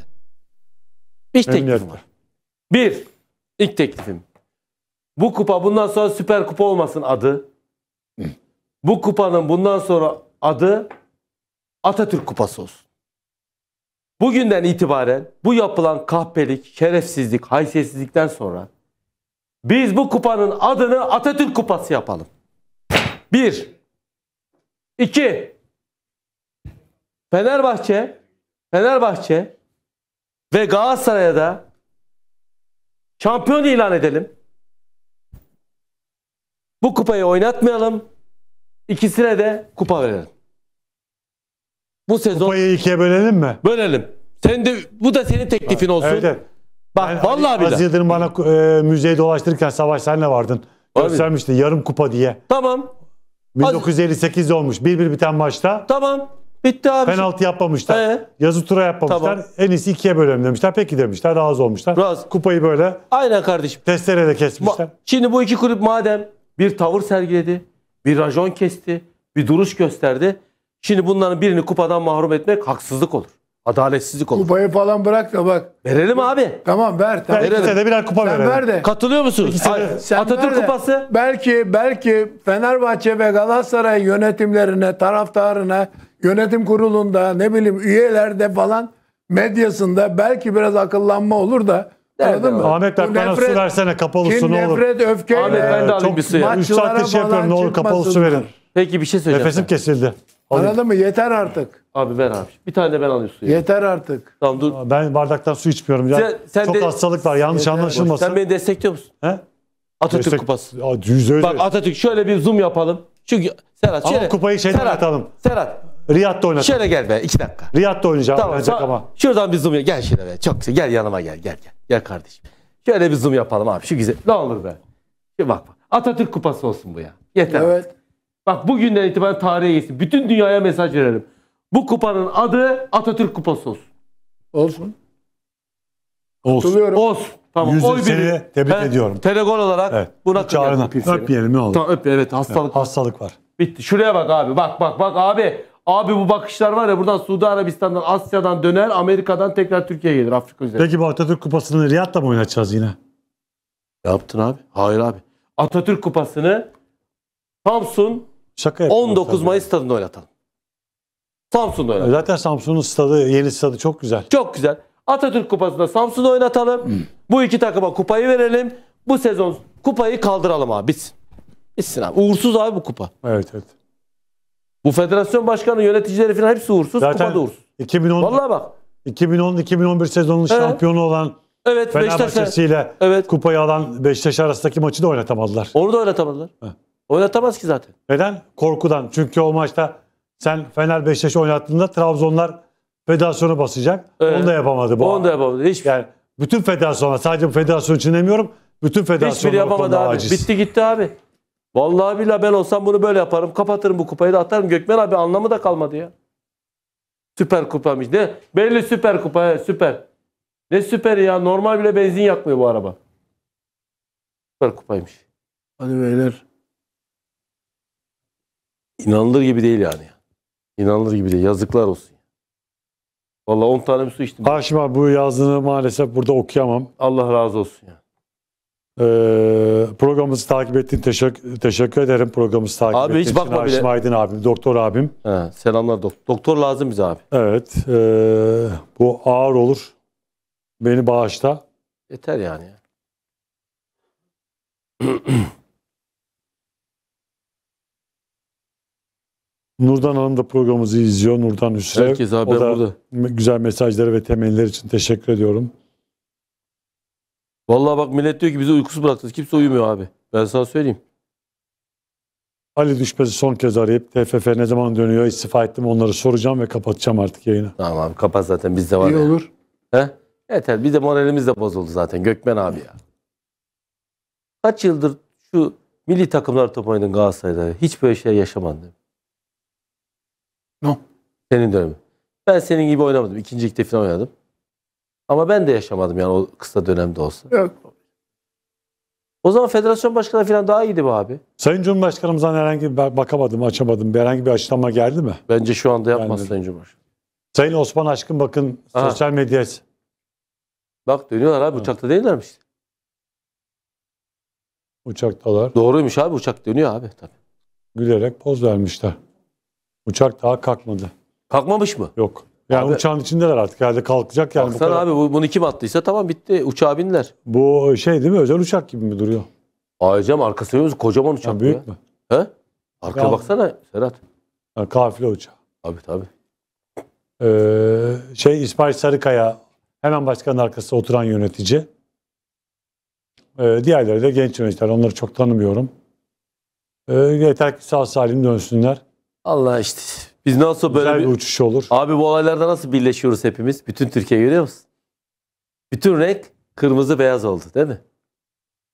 Bir teklifim var. Bir. ilk teklifim. Bu kupa bundan sonra Süper Kupa olmasın adı. Bu kupanın bundan sonra adı Atatürk Kupası olsun. Bugünden itibaren bu yapılan kahpelik, şerefsizlik, haysiyetsizlikten sonra biz bu kupanın adını Atatürk Kupası yapalım. Bir, iki, Fenerbahçe, Fenerbahçe ve Galatasaray'a da şampiyon ilan edelim. Bu kupayı oynatmayalım. İkisine de kupa verelim. Bu sezon Kupayı ikiye bölelim mi? bölelim. Sen de bu da senin teklifin olsun. Evet, Bak Ben vallahi billahi. Az yıldır bana e, müzeyi dolaştırırken Savaş senle vardın. Göstermişti yarım kupa diye. Tamam. 1958 olmuş. 1-1 biten maçta. tamam. Bitti abi. Penaltı yapmamışlar. Ee? Yazı tura yapmamışlar. Tamam. En iyisi ikiye bölelim demişler. Peki demişler. Razı olmuşlar. Razı. Kupayı böyle Aynen kardeşim. testereyle Ma- kesmişler. Şimdi bu iki kulüp madem bir tavır sergiledi, bir rajon kesti, bir duruş gösterdi. Şimdi bunların birini kupadan mahrum etmek haksızlık olur. Adaletsizlik olur. Kupayı falan bırak da bak. Verelim abi. Tamam ver. Tamam. Ver, de birer kupa sen verelim. Ver de. Katılıyor musunuz? Sen Atatürk de. kupası. Belki belki Fenerbahçe ve Galatasaray yönetimlerine, taraftarına, yönetim kurulunda ne bileyim üyelerde falan medyasında belki biraz akıllanma olur da Anladın mı? Ahmet ben bana su versene kapalı su ne olur. Nefret, öfke. Ahmet ben de alayım bir su ya. 3 saattir şey yapıyorum ne olur kapalı su verin. Peki bir şey söyleyeceğim. Nefesim kesildi. Anladın mı? Yeter artık. Abi ver abi. Bir tane de ben alayım suyu. Yeter artık. Tamam dur. Ben bardaktan su içmiyorum. Ya, Sen- sen çok de- hastalık var. Yanlış Yeter. anlaşılmasın. Sen beni destekliyor musun? He? Atatürk Destek- kupası. Ya, öyle. Bak Atatürk şöyle bir zoom yapalım. Çünkü Serhat Ama kupayı şeyde Serhat, oynatalım. Serhat Riyad'da oynatalım. şöyle gel be iki dakika. Riyad'da oynayacağım. Tamam. sa- ama. Şuradan bir zoom yap. Gel şöyle be. Çok güzel. Gel yanıma gel. Gel gel. Gel kardeşim. Şöyle bir zoom yapalım abi. Şu güzel. Ne olur be. Bir bak bak. Atatürk kupası olsun bu ya. Yeter. Evet. Bak bugünden itibaren tarihe geçsin. Bütün dünyaya mesaj verelim. Bu kupanın adı Atatürk Kupası olsun. Olsun. Olsun. Katılıyorum. Olsun. Tamam. Yüz Oy seni tebrik Ben ediyorum. Telegol olarak Evet. buna kıyarım. Öp öpmeyelim ne olur. Tamam öp evet hastalık. Hastalık var. Bitti. Şuraya bak abi. Bak bak bak abi. Abi bu bakışlar var ya buradan Suudi Arabistan'dan Asya'dan döner Amerika'dan tekrar Türkiye'ye gelir Afrika üzerine. Peki bu Atatürk Kupası'nı Riyad'la mı oynatacağız yine? Yaptın abi. Hayır abi. Atatürk Kupası'nı Samsun Şaka 19 Mayıs stadında oynatalım. Samsun'da oynatalım. Zaten Samsun'un stadı, yeni stadı çok güzel. Çok güzel. Atatürk Kupası'nda Samsun'da oynatalım. Hmm. Bu iki takıma kupayı verelim. Bu sezon kupayı kaldıralım abi. Bitsin. Bitsin abi. Uğursuz abi bu kupa. Evet evet. Bu federasyon başkanı, yöneticileri falan hepsi uğursuz. Zaten kupa da uğursuz. 2010, Vallahi bak. 2010-2011 sezonunun evet. şampiyonu olan Evet, Fenerbahçe'siyle evet. kupayı alan Beşiktaş arasındaki maçı da oynatamadılar. Onu da oynatamadılar. Heh. Oynatamaz ki zaten. Neden? Korkudan. Çünkü o maçta sen Fener Beşiktaş'ı oynattığında Trabzonlar federasyonu basacak. Evet. Onu da yapamadı bu. Onu da yapamadı. Hiç... Yani bütün federasyonlar sadece bu federasyon için demiyorum. Bütün federasyonlar Hiçbiri yapamadı abi. Aciz. Bitti gitti abi. Vallahi billahi ben olsam bunu böyle yaparım. Kapatırım bu kupayı da atarım. Gökmen abi anlamı da kalmadı ya. Süper kupamış. Ne? Belli süper kupa. He, süper. Ne süper ya. Normal bile benzin yakmıyor bu araba. Süper kupaymış. Hadi beyler. İnanılır gibi değil yani. İnanılır gibi değil. Yazıklar olsun. Valla 10 tane bir su içtim. Haşim bu yazdığını maalesef burada okuyamam. Allah razı olsun ya. Ee, programımızı takip ettiğin teşekkür, teşekkür ederim programımızı takip abi ettiğin hiç bakma Haşim bile. Aydın abim, doktor abim. He, selamlar doktor. Doktor lazım bize abi. Evet. E, bu ağır olur. Beni bağışla. Yeter yani. [CLEARS THROAT] Nurdan Hanım da programımızı izliyor. Nurdan Hüsrev. Herkes abi o burada. Güzel mesajları ve temeller için teşekkür ediyorum. Vallahi bak millet diyor ki bizi uykusuz bıraktınız. Kimse uyumuyor abi. Ben sana söyleyeyim. Ali Düşmez'i son kez arayıp TFF ne zaman dönüyor istifa ettim onları soracağım ve kapatacağım artık yayını. Tamam abi kapat zaten bizde var İyi ya. olur. He? Yeter bir de moralimiz de bozuldu zaten Gökmen abi ya. Kaç yıldır şu milli takımlar top oynadın Galatasaray'da hiç böyle şey yaşamadın. No. Senin dönemi. Ben senin gibi oynamadım. İkinci ligde falan oynadım. Ama ben de yaşamadım yani o kısa dönemde olsa. Yok. O zaman federasyon başkanı falan daha iyiydi bu abi. Sayın Cumhurbaşkanımızdan herhangi bir bakamadım, açamadım. Bir herhangi bir açıklama geldi mi? Bence şu anda yapmaz Sayın Cumhurbaşkanı. Sayın Osman Aşkın bakın Aha. sosyal medyaya. Bak dönüyorlar abi uçakta değillermiş. Uçaktalar. Doğruymuş abi uçak dönüyor abi tabii. Gülerek poz vermişler. Uçak daha kalkmadı. Kalkmamış mı? Yok. Yani abi, uçağın içindeler artık herhalde kalkacak yani. Baksana abi bunu kim attıysa tamam bitti uçağa binler. Bu şey değil mi özel uçak gibi mi duruyor? Ayacam arkası yok kocaman uçak. Yani büyük ya. mü? He? Arkaya ya, baksana Serhat. Yani kafile uçağı. Abi tabi. Ee, şey İsmail Sarıkaya hemen başkanın arkasında oturan yönetici. Ee, diğerleri de genç yöneticiler. Onları çok tanımıyorum. Ee, yeter ki sağ salim dönsünler. Allah işte. Biz nasıl böyle Güzel bir uçuş olur. Abi bu olaylarda nasıl birleşiyoruz hepimiz? Bütün Türkiye görüyor musun? Bütün renk kırmızı beyaz oldu değil mi?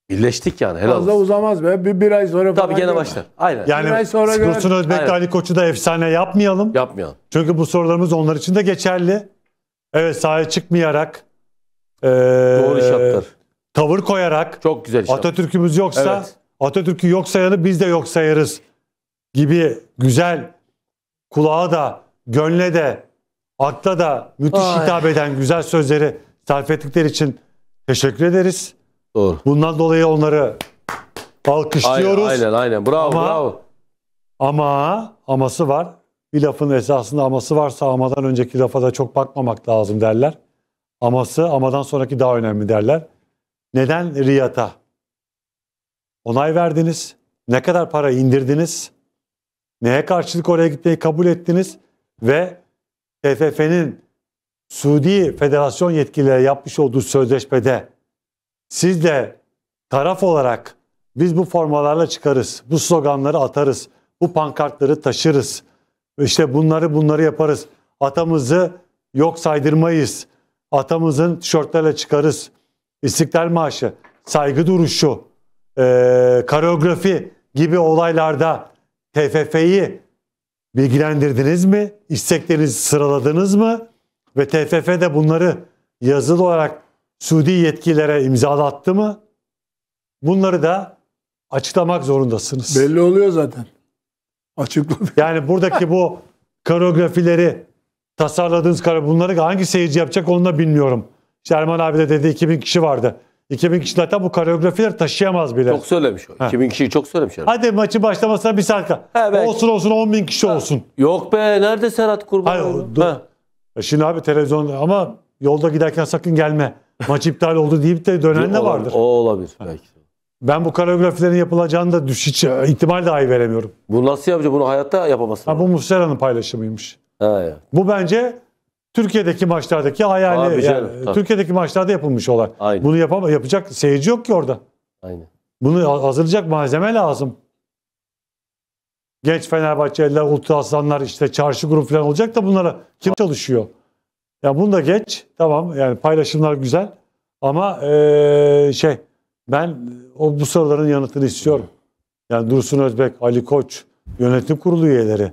Birleştik yani helal Fazla olsun. uzamaz be. Bir, bir ay sonra Tabii gene başlar. Aynen. Yani Bir ay sonra göre- Dursun Özbek Ali Koç'u da efsane yapmayalım. Yapmayalım. Çünkü bu sorularımız onlar için de geçerli. Evet sahaya çıkmayarak Doğru iş yaptılar. tavır koyarak Çok güzel iş Atatürk'ümüz yoksa Evet. Atatürk'ü yok sayanı biz de yok sayarız gibi güzel kulağa da gönle de akla da müthiş Ay. hitap eden güzel sözleri sarf ettikleri için teşekkür ederiz. Doğru. Bundan dolayı onları alkışlıyoruz. Aynen aynen, bravo ama, bravo. Ama aması var. Bir lafın esasında aması varsa amadan önceki lafa da çok bakmamak lazım derler. Aması amadan sonraki daha önemli derler. Neden riyata? Onay verdiniz. Ne kadar para indirdiniz? Neye karşılık oraya gitmeyi kabul ettiniz? Ve TFF'nin Suudi Federasyon yetkilileri yapmış olduğu sözleşmede siz de taraf olarak biz bu formalarla çıkarız, bu sloganları atarız, bu pankartları taşırız, işte bunları bunları yaparız, atamızı yok saydırmayız, atamızın tişörtlerle çıkarız, istiklal maaşı, saygı duruşu, e, kareografi gibi olaylarda TFF'yi bilgilendirdiniz mi? İsteklerinizi sıraladınız mı? Ve TFF de bunları yazılı olarak Suudi yetkililere imzalattı mı? Bunları da açıklamak zorundasınız. Belli oluyor zaten. Açıkladı. [LAUGHS] Yani buradaki bu koreografileri tasarladığınız kare bunları hangi seyirci yapacak onu da bilmiyorum. Şerman abi de dedi 2000 kişi vardı. 2000 kişi zaten bu koreografileri taşıyamaz bile. Çok söylemiş o. He. 2000 kişiyi çok söylemiş. herhalde. Hadi maçı başlamasına bir saat kal. He, Olsun olsun 10 bin kişi olsun. Yok be nerede Serhat Kurban? Hayır, Ha. E şimdi abi televizyon ama yolda giderken sakın gelme. Maç iptal oldu deyip de dönen de vardır. O olabilir belki. Ben bu koreografilerin yapılacağını da düş, hiç e, ihtimal dahi veremiyorum. Bu nasıl yapacak? Bunu hayatta yapamazsın. Ha, bu Muslera'nın paylaşımıymış. He ya. Bu bence Türkiye'deki maçlardaki hayali Tabii canım, yani, tabii. Türkiye'deki maçlarda yapılmış olan. Aynen. Bunu yapam yapacak seyirci yok ki orada. Aynen. Bunu hazırlayacak malzeme lazım. Genç Fenerbahçeliler, Ultra Aslanlar işte çarşı grup falan olacak da bunlara kim çalışıyor? Ya yani bunu da geç. Tamam yani paylaşımlar güzel ama ee, şey ben o bu soruların yanıtını istiyorum. Yani Dursun Özbek, Ali Koç, yönetim kurulu üyeleri,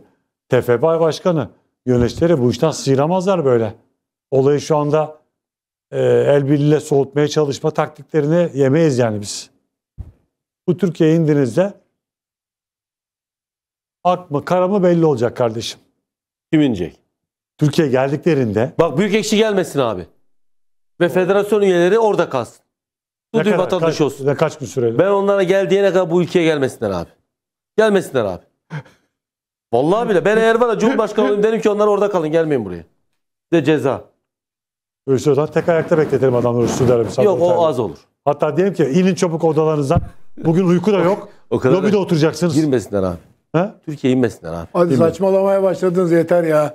TFB Başkanı yöneticileri bu işten sıyramazlar böyle. Olayı şu anda e, el birliğiyle soğutmaya çalışma taktiklerini yemeyiz yani biz. Bu Türkiye'ye indiğinizde ak mı kara mı belli olacak kardeşim. Kim inecek? Türkiye geldiklerinde. Bak büyük ekşi gelmesin abi. Ve federasyon üyeleri orada kalsın. Bu tür vatandaş olsun. Ne kaç gün süreli? Ben onlara gel diyene kadar bu ülkeye gelmesinler abi. Gelmesinler abi. Vallahi bile ben eğer var ya Cumhurbaşkanı olayım derim ki onlar orada kalın gelmeyin buraya. De ceza. Öyleyse o zaman tek ayakta bekletelim adamları Suudi Arabistan. Yok o az olur. Hatta diyelim ki inin çabuk odalarınızdan. Bugün uyku da yok. o kadar Lobide da oturacaksınız. Girmesinler abi. He? Türkiye inmesinler abi. Hadi Bilmiyorum. saçmalamaya başladınız yeter ya.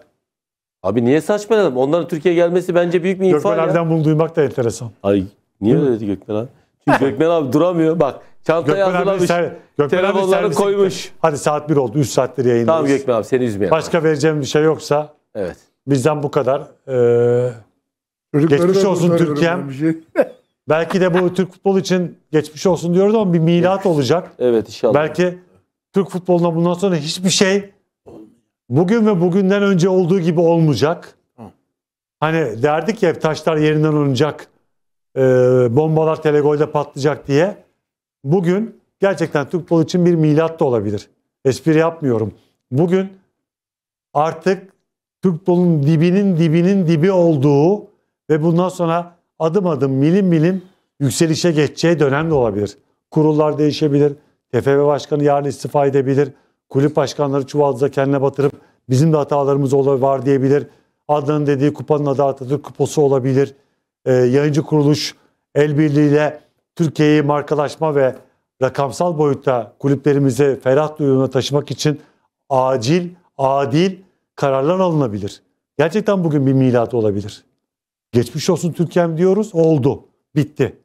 Abi niye saçmaladım? Onların Türkiye gelmesi bence büyük bir infial Gökmen abiden bunu duymak da enteresan. Ay niye öyle dedi Gökmen abi? Gökmen abi duramıyor. Bak çantayı Gökmen hazırlamış. Ser, Gökmen telefonları koymuş. Gitti. Hadi saat 1 oldu. 3 saattir yayınlıyoruz. Tamam Gökmen abi seni üzmeyelim. Başka vereceğim bir şey yoksa. Evet. Bizden bu kadar. Ee, geçmiş olsun Türkiye'm. Şey. [LAUGHS] Belki de bu Türk futbolu için geçmiş olsun diyoruz ama bir milat olacak. Evet inşallah. Belki Türk futboluna bundan sonra hiçbir şey bugün ve bugünden önce olduğu gibi olmayacak. Hani derdik ya taşlar yerinden oynayacak e, bombalar Telegol'de patlayacak diye. Bugün gerçekten Türk futbolu için bir milat da olabilir. Espri yapmıyorum. Bugün artık Türk futbolunun dibinin dibinin dibi olduğu ve bundan sonra adım adım milim milim yükselişe geçeceği dönem de olabilir. Kurullar değişebilir. TFF Başkanı yarın istifa edebilir. Kulüp başkanları çuvalıza kendine batırıp bizim de hatalarımız var diyebilir. Adnan'ın dediği kupanın adı Atatürk kupası olabilir e, yayıncı kuruluş el birliğiyle Türkiye'yi markalaşma ve rakamsal boyutta kulüplerimizi ferah duyduğuna taşımak için acil, adil kararlar alınabilir. Gerçekten bugün bir milat olabilir. Geçmiş olsun Türkiye'm diyoruz, oldu, bitti.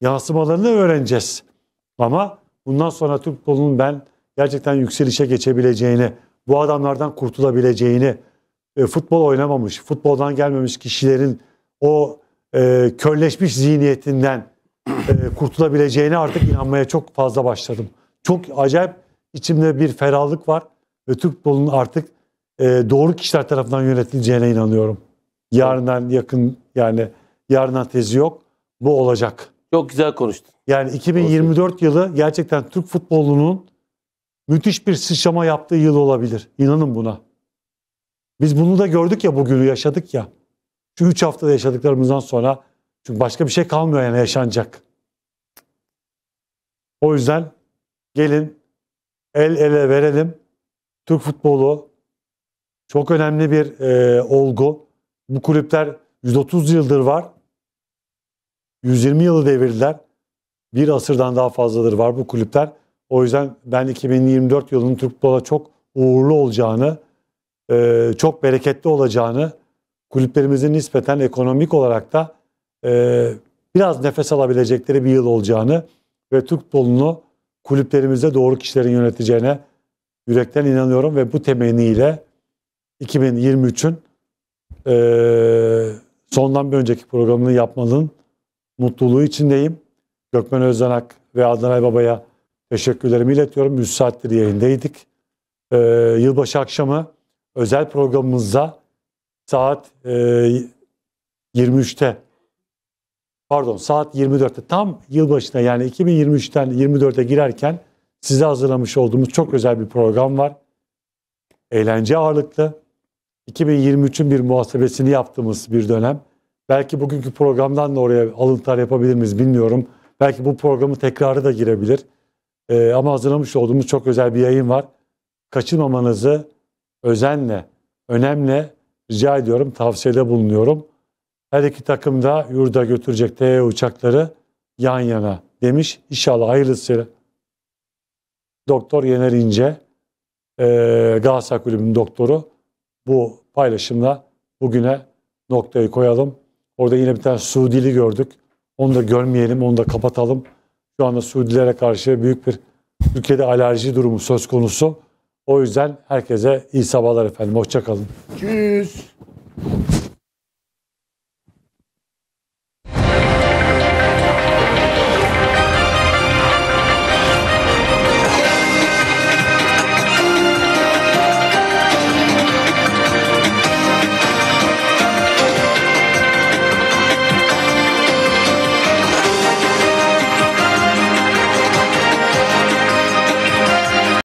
Yansımalarını öğreneceğiz. Ama bundan sonra Türk futbolunun ben gerçekten yükselişe geçebileceğini, bu adamlardan kurtulabileceğini, e, futbol oynamamış, futboldan gelmemiş kişilerin o e, körleşmiş zihniyetinden e, kurtulabileceğine artık inanmaya çok fazla başladım. Çok acayip içimde bir ferahlık var ve Türk futbolunun artık e, doğru kişiler tarafından yönetileceğine inanıyorum. Yarından yakın yani yarından tezi yok. Bu olacak. Çok güzel konuştun. Yani 2024 Olsun. yılı gerçekten Türk futbolunun müthiş bir sıçrama yaptığı yıl olabilir. İnanın buna. Biz bunu da gördük ya bugünü yaşadık ya. Şu üç haftada yaşadıklarımızdan sonra çünkü başka bir şey kalmıyor yani yaşanacak. O yüzden gelin el ele verelim. Türk futbolu çok önemli bir e, olgu. Bu kulüpler 130 yıldır var. 120 yılı devirdiler. Bir asırdan daha fazladır var bu kulüpler. O yüzden ben 2024 yılının Türk futbola çok uğurlu olacağını, e, çok bereketli olacağını kulüplerimizin nispeten ekonomik olarak da e, biraz nefes alabilecekleri bir yıl olacağını ve Türk futbolunu kulüplerimizde doğru kişilerin yöneteceğine yürekten inanıyorum ve bu temenniyle 2023'ün e, sondan bir önceki programını yapmanın mutluluğu içindeyim. Gökmen Özdenak ve Adnan Baba'ya teşekkürlerimi iletiyorum. 100 saattir yayındaydık. E, yılbaşı akşamı özel programımızda saat e, 23'te pardon saat 24'te tam yılbaşına yani 2023'ten 24'e girerken size hazırlamış olduğumuz çok özel bir program var. Eğlence ağırlıklı. 2023'ün bir muhasebesini yaptığımız bir dönem. Belki bugünkü programdan da oraya alıntılar yapabilir miyiz bilmiyorum. Belki bu programın tekrarı da girebilir. Ee, ama hazırlamış olduğumuz çok özel bir yayın var. Kaçırmamanızı özenle, önemle rica ediyorum, tavsiyede bulunuyorum. Her iki takım da yurda götürecek TE uçakları yan yana demiş. İnşallah hayırlısı. Doktor Yener İnce, e, Galatasaray Kulübü'nün doktoru bu paylaşımla bugüne noktayı koyalım. Orada yine bir tane Suudili gördük. Onu da görmeyelim, onu da kapatalım. Şu anda Suudilere karşı büyük bir ülkede alerji durumu söz konusu. O yüzden herkese iyi sabahlar efendim. Hoşçakalın. Tschüss.